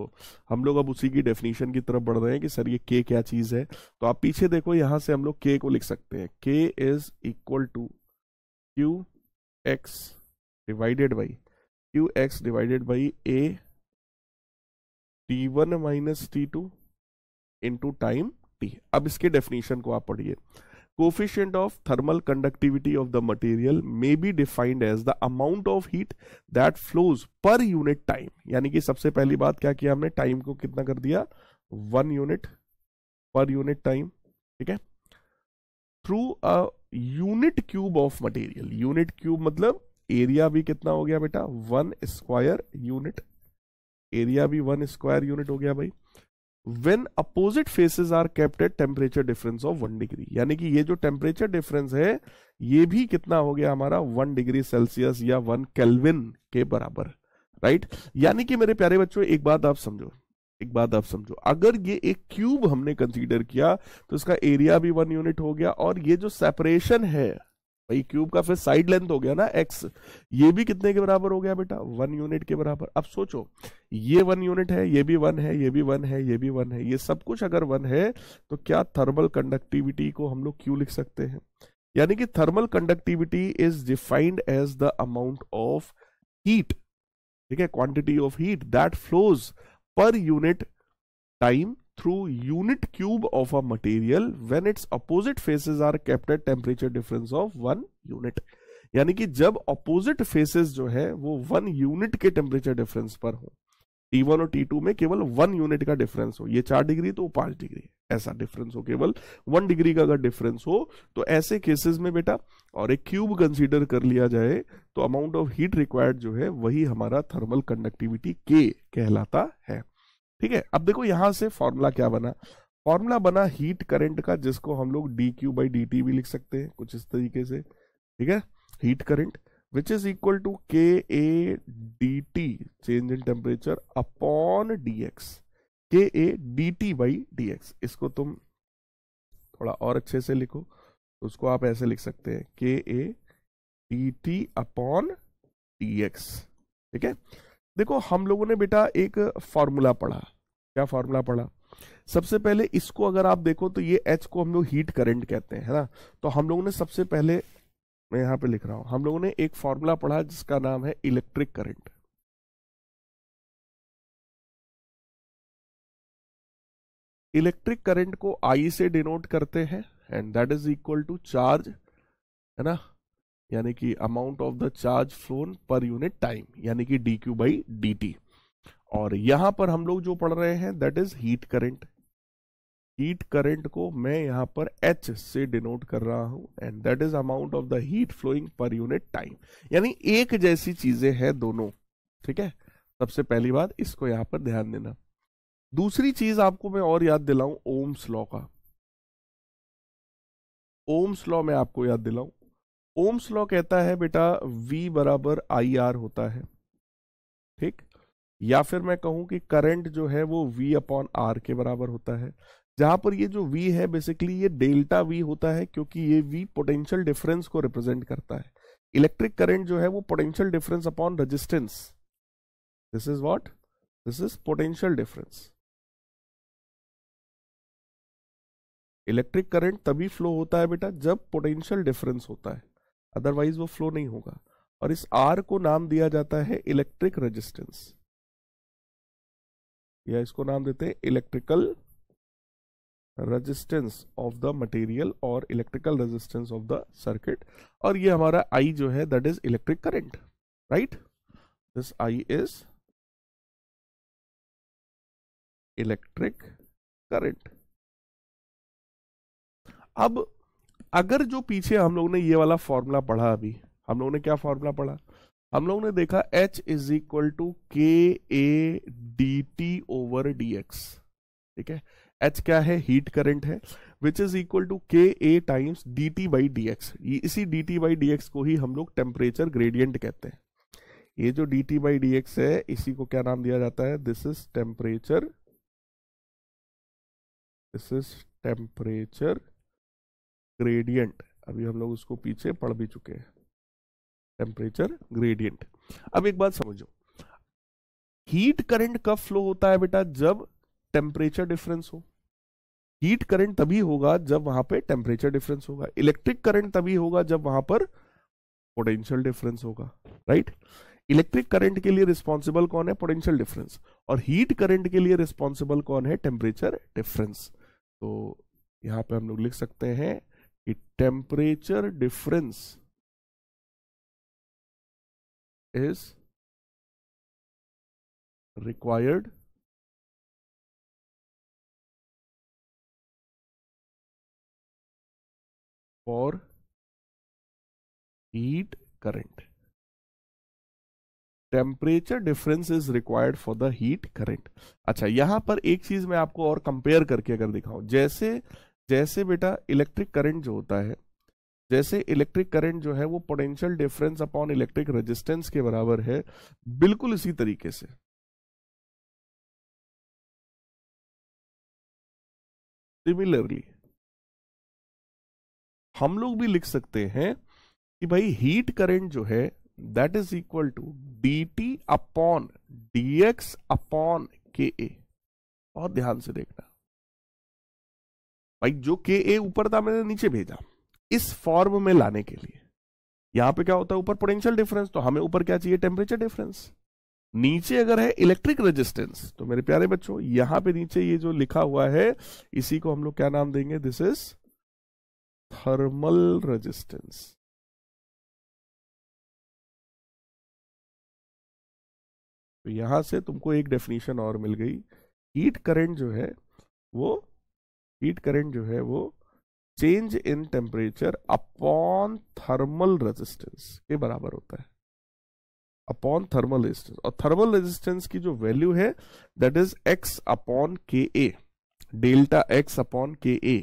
हम लोग अब उसी की डेफिनेशन की तरफ बढ़ रहे हैं कि सर ये के क्या चीज़ है तो आप पीछे देखो यहां से हम लोग के को लिख सकते हैं K is equal to Q X divided by Q X divided by A T one minus T two into time T अब इसके डेफिनेशन को आप पढ़िए coefficient of thermal conductivity of the material may be defined as the amount of heat that flows per unit time यानी कि सबसे पहली बात क्या किया हमने टाइम को कितना कर दिया one unit per unit time ठीक है through a unit cube of material unit cube मतलब एरिया भी कितना हो गया बेटा वन स्क्वायर यूनिट एरिया भी वन स्क्वायर यूनिट हो गया भाई when opposite faces are kept at temperature difference of one degree यानी कि ये जो टेम्परेचर डिफरेंस है ये भी कितना हो गया हमारा वन डिग्री सेल्सियस या वन Kelvin के बराबर राइट right? यानी कि मेरे प्यारे बच्चों एक बात आप समझो एक बात आप समझो अगर ये एक क्यूब हमने कंसिडर किया तो इसका एरिया भी वन यूनिट हो गया और ये जो सेपरेशन है भाई क्यूब का फिर साइड लेंथ हो गया ना एक्स ये भी कितने के बराबर हो गया बेटा वन यूनिट के बराबर अब सोचो ये वन यूनिट है ये भी वन है ये भी वन है ये भी वन है ये सब कुछ अगर वन है तो क्या थर्मल कंडक्टिविटी को हम लोग क्यू लिख सकते हैं यानी कि thermal conductivity is defined as the amount of heat ठीक है quantity of heat that flows per unit time through unit cube of a material when its opposite faces are kept at temperature difference of one unit. यानी कि जब opposite faces जो है वो one unit के temperature difference पर हो T one और टी टू में केवल वन यूनिट का डिफरेंस हो ये चार डिग्री तो पांच डिग्री ऐसा डिफरेंस हो केवल वन डिग्री का अगर डिफरेंस हो तो ऐसे केसेस में बेटा और एक क्यूब कंसीडर कर लिया जाए तो अमाउंट ऑफ हीट रिक्वायर्ड जो है वही हमारा थर्मल कंडक्टिविटी के कहलाता है ठीक है अब देखो यहां से फॉर्मूला क्या बना फॉर्मूला बना हीट करंट का जिसको हम लोग D Q by D T भी लिख सकते हैं कुछ इस तरीके से ठीक है heat current which is equal to K A D T change in temperature upon D X K A D T by D X इसको तुम थोड़ा और अच्छे से लिखो तो उसको आप ऐसे लिख सकते हैं K A D T upon D X ठीक है देखो हम लोगों ने बेटा एक फॉर्मूला पढ़ा क्या फॉर्मूला पढ़ा सबसे पहले इसको अगर आप देखो तो ये एच को हम लोग हीट करंट कहते हैं है ना तो हम लोगों ने सबसे पहले मैं यहाँ पे लिख रहा हूं हम लोगों ने एक फॉर्मूला पढ़ा जिसका नाम है इलेक्ट्रिक करंट इलेक्ट्रिक करंट को आई से डिनोट करते हैं and that is equal to charge है ना यानी कि amount of the charge flown per unit time यानी कि D Q by D T और यहां पर हम लोग जो पढ़ रहे हैं that is heat current heat current को मैं यहां पर एच से डिनोट कर रहा हूं and that is amount of the heat flowing per unit time यानी एक जैसी चीजें हैं दोनों ठीक है सबसे पहली बात इसको यहां पर ध्यान देना दूसरी चीज आपको मैं और याद दिलाऊं ओम्स लॉ का ओम्स लॉ में आपको याद दिलाऊं ओम्स लॉ कहता है बेटा V बराबर आई आर होता है ठीक या फिर मैं कहूं कि करंट जो है वो V अपॉन आर के बराबर होता है जहां पर ये जो V है बेसिकली ये डेल्टा V होता है क्योंकि ये V पोटेंशियल डिफरेंस को रिप्रेजेंट करता है इलेक्ट्रिक करंट जो है वो potential difference upon resistance this is what this is potential difference electric current तभी फ्लो होता है बेटा जब पोटेंशियल डिफरेंस होता है अदरवाइज वो फ्लो नहीं होगा और इस आर को नाम दिया जाता है इलेक्ट्रिक रेजिस्टेंस या इसको नाम देते हैं electrical resistance of the material और electrical resistance of the circuit और ये हमारा आई जो है that is electric current right this I is electric current अब अगर जो पीछे हम लोग ने ये वाला फॉर्मूला पढ़ा अभी हम लोग ने क्या फॉर्मूला पढ़ा हम लोग ने देखा h is equal to K A D T over D X ठीक है h क्या है हीट करंट है विच is equal to K A times D T by D X इसी D T by D X को ही हम लोग टेम्परेचर ग्रेडियंट कहते हैं ये जो D T by D X है इसी को क्या नाम दिया जाता है this is temperature this is temperature gradient अभी हम लोग उसको पीछे पढ़ भी चुके हैं टेम्परेचर ग्रेडियंट अब एक बात समझो हीट करंट कब फ्लो होता है बेटा जब टेम्परेचर डिफरेंस हो हीट करंट तभी होगा जब वहां पे टेम्परेचर डिफरेंस होगा इलेक्ट्रिक करंट तभी होगा जब वहां पर पोटेंशियल डिफरेंस होगा राइट इलेक्ट्रिक करंट के लिए रिस्पॉन्सिबल कौन है पोटेंशियल डिफरेंस और हीट करंट के लिए रिस्पॉन्सिबल कौन है टेम्परेचर डिफरेंस तो यहाँ पे हम लोग लिख सकते हैं कि temperature difference is required for heat current temperature difference is required for the heat current अच्छा यहां पर एक चीज मैं आपको और कंपेयर करके अगर दिखाऊं जैसे जैसे बेटा इलेक्ट्रिक करंट जो होता है जैसे इलेक्ट्रिक करंट जो है वो potential difference upon electric resistance के बराबर है बिल्कुल इसी तरीके से सिमिलरली हम लोग भी लिख सकते हैं कि भाई हीट करंट जो है that is equal to D T upon DX upon K A बहुत ध्यान से देखना भाई जो के ए ऊपर था मैंने नीचे भेजा इस फॉर्म में लाने के लिए यहां पे क्या होता है ऊपर पोटेंशियल डिफरेंस तो हमें ऊपर क्या चाहिए टेम्परेचर डिफरेंस नीचे अगर है इलेक्ट्रिक रेजिस्टेंस तो मेरे प्यारे बच्चों यहां पे नीचे ये जो लिखा हुआ है इसी को हम लोग क्या नाम देंगे दिस इज थर्मल रेजिस्टेंस तो यहां से तुमको एक डेफिनेशन और मिल गई हीट करंट जो है वो हीट करंट जो है वो change in temperature upon thermal resistance के बराबर होता है अपॉन थर्मल रेजिस्टेंस और थर्मल रेजिस्टेंस की जो वैल्यू है that is x upon K A delta x upon K ए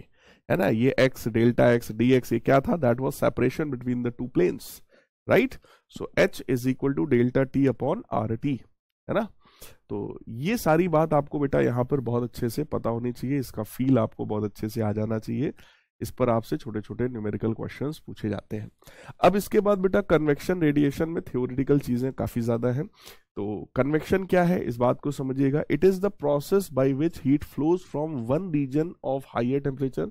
है ना ये X delta X D X ये क्या था that was separation between the two planes right so H is equal to delta T upon R T है ना तो ये सारी बात आपको बेटा यहाँ पर बहुत अच्छे से पता होनी चाहिए इसका फील आपको बहुत अच्छे से आ जाना चाहिए इस पर आपसे छोटे छोटे न्यूमेरिकल क्वेश्चंस पूछे जाते हैं अब इसके बाद बेटा कन्वेक्शन रेडिएशन में थ्योरिटिकल चीज़ें काफ़ी ज़्यादा हैं तो कन्वेक्शन क्या है इस बात को समझिएगा it is the process by which heat flows from one region of higher temperature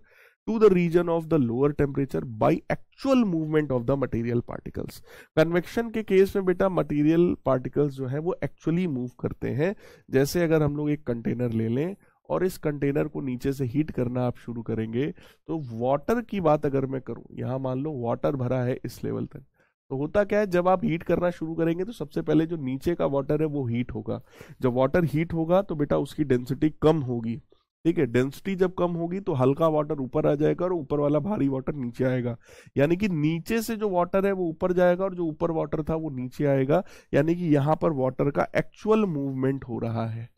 to the region of the lower temperature by actual movement of the material particles convection के केस में बेटा material particles जो है वो actually move करते हैं जैसे अगर हम लोग एक कंटेनर ले लें और इस कंटेनर को नीचे से हीट करना आप शुरू करेंगे तो वाटर की बात अगर मैं करूं यहाँ मान लो वाटर भरा है इस लेवल तक तो होता क्या है जब आप हीट करना शुरू करेंगे तो सबसे पहले जो नीचे का वाटर है वो हीट होगा जब वाटर हीट होगा तो बेटा उसकी डेंसिटी कम होगी ठीक है डेंसिटी जब कम होगी तो हल्का वाटर ऊपर आ जाएगा और ऊपर वाला भारी वाटर नीचे आएगा यानी कि नीचे से जो वाटर है वो ऊपर जाएगा और जो ऊपर वाटर था वो नीचे आएगा यानी कि यहाँ पर वाटर का एक्चुअल मूवमेंट हो रहा है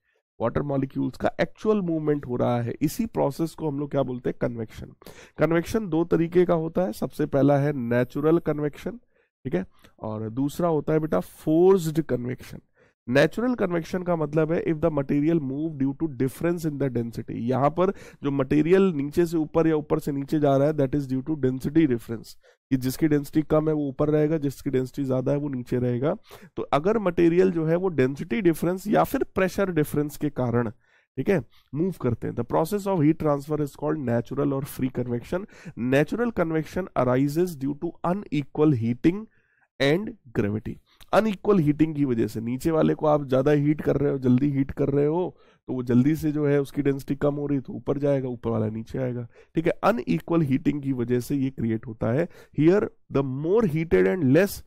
वाटर मॉलिक्यूल्स का एक्चुअल मूवमेंट हो रहा है इसी प्रोसेस को हम लोग क्या बोलते हैं कन्वेक्शन कन्वेक्शन दो तरीके का होता है सबसे पहला है नेचुरल कन्वेक्शन ठीक है और दूसरा होता है बेटा फोर्स्ड कन्वेक्शन नेचुरल कन्वेक्शन का मतलब है if the material move due to difference in the density यहां पर जो मटेरियल नीचे से ऊपर या ऊपर से नीचे जा रहा है that is due to density difference कि जिसकी डेंसिटी कम है वो ऊपर रहेगा जिसकी डेंसिटी ज्यादा है वो नीचे रहेगा तो अगर मटेरियल जो है वो डेंसिटी डिफरेंस या फिर प्रेशर डिफरेंस के कारण ठीक है मूव करते हैं the process of heat transfer is called natural और free convection natural convection arises due to unequal heating and gravity unequal heating की वजह से नीचे वाले को आप ज़्यादा हीट कर रहे हो जल्दी हीट कर रहे हो तो वो जल्दी से जो है उसकी डेंसिटी कम हो रही तो ऊपर जाएगा ऊपर वाला नीचे आएगा ठीक है अनइक्वल हीटिंग की वजह से ये क्रिएट होता है here the more heated and less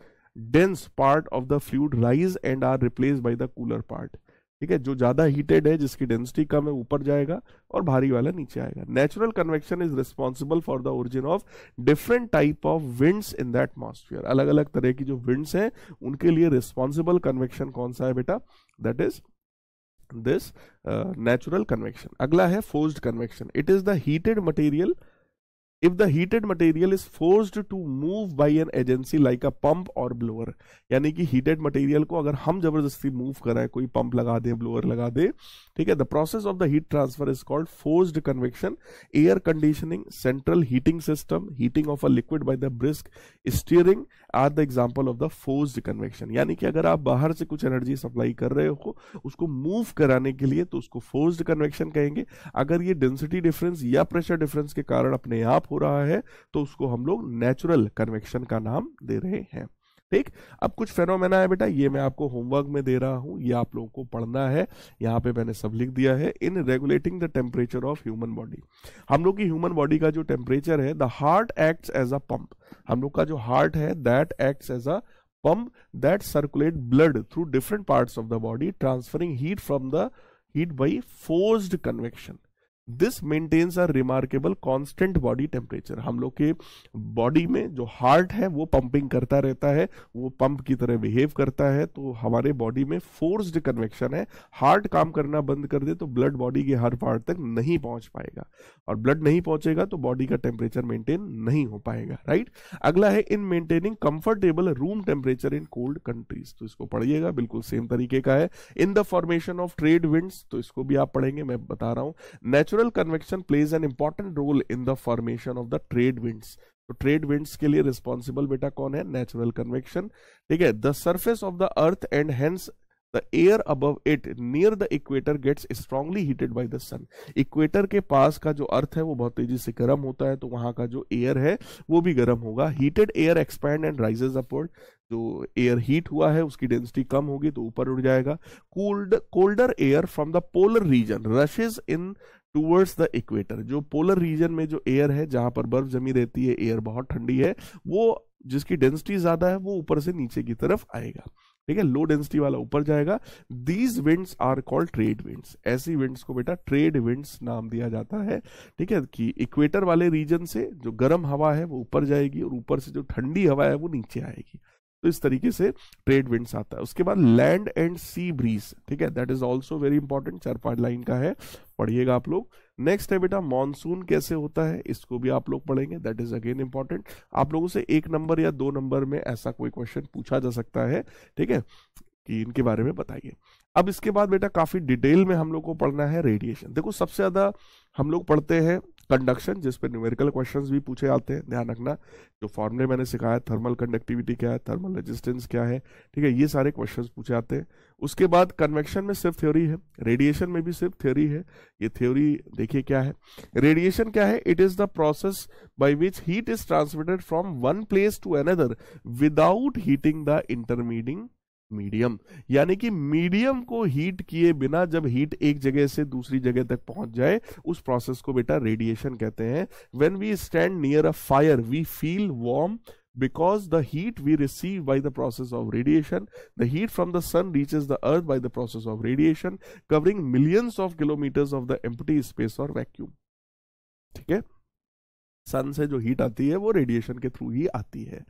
dense part of the fluid rise and are replace by the cooler part ठीक है जो ज्यादा हीटेड है जिसकी डेंसिटी कम है ऊपर जाएगा और भारी वाला नीचे आएगा natural convection is responsible for the origin of different type of winds in the atmosphere अलग अलग तरह की जो विंड्स हैं उनके लिए रिस्पॉन्सिबल कन्वेक्शन कौन सा है बेटा that is this natural convection अगला है forced convection it is the heated material if the heated material is forced to move by an agency like a pump or blower यानी कि heated material को अगर हम जबरदस्ती move कराएं कोई pump लगा दे blower लगा दे ठीक है the process of the heat transfer is called forced convection air conditioning central heating system heating of a liquid by the brisk stirring are the example of the forced convection यानी कि अगर आप बाहर से कुछ एनर्जी सप्लाई कर रहे हो उसको मूव कराने के लिए तो उसको फोर्स्ड कन्वेक्शन कहेंगे अगर ये डेंसिटी डिफरेंस या प्रेशर डिफरेंस के कारण अपने आप हो रहा है तो उसको हम लोग नेचुरल कन्वेक्शन का नाम दे रहे हैं ठीक अब कुछ फेनोमेना है बेटा ये मैं आपको होमवर्क में दे रहा हूँ ये आप लोगों को पढ़ना है यहाँ पे मैंने सब लिख दिया है in regulating the temperature of human body हम लोग की ह्यूमन बॉडी का जो टेम्परेचर है the heart act as a pump हम लोग का जो हार्ट है that act as a pump that circulate blood through different part of the body transferring heat from the heat by forced convection this maintains are remarkable constant body temperature हम लोग के body में जो heart है वो pumping करता रहता है वो पंप की तरह बिहेव करता है तो हमारे बॉडी में फोर्स्ड कन्वेक्शन है हार्ट काम करना बंद कर दे तो ब्लड बॉडी के हर पार्ट तक नहीं पहुंच पाएगा और ब्लड नहीं पहुंचेगा तो बॉडी का टेम्परेचर मेंटेन नहीं हो पाएगा राइट अगला है in maintaining comfortable room temperature in cold countries तो इसको पढ़िएगा बिल्कुल सेम तरीके का है in the formation of trade winds तो इसको भी आप पढ़ेंगे मैं बता रहा हूँ natural natural convection plays an important role in the formation of the trade winds तो ट्रेड विंड्स के लिए रिस्पॉन्सिबल बेटा कौन है नेचुरल कन्वेक्शन ठीक है the surface of the earth and hence the air above it near the equator gets strongly heated by the sun equator के पास का जो अर्थ है वो बहुत तेजी से गर्म होता है तो वहां का जो एयर है वो भी गर्म होगा heated air expand and rises upward जो एयर हीट हुआ है उसकी डेंसिटी कम होगी तो ऊपर उड़ जाएगा cold colder air from the polar region rushes in towards the equator जो पोलर रीजन में जो एयर है जहां पर बर्फ जमी रहती है एयर बहुत ठंडी है वो जिसकी डेंसिटी ज्यादा है वो ऊपर से नीचे की तरफ आएगा ठीक है लो डेंसिटी वाला ऊपर जाएगा these winds are called trade winds ऐसी विंड्स को बेटा ट्रेड विंड्स नाम दिया जाता है ठीक है कि इक्वेटर वाले रीजन से जो गर्म हवा है वो ऊपर जाएगी और ऊपर से जो ठंडी हवा है वो नीचे आएगी तो इस तरीके से ट्रेड विंड्स आता है उसके बाद लैंड एंड सी ब्रीज ठीक है that is also very important चार पांच लाइन का है पढ़िएगा आप लोग नेक्स्ट है बेटा मॉनसून कैसे होता है इसको भी आप लोग पढ़ेंगे दैट इज अगेन इंपॉर्टेंट आप लोगों से एक नंबर या दो नंबर में ऐसा कोई क्वेश्चन पूछा जा सकता है ठीक है कि इनके बारे में बताइए अब इसके बाद बेटा काफी डिटेल में हम लोग को पढ़ना है रेडिएशन देखो सबसे ज्यादा हम लोग पढ़ते हैं कंडक्शन जिस पर न्यूमेरिकल क्वेश्चंस भी पूछे आते हैं ध्यान रखना जो फॉर्मूले मैंने सिखाया थर्मल कंडक्टिविटी क्या है थर्मल रेजिस्टेंस क्या है ठीक है ये सारे क्वेश्चंस पूछे आते हैं उसके बाद कन्वेक्शन में सिर्फ थ्योरी है रेडिएशन में भी सिर्फ थ्योरी है ये थ्योरी देखिए क्या है रेडिएशन क्या है it is the process by which heat is transmitted from one place to another without heating the intervening medium यानी कि मीडियम को हीट किए बिना जब हीट एक जगह से दूसरी जगह तक पहुंच जाए उस प्रोसेस को बेटा रेडिएशन कहते हैं when we stand near a fire we feel warm because the heat we receive by the process of radiation the heat from the sun reach the earth by the process of radiation covering millions of kilometres of the empty space और vacuum ठीक है सन से जो heat आती है वो radiation के through ही आती है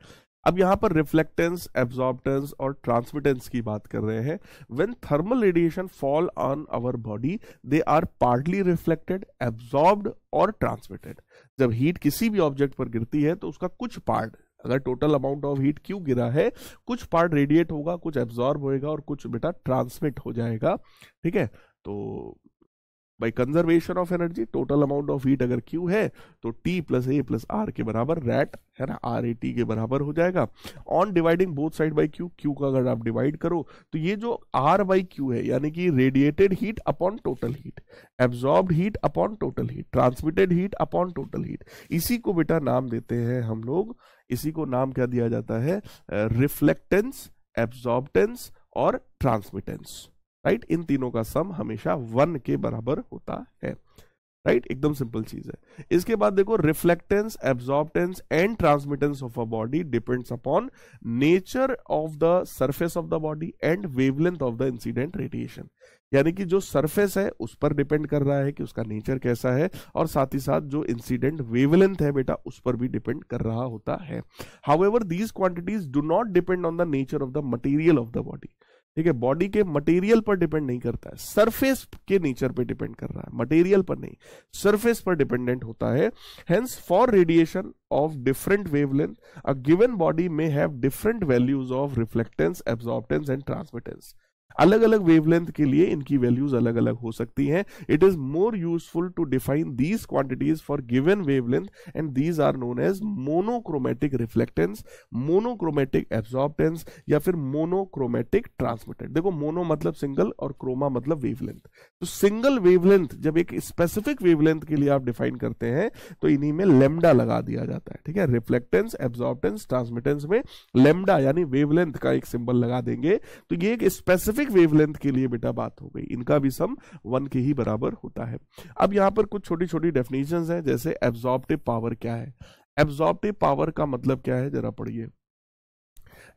अब यहां पर रिफ्लेक्टेंस एब्जॉर्बेंस और ट्रांसमिटेंस की बात कर रहे हैं when thermal radiation fall on our body they are partly reflected absorbed और ट्रांसमिटेड जब हीट किसी भी ऑब्जेक्ट पर गिरती है तो उसका कुछ पार्ट अगर टोटल अमाउंट ऑफ हीट क्यों गिरा है कुछ पार्ट रेडिएट होगा कुछ एब्जॉर्ब होएगा और कुछ बेटा ट्रांसमिट हो जाएगा ठीक है तो by conservation of energy total amount of heat अगर क्यू है तो T plus A plus R के बराबर रैट है ना आर ए टी के बराबर हो जाएगा on dividing both side by Q Q का अगर आप डिवाइड करो तो ये जो आर बाई क्यू है यानी कि radiated heat upon total heat absorb heat upon total heat transmitted heat upon total heat इसी को बेटा नाम देते हैं हम लोग इसी को नाम क्या दिया जाता है रिफ्लेक्टेंस एब्जॉर्बेंस और ट्रांसमिटेंस राइट इन तीनों का सम हमेशा वन के बराबर होता है राइट एकदम सिंपल चीज है इसके बाद देखो reflectance absorbance and transmittance of a body depends upon nature of the surface of the body and wavelength of the incident radiation यानी कि जो सरफेस है उस पर डिपेंड कर रहा है कि उसका नेचर कैसा है और साथ ही साथ जो इंसिडेंट वेवलेंथ है बेटा उस पर भी डिपेंड कर रहा होता है however these quantities do not depend on the nature of the material of the body ठीक है बॉडी के मटेरियल पर डिपेंड नहीं करता है सरफेस के नेचर पे डिपेंड कर रहा है मटेरियल पर नहीं सरफेस पर डिपेंडेंट होता है hence for radiation of different wavelength a given body में have different values of reflectance absorbance and transmittance अलग अलग वेवलेंथ के लिए इनकी वैल्यूज अलग अलग हो सकती हैं it is more useful to define these quantities for given wavelength and these are known as monochromatic reflectance monochromatic absorbance या फिर मोनोक्रोमेटिक ट्रांसमिटेड देखो मोनो मतलब सिंगल और क्रोमा मतलब वेवलेंथ तो सिंगल वेवलेंथ जब एक स्पेसिफिक वेवलेंथ के लिए आप डिफाइन करते हैं तो इन्हीं में लेमडा लगा दिया जाता है ठीक है रिफ्लेक्टेंस एब्जॉर्बेंस ट्रांसमिटेंस में लेमडा यानी वेवलेंथ का एक सिंबल लगा देंगे तो ये एक स्पेसिफिक स्पेसिफिक वेवलेंथ के लिए बेटा बात हो गई इनका भी सम वन के ही बराबर होता है अब यहाँ पर कुछ छोटी छोटी डेफिनेशन है जैसे एब्जॉर्प्टिव पावर क्या है एब्जॉर्प्टिव पावर का मतलब क्या है जरा पढ़िए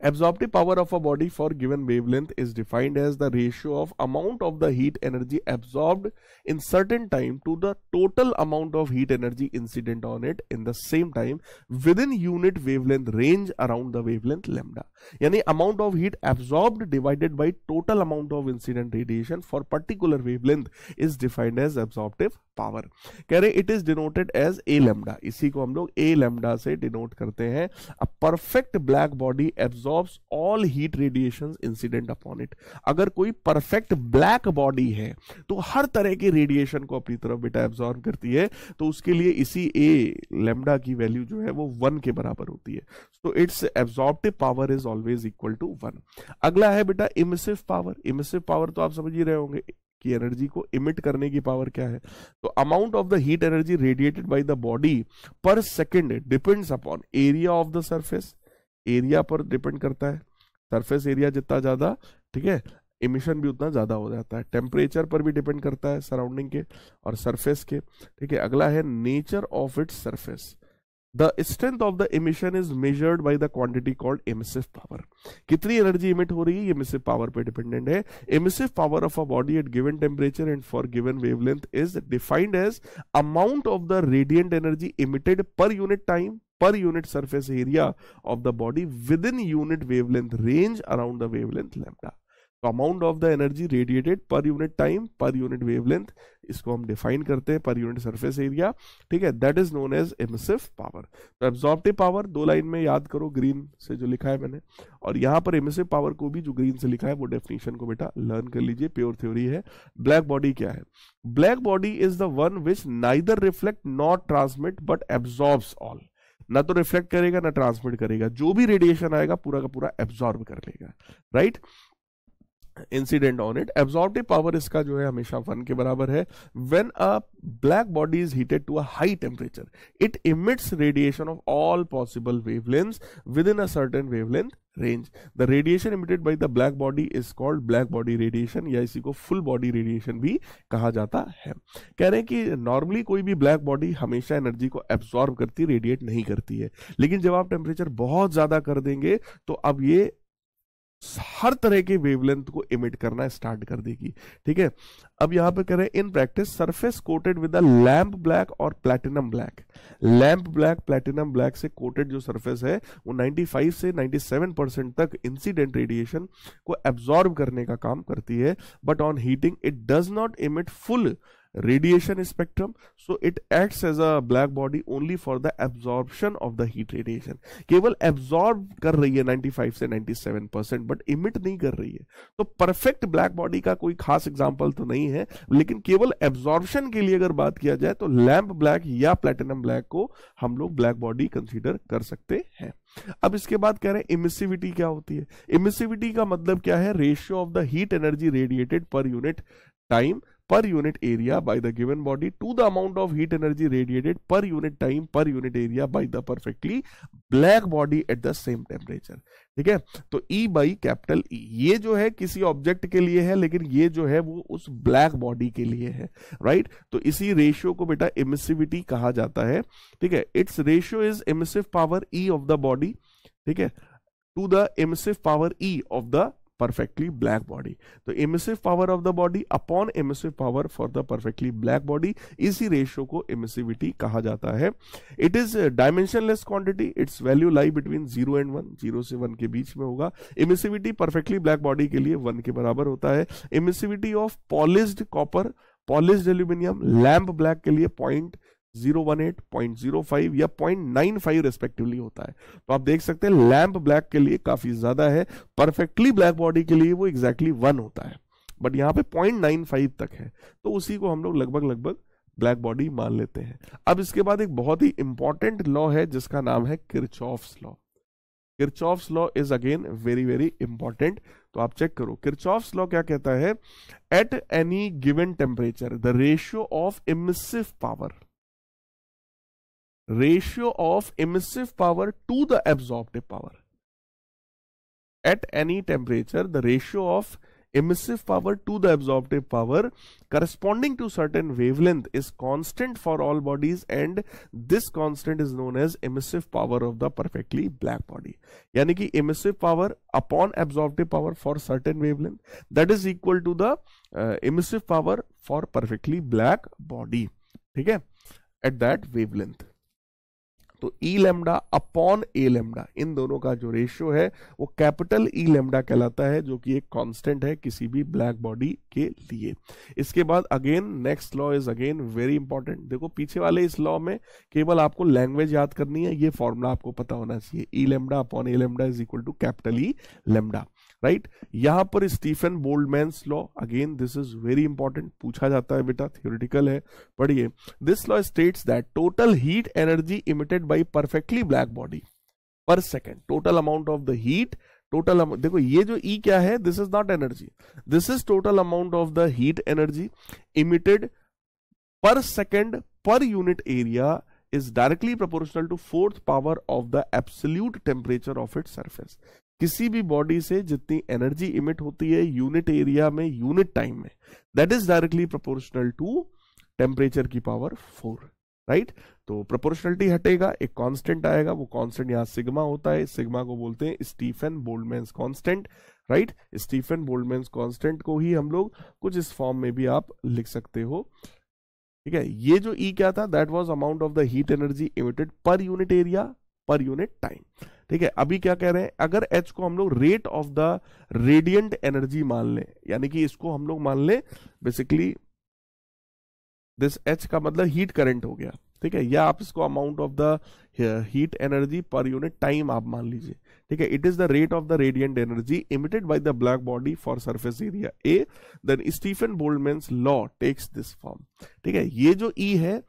Absorptive power of a body for given wavelength is defined as the ratio of amount of the heat energy absorbed in certain time to the total amount of heat energy incident on it in the same time within unit wavelength range around the wavelength lambda. यानी amount of heat absorbed divided by total amount of incident radiation for particular wavelength is defined as absorptive power. कह रहे it is denoted as a lambda. इसी को हम लोग a lambda से denote करते हैं. A perfect black body absorbed absorbs all heat radiation incident upon it अगर कोई परफेक्ट ब्लैक बॉडी है तो हर तरह के रेडिएशन को अपनी तरफ बेटा एब्जॉर्ब करती है तो उसके लिए इसी ए लेमडा की वैल्यू जो है वो वन के बराबर होती है so its absorptive power is always equal to one अगला है बेटा इमिसिव पावर इमिसिव पावर तो आप समझ ही रहे होंगे की एनर्जी को इमिट करने की पावर क्या है तो amount of the heat energy radiated by the body per second depends upon area of the surface area पर डिपेंड करता है सरफेस एरिया जितना ज़्यादा ठीक है इमिशन भी उतना ज़्यादा हो जाता है टेम्परेचर पर भी डिपेंड करता है सराउंडिंग के और सरफेस के ठीक है अगला है nature of its surface the strength of the emission is measured by the quantity called emissive power कितनी एनर्जी इमिट हो रही है एमिसिव पावर पे डिपेंडेंट है emissive power of a body at given temperature and for given wavelength is defined as amount of the radiant energy emitted per unit time per unit surface area of the body within unit wavelength range around the wavelength lambda तो amount of the energy radiated per unit time per unit wavelength इसको हम define करते हैं पर unit surface area ठीक है that is known as emissive power तो absorptive power दो लाइन में याद करो ग्रीन से जो लिखा है मैंने और यहाँ पर इमिसिव पावर को भी जो ग्रीन से लिखा है वो डेफिनेशन को बेटा लर्न कर लीजिए प्योर थ्योरी है ब्लैक बॉडी क्या है black body is the one which neither reflect not transmit but absorbs all ना तो रिफ्लेक्ट करेगा ना ट्रांसमिट करेगा जो भी रेडिएशन आएगा पूरा का पूरा एब्जॉर्ब कर लेगा right right? Incident on it absorptive power इसका जो है हमेशा वन के बराबर है when a black body is heated to a high temperature it emits radiation of all possible wavelengths within a certain wavelength range the radiation emitted by the black body is called black body radiation या इसी को full body radiation भी कहा जाता है कह रहे हैं कि नॉर्मली कोई भी ब्लैक बॉडी हमेशा एनर्जी को एब्जॉर्ब करती रेडिएट नहीं करती है लेकिन जब आप टेम्परेचर बहुत ज़्यादा कर देंगे तो अब ये हर तरह के वेवलेंथ को इमिट करना स्टार्ट कर देगी ठीक है अब यहां पे करें in practice surface coated with lamp black और platinum black lamp black platinum black से कोटेड जो सरफेस है वो 95 से 97 परसेंट तक इंसिडेंट रेडिएशन को एब्जॉर्ब करने का काम करती है but on heating it does not emit full radiation spectrum so it acts as a black body only for the absorption of the heat radiation केवल absorb कर रही है 95 से 97 परसेंट बट इमिट नहीं कर रही है तो परफेक्ट ब्लैक बॉडी का कोई खास एग्जांपल तो नहीं है लेकिन केवल एब्जॉर्प्शन के लिए अगर बात किया जाए तो लैम्प ब्लैक या प्लेटिनम ब्लैक को हम लोग ब्लैक बॉडी कंसिडर कर सकते हैं अब इसके बाद कह रहे हैं इमिसिविटी क्या होती है इमिसिविटी का मतलब क्या है ratio of the heat energy radiated per unit time per unit area by the given body to the amount of heat energy radiated per unit time per unit area by the perfectly black body at the same temperature ठीक है तो ई by capital E ये जो है किसी object के लिए है लेकिन ये जो है वो उस ब्लैक बॉडी के लिए है राइट right? तो इसी रेशियो को बेटा इमिसिविटी कहा जाता है ठीक है its ratio is emissive power E of the body ठीक है to the emissive power E of the perfectly black body तो emissive power of the body upon emissive power for the perfectly black body इसी ratio को emissivity कहा जाता है it is dimensionless quantity its value lie between zero and one zero से one के बीच में होगा इमिसिविटी परफेक्टली ब्लैक बॉडी के लिए वन के बराबर होता है emissivity of polished copper polished aluminium lamp black के लिए पॉइंट 018, 0.05 या 0.95 रेस्पेक्टिवली होता है तो आप देख सकते हैं लैम्प ब्लैक के लिए काफी ज्यादा है परफेक्टली ब्लैक बॉडी के लिए वो एग्जैक्टली exactly वन होता है बट यहाँ पे 0.95 तक है तो उसी को हम लोग लगभग लगभग ब्लैक बॉडी मान लेते हैं अब इसके बाद एक बहुत ही इंपॉर्टेंट लॉ है जिसका नाम है Kirchhoff's law Kirchhoff's law is again very very important तो आप चेक करो किरचॉफ्स लॉ क्या कहता है at any given temperature the ratio of emissive power ratio of emissive power to the absorptive power. At any temperature, the ratio of emissive power to the absorptive power corresponding to certain wavelength is constant for all bodies and this constant is known as emissive power of the perfectly black body. Yani ki emissive power upon absorptive power for certain wavelength that is equal to the uh, emissive power for perfectly black body. Okay? At that wavelength. तो E lambda upon A lambda इन दोनों का जो ratio है वो capital E lambda कहलाता है जो कि एक कांस्टेंट है किसी भी ब्लैक बॉडी के लिए इसके बाद again next law is again very important देखो पीछे वाले इस लॉ में केवल आपको लैंग्वेज याद करनी है ये फॉर्मूला आपको पता होना चाहिए E lambda upon A lambda is equal to capital E lambda right यहां पर Stefan Boltzmann law again this is very important पूछा जाता है बेटा थियोरिटिकल है पढ़िए this law states that total heat energy emitted by perfectly black body per second total amount of the heat total देखो ये जो ई e क्या है this is not energy this is total amount of the heat energy emitted per second per unit area is directly proportional to fourth power of the absolute temperature of it surface किसी भी बॉडी से जितनी energy emit होती है unit area में unit time में that is directly proportional to temperature की पावर फोर राइट तो प्रोपोर्शनलिटी हटेगा एक कांस्टेंट आएगा वो कांस्टेंट यहां सिग्मा होता है सिग्मा को बोलते हैं Stefan Boltzmann constant right Stefan Boltzmann constant को ही हम लोग कुछ इस फॉर्म में भी आप लिख सकते हो ठीक है ये जो ई e क्या था that was amount of the heat energy emitted per unit area per unit time ठीक है अभी क्या कह रहे हैं अगर एच को हम लोग rate of the radiant energy मान लें यानी कि इसको हम लोग मान लें बेसिकली दिस एच का मतलब हीट करंट हो गया ठीक है या आप इसको amount of the heat energy per unit time आप मान लीजिए ठीक है it is the rate of the radiant energy emitted by the black body for surface area A then Stefan Boltzmann's law takes this form ठीक है ये जो E e है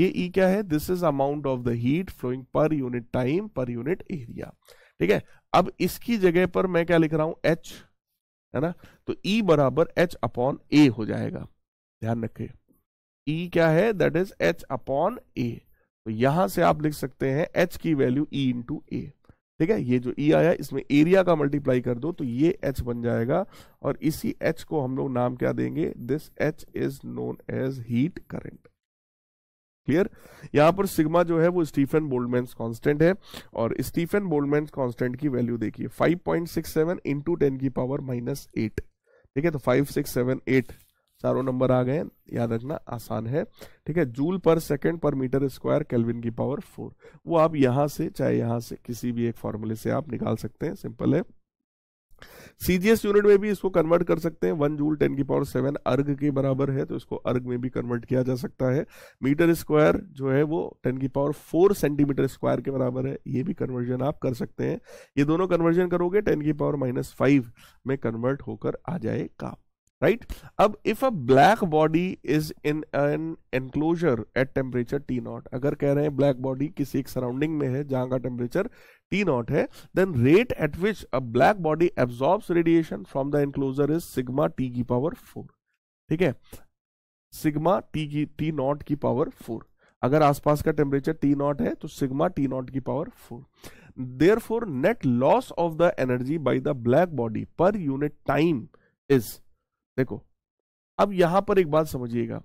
ये ई e क्या है this is amount of the heat flowing per unit time per unit area ठीक है अब इसकी जगह पर मैं क्या लिख रहा हूं एच है ना तो ई e बराबर एच अपॉन ए हो जाएगा ध्यान रखे ई e क्या है that is H upon A तो यहां से आप लिख सकते हैं एच की वैल्यू ई इंटू ए ठीक है ये जो ई e आया इसमें एरिया का मल्टीप्लाई कर दो तो ये एच बन जाएगा और इसी एच को हम लोग नाम क्या देंगे this H is known as heat current clear यहां पर सिग्मा जो है वो स्टीफन बोल्डमैन कांस्टेंट है और स्टीफन बोल्डमैन कांस्टेंट की वैल्यू देखिए 5.67 point six seven into ten की पावर माइनस एट ठीक है तो फाइव सिक्स सेवन एट चारों नंबर आ गए याद रखना आसान है ठीक है joule per second per metre square kelvin की पावर फोर वो आप यहां से चाहे यहां से किसी भी एक फॉर्मूले से आप निकाल सकते हैं सिंपल है सीजीएस यूनिट में भी इसको कन्वर्ट कर सकते हैं वन जूल टेन की पावर सेवन अर्ग के बराबर है तो इसको अर्ग में भी कन्वर्ट किया जा सकता है मीटर स्क्वायर जो है वो टेन की पावर फोर सेंटीमीटर स्क्वायर के बराबर है ये भी कन्वर्जन आप कर सकते हैं ये दोनों कन्वर्जन करोगे टेन की पावर माइनस फाइव में कन्वर्ट होकर आ जाएगा राइट अब if a black body is in an enclosure at temperature T naught अगर कह रहे हैं ब्लैक बॉडी किसी एक सराउंडिंग में है जहां का टेम्परेचर टी नॉट है then rate at which a black body absorb radiation from the enclosure is sigma T की पावर फोर ठीक है सिग्मा टी की टी नॉट की पावर फोर अगर आसपास का टेम्परेचर टी नॉट है तो सिग्मा टी नॉट की power four therefore net loss of the energy by the black body per unit time is देखो अब यहां पर एक बात समझिएगा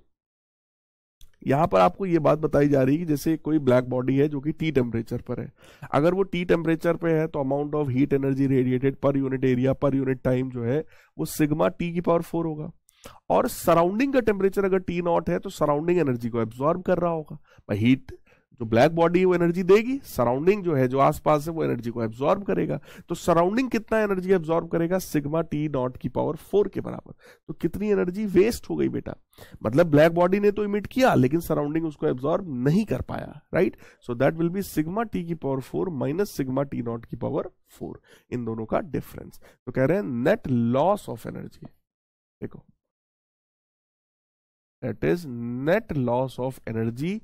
यहां पर आपको ये बात बताई जा रही है कि जैसे कोई ब्लैक बॉडी है जो कि टी टेम्परेचर पर है अगर वो टी टेम्परेचर पे है तो amount of heat energy radiated per unit area per unit time जो है वो सिग्मा टी की पावर फोर होगा और सराउंडिंग का टेम्परेचर अगर टी नॉट है तो सराउंडिंग एनर्जी को एब्जॉर्ब कर रहा होगा हीट जो ब्लैक बॉडी वो एनर्जी देगी सराउंडिंग जो है जो आसपास है वो एनर्जी को एब्जॉर्ब करेगा तो सराउंडिंग कितना एनर्जी एब्जॉर्ब करेगा सिग्मा टी नॉट की पावर फोर के बराबर तो कितनी एनर्जी वेस्ट हो गई बेटा मतलब ब्लैक बॉडी ने तो इमिट किया लेकिन सराउंडिंग उसको एब्जॉर्ब नहीं कर पाया right so that will be sigma T की power four minus sigma T not की पावर फोर इन दोनों का डिफरेंस तो कह रहे हैं नेट लॉस ऑफ एनर्जी देखो that is net loss of energy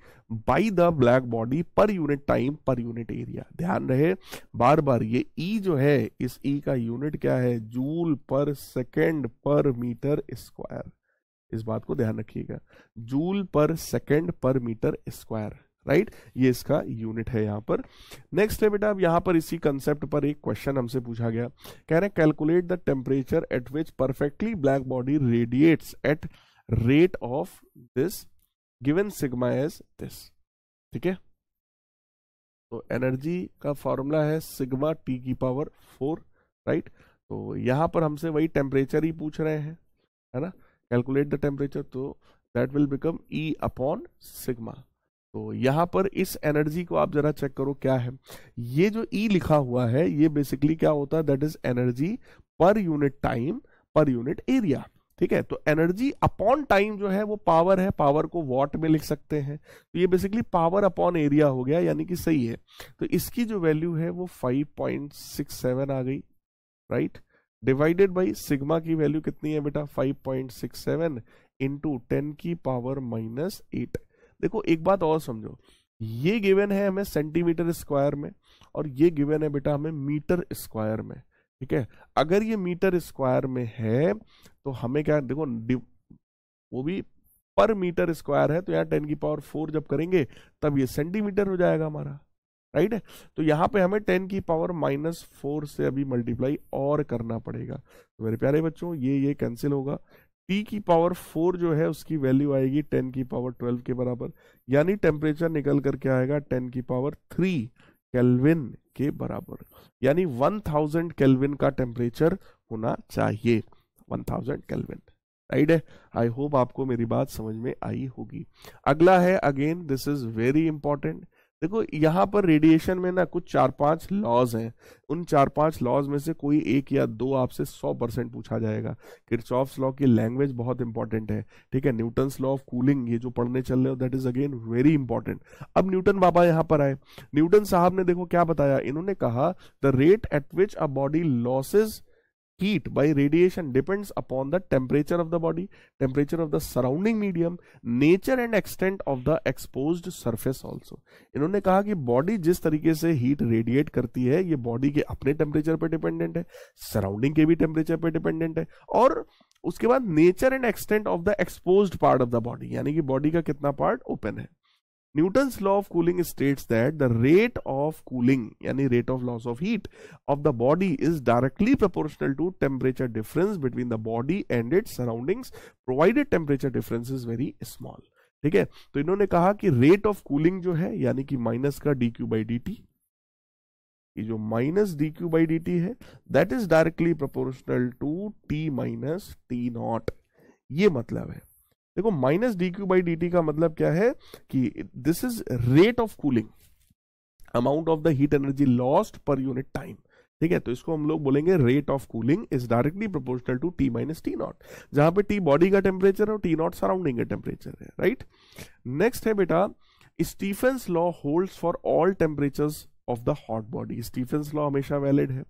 by the black body per unit time per unit area ध्यान रहे बार बार ये E जो है इस E का यूनिट क्या है जूल पर सेकेंड पर मीटर स्क्वायर इस बात को ध्यान रखिएगा जूल पर सेकेंड पर मीटर स्क्वायर राइट ये इसका यूनिट है यहाँ पर नेक्स्ट है बेटा अब यहाँ पर इसी कंसेप्ट पर एक क्वेश्चन हमसे पूछा गया कह रहे calculate the temperature at which perfectly black body radiates at rate of this given sigma as this ठीक है तो एनर्जी का फॉर्मूला है सिग्मा टी की पावर फोर राइट तो यहां पर हमसे वही टेम्परेचर ही पूछ रहे हैं है ना कैलकुलेट द टेम्परेचर तो that will become E upon sigma तो यहां पर इस एनर्जी को आप जरा चेक करो क्या है ये जो ई e लिखा हुआ है ये बेसिकली क्या होता है that is energy per unit time per unit area ठीक है तो एनर्जी अपॉन टाइम जो है वो पावर है पावर को वॉट में लिख सकते हैं तो ये बेसिकली पावर अपॉन एरिया हो गया यानी कि सही है तो इसकी जो वैल्यू है वो 5.67 आ गई राइट डिवाइडेड बाई सिग्मा की वैल्यू कितनी है बेटा 5.67 इंटू टेन की पावर माइनस एट देखो एक बात और समझो ये गिवन है हमें सेंटीमीटर स्क्वायर में और ये गिवन है बेटा हमें मीटर स्क्वायर में ठीक है अगर ये मीटर स्क्वायर में है तो हमें क्या देखो वो भी पर मीटर स्क्वायर है तो यहाँ टेन की पावर फोर जब करेंगे तब ये सेंटीमीटर हो जाएगा हमारा राइट है तो यहाँ पे हमें टेन की पावर माइनस फोर से अभी मल्टीप्लाई और करना पड़ेगा तो मेरे प्यारे बच्चों ये ये कैंसिल होगा टी की पावर फोर जो है उसकी वैल्यू आएगी टेन की पावर ट्वेल्व के बराबर यानी टेम्परेचर निकल करके आएगा टेन की पावर थ्री केल्विन के बराबर यानी 1000 केल्विन का टेम्परेचर होना चाहिए 1000 केल्विन राइट है आई होप आपको मेरी बात समझ में आई होगी अगला है again this is very important देखो यहाँ पर रेडिएशन में ना कुछ चार पांच लॉज हैं उन चार पांच लॉज में से कोई एक या दो आपसे सौ परसेंट पूछा जाएगा किरचॉफ्स लॉ की लैंग्वेज बहुत इंपॉर्टेंट है ठीक है न्यूटन्स लॉ ऑफ कूलिंग ये जो पढ़ने चल रहे हो that is again very important अब न्यूटन बाबा यहाँ पर आए न्यूटन साहब ने देखो क्या बताया इन्होंने कहा the rate at which a body loses heat by radiation depends upon the temperature of the body, temperature of the surrounding medium, nature and extent of the exposed surface also. इन्होंने कहा कि बॉडी जिस तरीके से heat radiate करती है ये body के अपने टेम्परेचर पे डिपेंडेंट है सराउंडिंग के भी टेम्परेचर पे डिपेंडेंट है और उसके बाद nature and extent of the expose part of the body यानी कि बॉडी का कितना पार्ट ओपन है Newton law of cooling states that the rate of cooling यानी rate of loss of heat of the body is directly proportional to temperature difference between the body and it surrounding provided temperature difference is very small ठीक है तो इन्होंने कहा कि rate of cooling जो है यानी कि माइनस का D Q by D T ये जो minus D Q by D T है that is directly proportional to T minus T not ये मतलब है देखो minus D Q by D T का मतलब क्या है कि this is rate of cooling amount of the heat energy lost per unit time ठीक है तो इसको हम लोग बोलेंगे rate of cooling is directly proportional to T minus T not जहां पे टी बॉडी का टेम्परेचर है और टी नॉट सराउंडिंग का टेम्परेचर है राइट नेक्स्ट है बेटा Stefan's law holds for all temperatures of the hot body Stefan's law हमेशा वैलिड है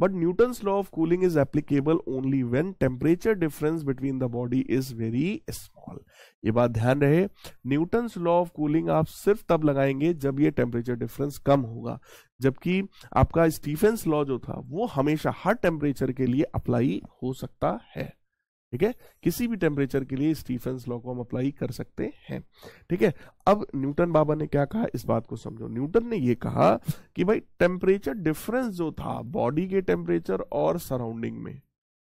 but Newton's law of cooling is applicable only when temperature difference between the body is very small ये बात ध्यान रहे Newton's law of cooling आप सिर्फ तब लगाएंगे जब ये टेम्परेचर डिफरेंस कम होगा जबकि आपका स्टीफेंस लॉ जो था वो हमेशा हर टेम्परेचर के लिए अप्लाई हो सकता है ठीक है किसी भी टेम्परेचर के लिए स्टीफन लॉ को हम अप्लाई कर सकते हैं ठीक है अब न्यूटन बाबा ने क्या कहा इस बात को समझो न्यूटन ने यह कहा कि भाई टेम्परेचर डिफरेंस जो था बॉडी के टेम्परेचर और सराउंडिंग में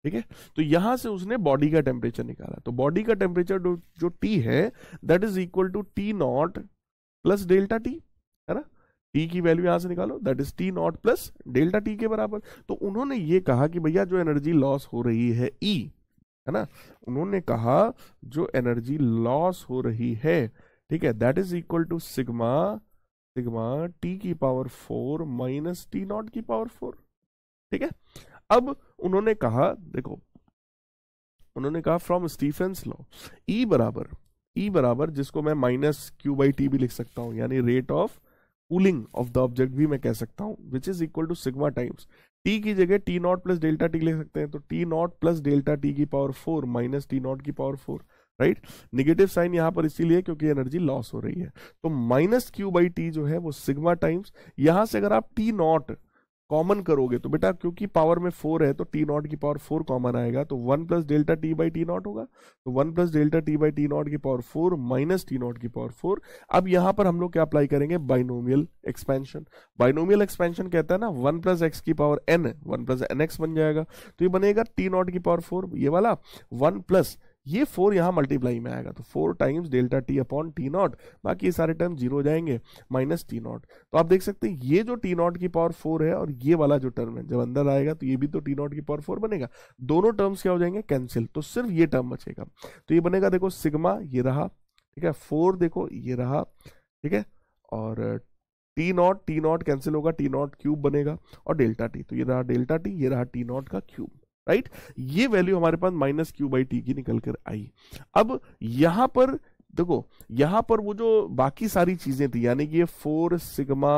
ठीक है तो यहां से उसने बॉडी का टेम्परेचर निकाला तो बॉडी का टेम्परेचर जो टी है that is equal to T not plus delta T है ना टी की वैल्यू यहां से निकालो that is T not plus delta T के बराबर तो उन्होंने ये कहा कि भैया जो एनर्जी लॉस हो रही है ई e, है ना उन्होंने कहा जो एनर्जी लॉस हो रही है ठीक है that is equal to sigma sigma T की power four minus T not की पावर फोर ठीक है अब उन्होंने कहा देखो उन्होंने कहा फ्रॉम स्टीफेंस लॉ ई बराबर ई e बराबर जिसको मैं माइनस क्यू बाई टी भी लिख सकता हूं यानी rate of cooling of the object भी मैं कह सकता हूँ which is equal to sigma times T की जगह T not plus delta T ले सकते हैं तो T not plus delta T की power four minus T not की power four right negative sign यहाँ पर इसीलिए क्योंकि एनर्जी लॉस हो रही है तो माइनस क्यू बाई टी जो है वो सिग्मा टाइम्स यहां से अगर आप टी नॉट कॉमन करोगे तो बेटा क्योंकि पावर में फोर है तो टी नॉट की पावर फोर कॉमन आएगा तो one plus delta T by T not होगा तो one plus delta T by T not की power four minus T not की पावर फोर अब यहां पर हम लोग क्या अप्लाई करेंगे बाइनोमियल एक्सपेंशन बाइनोमियल एक्सपेंशन कहता है ना वन प्लस एक्स की power N one plus N X बन जाएगा तो ये बनेगा टी नॉट की पावर फोर ये वाला वन प्लस ये फोर यहाँ मल्टीप्लाई में आएगा तो four times delta T upon T not बाकी ये सारे टर्म जीरो हो जाएंगे माइनस टी नॉट तो आप देख सकते हैं ये जो टी नॉट की पावर फोर है और ये वाला जो टर्म है जब अंदर आएगा तो ये भी तो टी नॉट की पावर फोर बनेगा दोनों टर्म्स क्या हो जाएंगे कैंसिल तो सिर्फ ये टर्म बचेगा तो ये बनेगा देखो सिग्मा ये रहा ठीक है फोर देखो ये रहा ठीक है और T not T not cancel होगा टी नॉट क्यूब बनेगा और डेल्टा टी तो ये रहा डेल्टा टी ये रहा टी नॉट का क्यूब राइट ये वैल्यू हमारे पास माइनस क्यू बाई टी की निकल कर आई अब यहां पर देखो यहां पर वो जो बाकी सारी चीजें थी यानी कि ये फोर सिग्मा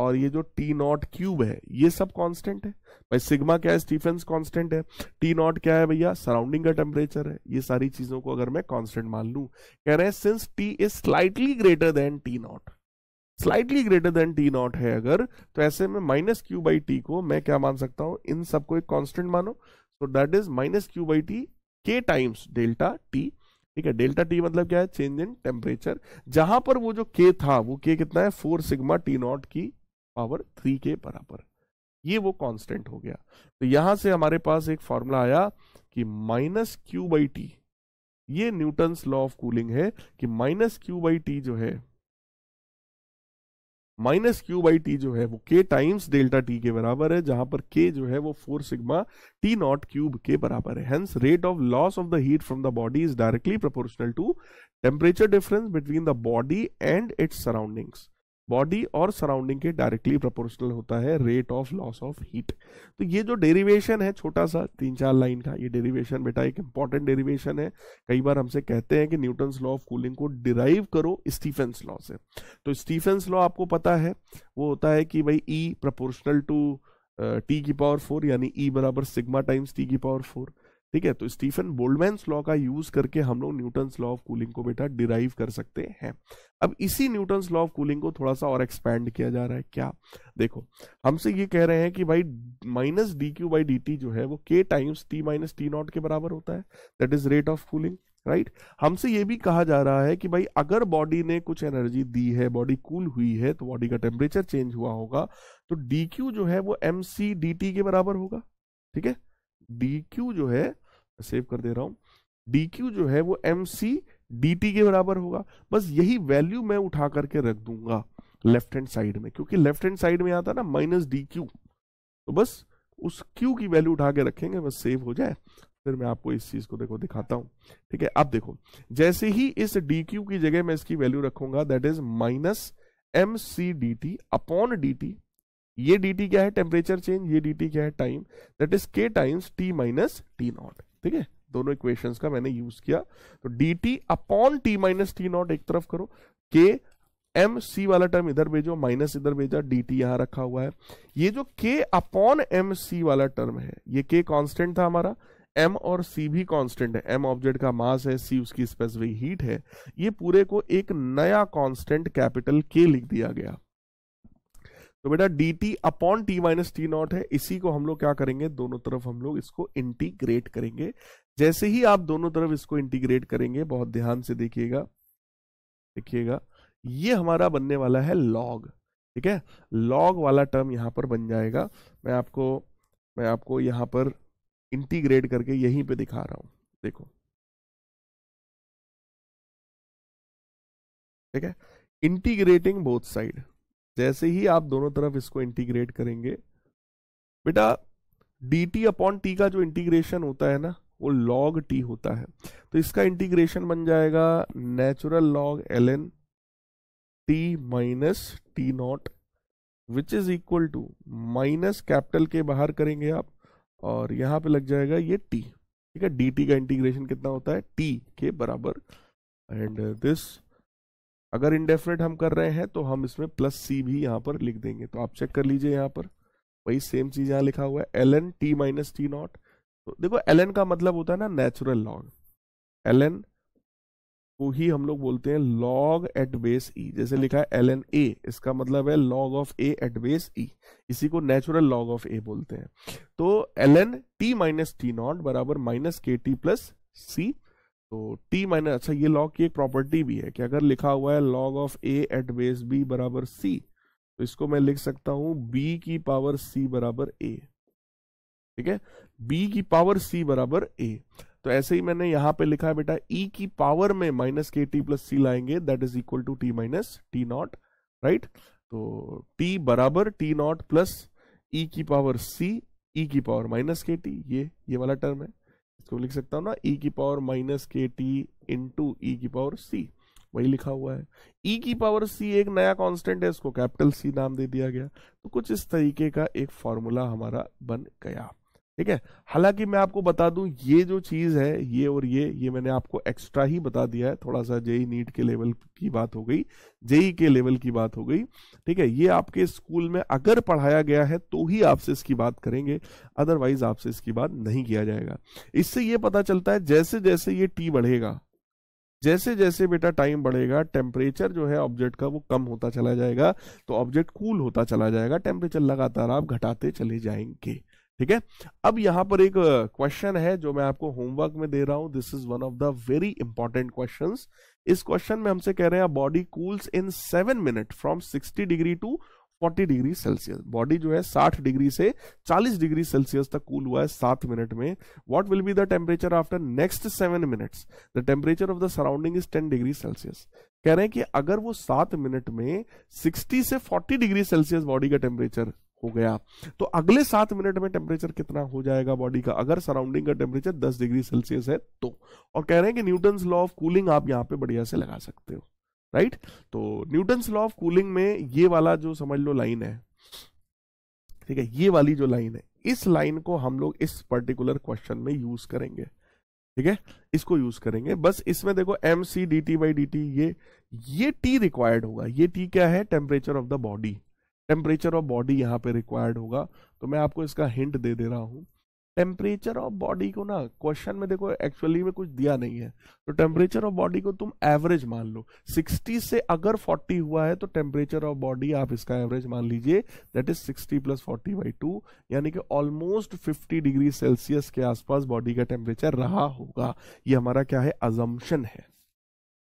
और ये जो टी नॉट क्यूब है ये सब कांस्टेंट है भाई सिग्मा क्या है स्टीफेंस कांस्टेंट है टी नॉट क्या है भैया सराउंडिंग का टेम्परेचर है ये सारी चीजों को अगर मैं कांस्टेंट मान लू कह रहे हैं since T is slightly greater than T not slightly greater than T not है अगर तो ऐसे में माइनस क्यू बाई टी को मैं क्या मान सकता हूं इन सबको एक कॉन्स्टेंट मानो तो that is minus Q by T K times delta T ठीक है डेल्टा टी मतलब क्या है चेंज इन टेम्परेचर जहां पर वो जो के था वो के कितना है फोर सिग्मा टी नॉट की पावर थ्री के बराबर ये वो कांस्टेंट हो गया तो यहां से हमारे पास एक फॉर्मूला आया कि माइनस क्यू बाई टी ये न्यूटन्स लॉ ऑफ कूलिंग है कि माइनस क्यू बाई टी जो है माइनस क्यू बाई टी जो है वो के टाइम्स डेल्टा टी के बराबर है जहां पर के जो है वो four sigma T not cube के बराबर है hence rate of loss of the heat from the body is directly proportional to temperature difference between the body and its surroundings body और सराउंडिंग के डायरेक्टली प्रोपोर्शनल होता है rate of loss of heat तो ये जो derivation है छोटा सा तीन चार लाइन का ये डेरिवेशन बेटा एक इंपॉर्टेंट डेरिवेशन है कई बार हमसे कहते हैं कि न्यूटन्स लॉ ऑफ कूलिंग को डिराइव करो स्टीफेंस लॉ से तो स्टीफेंस लॉ आपको पता है वो होता है कि भाई ई प्रपोर्शनल टू टी की पावर फोर यानी ई e बराबर सिग्मा टाइम्स टी की पावर फोर ठीक है तो स्टीफन बोल्डमैन लॉ का यूज करके हम लोग न्यूटन लॉ ऑफ कूलिंग को बेटा डिराइव कर सकते हैं अब इसी न्यूटन लॉ ऑफ कूलिंग को थोड़ा सा और एक्सपैंड किया जा रहा है क्या देखो हमसे ये कह रहे हैं कि भाई minus D Q by D T जो है वो K times T minus T not के बराबर होता है that is rate of cooling right हमसे ये भी कहा जा रहा है कि भाई अगर बॉडी ने कुछ एनर्जी दी है बॉडी कूल हुई है तो बॉडी का टेम्परेचर चेंज हुआ होगा तो डी क्यू जो है वो एम सी डी टी के बराबर होगा ठीक है डी क्यू जो है सेव कर दे रहा हूँ डी क्यू जो है वो एम सी डी टी के बराबर होगा बस यही वैल्यू मैं उठा करके रख दूंगा लेफ्ट हैंड साइड में क्योंकि लेफ्ट हैंड साइड में आता ना माइनस डी क्यू तो बस उस क्यू की वैल्यू उठा के रखेंगे बस सेव हो जाए फिर मैं आपको इस चीज को देखो दिखाता हूं ठीक है अब देखो जैसे ही इस डी क्यू की जगह मैं इसकी वैल्यू रखूंगा that is minus M C D T upon D T ये डी टी क्या है टेम्परेचर चेंज ये डी टी क्या है time that is K times T minus T not ठीक है दोनों इक्वेशंस का मैंने यूज किया तो D T upon T minus T not एक तरफ करो के एम सी वाला टर्म इधर भेजो माइनस इधर भेजा डी टी यहां रखा हुआ है ये जो के अपॉन एम सी वाला टर्म है ये के कांस्टेंट था हमारा एम और सी भी कांस्टेंट है एम ऑब्जेक्ट का मास है सी उसकी स्पेसिफिक हीट है ये पूरे को एक नया कांस्टेंट कैपिटल के लिख दिया गया तो बेटा D T upon T minus T not है इसी को हम लोग क्या करेंगे दोनों तरफ हम लोग इसको इंटीग्रेट करेंगे जैसे ही आप दोनों तरफ इसको इंटीग्रेट करेंगे बहुत ध्यान से देखिएगा देखिएगा ये हमारा बनने वाला है लॉग ठीक है लॉग वाला टर्म यहां पर बन जाएगा मैं आपको मैं आपको यहां पर इंटीग्रेट करके यहीं पे दिखा रहा हूं देखो ठीक है इंटीग्रेटिंग बोथ साइड जैसे ही आप दोनों तरफ इसको इंटीग्रेट करेंगे बेटा डी टी अपॉन टी का जो इंटीग्रेशन होता है ना वो लॉग टी होता है तो इसका इंटीग्रेशन बन जाएगा natural log L N T minus T not which is equal to minus capital K बाहर करेंगे आप और यहां पे लग जाएगा ये टी ठीक है डी टी का इंटीग्रेशन कितना होता है टी के बराबर एंड दिस अगर इंडेफिनेट हम कर रहे हैं तो हम इसमें प्लस सी भी यहाँ पर लिख देंगे तो आप चेक कर लीजिए यहाँ पर वही सेम चीज़ यहाँ लिखा हुआ है L N T minus T not तो देखो एल एन का मतलब होता है ना नेचुरल लॉग एल एन को ही हम लोग बोलते हैं लॉग एट बेस ई जैसे लिखा है एल एन ए इसका मतलब है log of A at base E इसी को नेचुरल लॉग ऑफ ए बोलते हैं तो L N T minus T not बराबर minus K T plus C तो टी माइनस अच्छा ये लॉग की एक प्रॉपर्टी भी है कि अगर लिखा हुआ है log of A at base B बराबर सी तो इसको मैं लिख सकता हूं बी की पावर सी बराबर ए ठीक है बी की पावर सी बराबर ए तो ऐसे ही मैंने यहां पे लिखा है बेटा ई e की पावर में minus K T plus C लाएंगे that is equal to T minus T not right तो टी बराबर टी नॉट प्लस ई की पावर सी ई की पावर माइनस के टी ये ये वाला टर्म है इसको लिख सकता हूँ ना ई e की power minus K T into E की पावर सी वही लिखा हुआ है ई e की पावर सी एक नया कांस्टेंट है इसको कैपिटल सी नाम दे दिया गया तो कुछ इस तरीके का एक फॉर्मूला हमारा बन गया ठीक है हालांकि मैं आपको बता दूं ये जो चीज़ है ये और ये ये मैंने आपको एक्स्ट्रा ही बता दिया है थोड़ा सा जेई नीट के लेवल की बात हो गई जेई के लेवल की बात हो गई ठीक है ये आपके स्कूल में अगर पढ़ाया गया है तो ही आपसे इसकी बात करेंगे अदरवाइज आपसे इसकी बात नहीं किया जाएगा इससे ये पता चलता है जैसे जैसे ये टी बढ़ेगा जैसे जैसे बेटा टाइम बढ़ेगा टेम्परेचर जो है ऑब्जेक्ट का वो कम होता चला जाएगा तो ऑब्जेक्ट कूल होता चला जाएगा टेम्परेचर लगातार आप घटाते चले जाएंगे ठीक है अब यहां पर एक क्वेश्चन है जो मैं आपको होमवर्क में दे रहा हूं this is one of the very important question इस क्वेश्चन में हमसे कह रहे हैं body cools in seven minute from sixty degree to 40 degree Celsius body जो है 60 डिग्री से 40 डिग्री सेल्सियस तक कूल हुआ है सात मिनट में what will be the temperature after next seven minutes the temperature of the surrounding is 10 degree Celsius कह रहे हैं कि अगर वो सात मिनट में 60 से 40 डिग्री सेल्सियस बॉडी का टेम्परेचर हो गया तो अगले सात मिनट में टेम्परेचर कितना हो जाएगा बॉडी का अगर सराउंडिंग का टेम्परेचर दस डिग्री सेल्सियस है तो और कह रहे हैं कि न्यूटन लॉ ऑफ कूलिंग आप यहाँ पे बढ़िया से लगा सकते हो राइट तो न्यूटन लॉ ऑफ कूलिंग में ये वाला जो समझ लो लाइन है ठीक है ये वाली जो लाइन है इस लाइन को हम लोग इस पर्टिकुलर क्वेश्चन में यूज करेंगे ठीक है इसको यूज करेंगे बस इसमें देखो M C D T by D T ये ये टी रिक्वायर्ड होगा ये टी क्या है temperature of the body temperature of body यहाँ पे रिक्वायर्ड होगा तो मैं आपको इसका हिंट दे दे रहा हूँ टेम्परेचर ऑफ बॉडी को ना क्वेश्चन में देखो एक्चुअली में कुछ दिया नहीं है तो टेम्परेचर ऑफ बॉडी को तुम एवरेज मान लो 60 से अगर 40 हुआ है तो टेम्परेचर ऑफ बॉडी आप इसका एवरेज मान लीजिए that is 60 plus 40 by two यानी कि ऑलमोस्ट 50 डिग्री सेल्सियस के आसपास बॉडी का टेम्परेचर रहा होगा ये हमारा क्या है अजम्पन है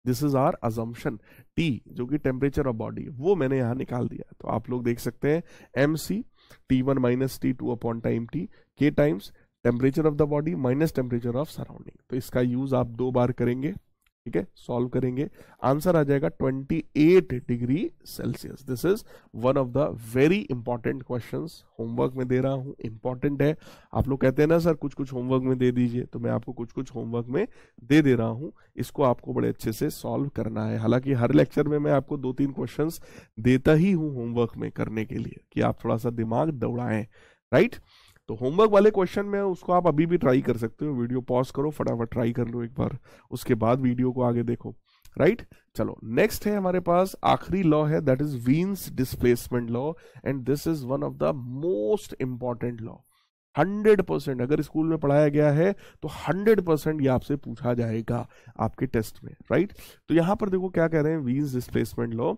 this is our assumption T जो कि टेम्परेचर ऑफ बॉडी वो मैंने यहां निकाल दिया तो आप लोग देख सकते हैं M C T one minus T two upon time T K times temperature of the body minus temperature of surrounding तो इसका यूज आप दो बार करेंगे ठीक है सॉल्व करेंगे आंसर आ जाएगा 28 degree Celsius this is one of the very important questions homework में दे रहा हूं इंपॉर्टेंट है आप लोग कहते हैं ना सर कुछ कुछ होमवर्क में दे दीजिए तो मैं आपको कुछ कुछ होमवर्क में दे दे रहा हूं इसको आपको बड़े अच्छे से सॉल्व करना है हालांकि हर लेक्चर में मैं आपको दो तीन क्वेश्चन देता ही हूं होमवर्क में करने के लिए कि आप थोड़ा सा दिमाग दौड़ाएं राइट right? तो होमवर्क वाले क्वेश्चन में उसको आप अभी भी ट्राई कर सकते हो वीडियो पॉज करो फटाफट ट्राई कर लो एक बार उसके बाद वीडियो को आगे देखो राइट right? चलो नेक्स्ट है हमारे पास आखिरी लॉ है that is Wien's displacement law and this is one of the most important law hundred percent अगर स्कूल में पढ़ाया गया है तो हंड्रेड परसेंट ये आपसे पूछा जाएगा आपके टेस्ट में राइट right? तो यहां पर देखो क्या कह रहे हैं Wien's displacement law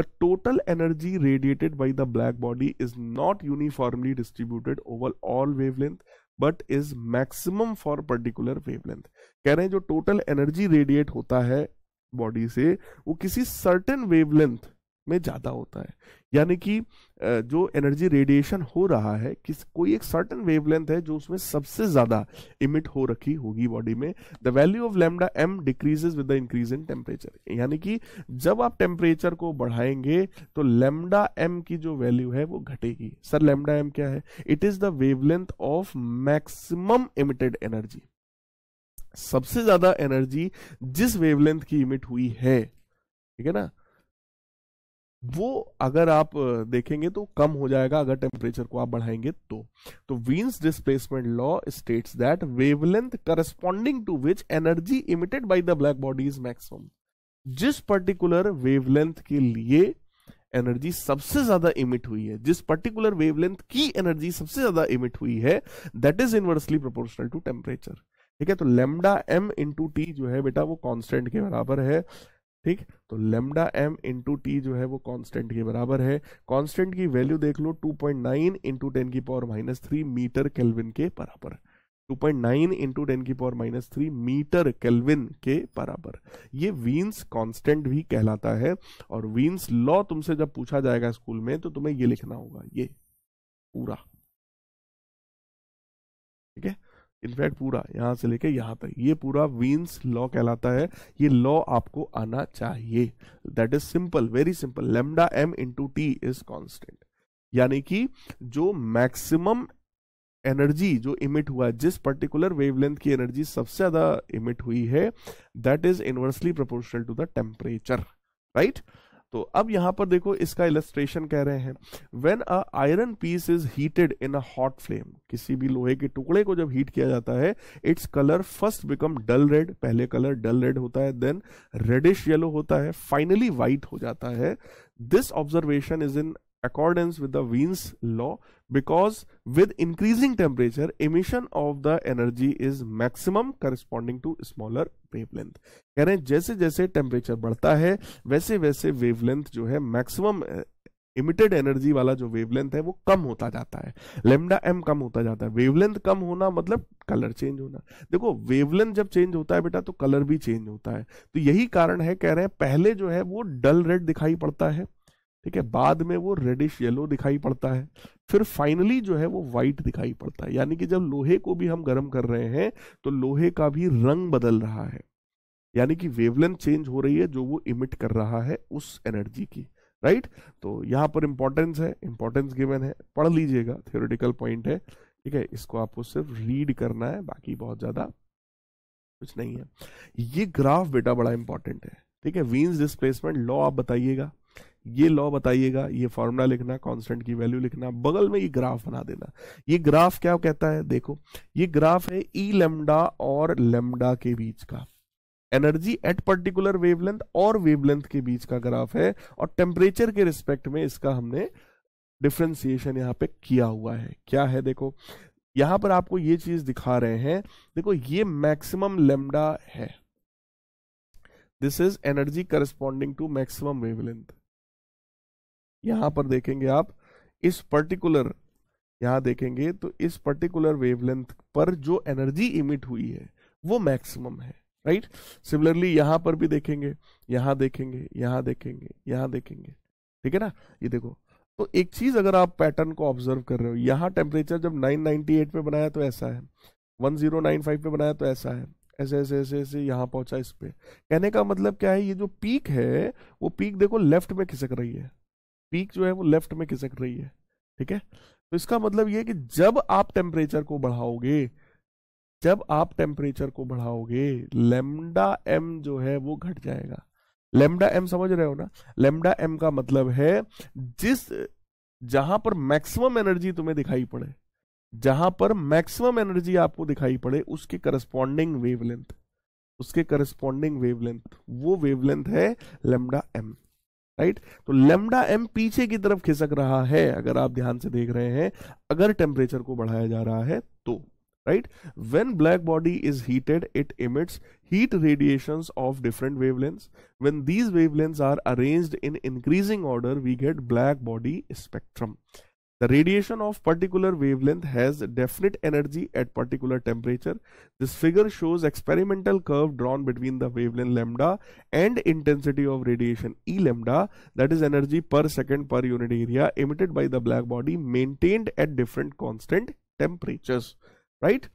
the total energy radiated by the black body is not uniformly distributed over all wavelength but is maximum for particular wavelength. कह रहे हैं जो total energy radiate होता है body से वो किसी certain wavelength में ज्यादा होता है यानी कि जो एनर्जी रेडिएशन हो रहा है किस कोई एक सर्टन वेवलेंथ है जो उसमें सबसे ज्यादा इमिट हो रखी होगी बॉडी में the value of lambda m decreases with the increase in temperature यानी कि जब आप टेम्परेचर को बढ़ाएंगे तो लेमडा एम की जो वैल्यू है वो घटेगी सर लेमडा एम क्या है it is the wavelength of maximum emitted energy सबसे ज्यादा एनर्जी जिस वेवलेंथ की इमिट हुई है ठीक है ना वो अगर आप देखेंगे तो कम हो जाएगा अगर टेम्परेचर को आप बढ़ाएंगे तो तो Wien's displacement law states that wavelength corresponding to which energy emitted by the black body is maximum जिस पर्टिकुलर वेवलेंथ के लिए एनर्जी सबसे ज्यादा इमिट हुई है जिस पर्टिकुलर वेवलेंथ की एनर्जी सबसे ज्यादा इमिट हुई है that is inversely proportional to temperature ठीक है तो लेमडा एम इंटू टी जो है बेटा वो कॉन्स्टेंट के बराबर है ठीक तो लेमडा एम इंटू टी जो है वो कांस्टेंट के बराबर है कांस्टेंट की वैल्यू देख लो 2.9 पॉइंट नाइन इंटू टेन की power minus three metre kelvin के बराबर 2.9 पॉइंट नाइन इंटू टेन की power minus three metre kelvin के बराबर ये वीन्स कांस्टेंट भी कहलाता है और वीन्स लॉ तुमसे जब पूछा जाएगा स्कूल में तो तुम्हें ये लिखना होगा ये पूरा ठीक है इनफैक्ट पूरा यहाँ से लेके यहाँ तक ये पूरा वीन्स लॉ कहलाता है ये लॉ आपको आना चाहिए that is simple very simple lambda m into T is constant यानी कि जो मैक्सिमम एनर्जी जो इमिट हुआ जिस पर्टिकुलर वेवलेंथ की एनर्जी सबसे ज़्यादा इमिट हुई है that is inversely proportional to the temperature right तो अब यहां पर देखो इसका इलस्ट्रेशन कह रहे हैं when a iron piece is heated in a hot flame किसी भी लोहे के टुकड़े को जब हीट किया जाता है its colour first become dull red पहले कलर डल रेड होता है देन रेडिश येलो होता है फाइनली व्हाइट हो जाता है this observation is in accordance with the Wien's law because with increasing temperature emission of the energy is maximum corresponding to smaller wavelength कह रहे हैं जैसे जैसे टेम्परेचर बढ़ता है वैसे वैसे वेव लेंथ जो है मैक्सिमम इमिटेड एनर्जी वाला जो वेव लेंथ है वो कम होता जाता है लेमडा एम कम होता जाता है वेवलेंथ कम होना मतलब कलर चेंज होना देखो वेवलेंथ जब चेंज होता है बेटा तो कलर भी चेंज होता है तो यही कारण है कह रहे हैं पहले जो है वो डल रेड दिखाई पड़ता है ठीक है हम्म। बाद में वो रेडिश येलो दिखाई पड़ता है फिर फाइनली जो है वो व्हाइट दिखाई पड़ता है यानी कि जब लोहे को भी हम गर्म कर रहे हैं तो लोहे का भी रंग बदल रहा है यानी कि वेवलेंथ चेंज हो रही है जो वो इमिट कर रहा है उस एनर्जी की राइट तो यहाँ पर इंपॉर्टेंस है इंपॉर्टेंस गिवन है पढ़ लीजिएगा थियोरिटिकल पॉइंट है ठीक है इसको आपको सिर्फ रीड करना है बाकी बहुत ज़्यादा कुछ नहीं है ये ग्राफ बेटा बड़ा इंपॉर्टेंट है ठीक है वीन्स डिस्प्लेसमेंट लॉ आप बताइएगा ये लॉ बताइएगा ये फॉर्मूला लिखना कांस्टेंट की वैल्यू लिखना बगल में ये ग्राफ बना देना ये ग्राफ क्या कहता है देखो ये ग्राफ है ई e लेमडा और लेमडा के बीच का एनर्जी एट पर्टिकुलर वेवलेंथ और वेवलेंथ के बीच का ग्राफ है और टेम्परेचर के रिस्पेक्ट में इसका हमने डिफ्रेंसिएशन यहाँ पे किया हुआ है क्या है देखो यहां पर आपको ये चीज दिखा रहे हैं देखो ये मैक्सिमम लेमडा है this is energy corresponding to maximum wavelength यहां पर देखेंगे आप इस पर्टिकुलर यहाँ देखेंगे तो इस पर्टिकुलर वेवलेंथ पर जो एनर्जी इमिट हुई है वो मैक्सिमम है राइट सिमिलरली यहां पर भी देखेंगे यहाँ देखेंगे यहाँ देखेंगे यहाँ देखेंगे ठीक है ना ये देखो तो एक चीज अगर आप पैटर्न को ऑब्जर्व कर रहे हो यहाँ टेम्परेचर जब 998 पे बनाया तो ऐसा है 1095 पे बनाया तो ऐसा है ऐसे ऐसे ऐसे ऐसे यहां पहुंचा इस पे कहने का मतलब क्या है ये जो पीक है वो पीक देखो लेफ्ट में खिसक रही है पीक जो है वो लेफ्ट में खिसक रही है ठीक है तो इसका मतलब ये कि जब आप टेम्परेचर को बढ़ाओगे जब आप टेम्परेचर को बढ़ाओगे लेमडा एम जो है वो घट जाएगा लेमडा एम समझ रहे हो ना लेमडा एम का मतलब है जिस जहां पर मैक्सिमम एनर्जी तुम्हें दिखाई पड़े जहां पर मैक्सिमम एनर्जी आपको दिखाई पड़े उसके करस्पॉन्डिंग वेवलेंथ उसके करस्पॉन्डिंग वेवलेंथ वो वेवलेंथ है लेमडा एम राइट तो लेमडा एम पीछे की तरफ खिसक रहा है अगर आप ध्यान से देख रहे हैं अगर टेम्परेचर को बढ़ाया जा रहा है तो right when black body is heated it emits heat radiations of different wavelengths when these wavelengths are arranged in increasing order we get black body spectrum The radiation of particular wavelength has definite energy at particular temperature. This figure shows experimental curve drawn between the wavelength lambda and intensity of radiation E lambda that is energy per second per unit area emitted by the black body maintained at different constant temperatures. Right?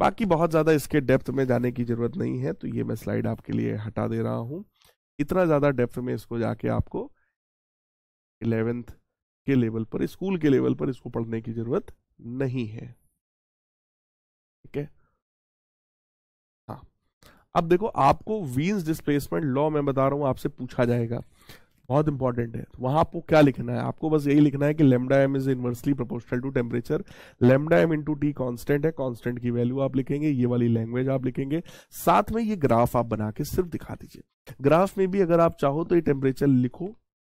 बाकी बहुत ज़्यादा इसके depth में जाने की ज़रूरत नहीं है तो ये मैं स्लाइड आपके लिए हटा दे रहा हूँ इतना ज़्यादा डेप्थ में इसको जाके आपको इलेवेंथ के लेवल पर स्कूल के लेवल पर इसको पढ़ने की जरूरत नहीं है ठीक है हाँ अब देखो आपको वीन्स डिस्प्लेसमेंट लॉ मैं बता रहा हूं आपसे पूछा जाएगा बहुत इंपॉर्टेंट है तो वहां आपको क्या लिखना है आपको बस यही लिखना है कि lambda m is inversely proportional to temperature lambda m into T constant है कॉन्स्टेंट की वैल्यू आप लिखेंगे ये वाली लैंग्वेज आप लिखेंगे साथ में ये ग्राफ आप बना के सिर्फ दिखा दीजिए ग्राफ में भी अगर आप चाहो तो ये टेम्परेचर लिखो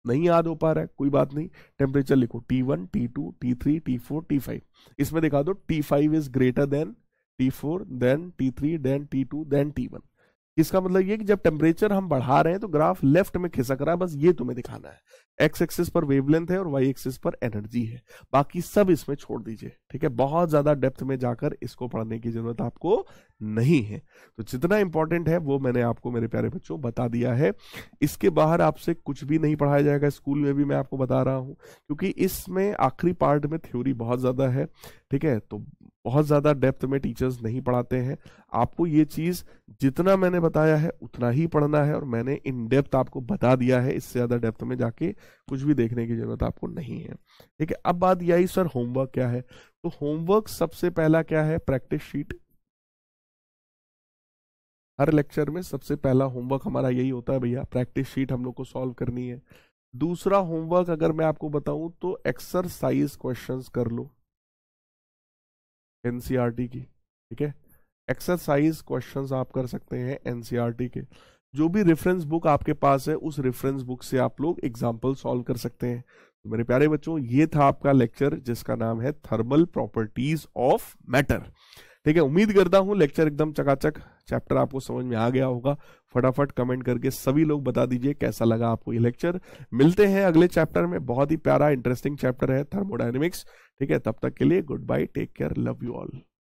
नहीं याद हो पा रहा है कोई बात नहीं टेम्परेचर लिखो T one T two T three T four T five इसमें दिखा दो T five is greater than T four then T three then T two then T one इसका मतलब ये कि जब टेम्परेचर हम बढ़ा रहे हैं तो ग्राफ लेफ्ट में खिसक रहा है बस ये तुम्हें दिखाना है एक्स एक्सिस पर वेवलेंथ है और वाई एक्सिस पर एनर्जी है बाकी सब इसमें छोड़ दीजिए ठीक है बहुत ज्यादा डेप्थ में जाकर इसको पढ़ने की जरूरत आपको नहीं है तो जितना इंपॉर्टेंट है वो मैंने आपको मेरे प्यारे बच्चों बता दिया है इसके बाहर आपसे कुछ भी नहीं पढ़ाया जाएगा स्कूल में भी मैं आपको बता रहा हूँ क्योंकि इसमें आखिरी पार्ट में थ्योरी बहुत ज्यादा है ठीक है तो बहुत ज़्यादा डेप्थ में टीचर्स नहीं पढ़ाते हैं आपको ये चीज़ जितना मैंने बताया है उतना ही पढ़ना है और मैंने इन डेप्थ आपको बता दिया है इससे ज़्यादा डेप्थ में जाके कुछ भी देखने की ज़रूरत आपको नहीं है ठीक है अब बात यह आई सर होमवर्क क्या है तो होमवर्क सबसे पहला क्या है प्रैक्टिस शीट हर लेक्चर में सबसे पहला होमवर्क हमारा यही होता है भैया प्रैक्टिस शीट हम लोग को सॉल्व करनी है दूसरा होमवर्क अगर मैं आपको बताऊं तो एक्सरसाइज क्वेश्चंस कर लो एन की ठीक है एक्सरसाइज क्वेश्चंस आप कर सकते हैं एन के जो भी रेफरेंस बुक आपके पास है उस रेफरेंस बुक से आप लोग एग्जाम्पल सॉल्व कर सकते हैं तो मेरे प्यारे बच्चों ये था आपका लेक्चर जिसका नाम है थर्मल प्रॉपर्टीज ऑफ मैटर ठीक है उम्मीद करता हूँ लेक्चर एकदम चकाचक चैप्टर आपको समझ में आ गया होगा फटाफट कमेंट करके सभी लोग बता दीजिए कैसा लगा आपको ये लेक्चर मिलते हैं अगले चैप्टर में बहुत ही प्यारा इंटरेस्टिंग चैप्टर है थर्मोडाइनमिक्स ठीक है तब तक के लिए good bye take care love you all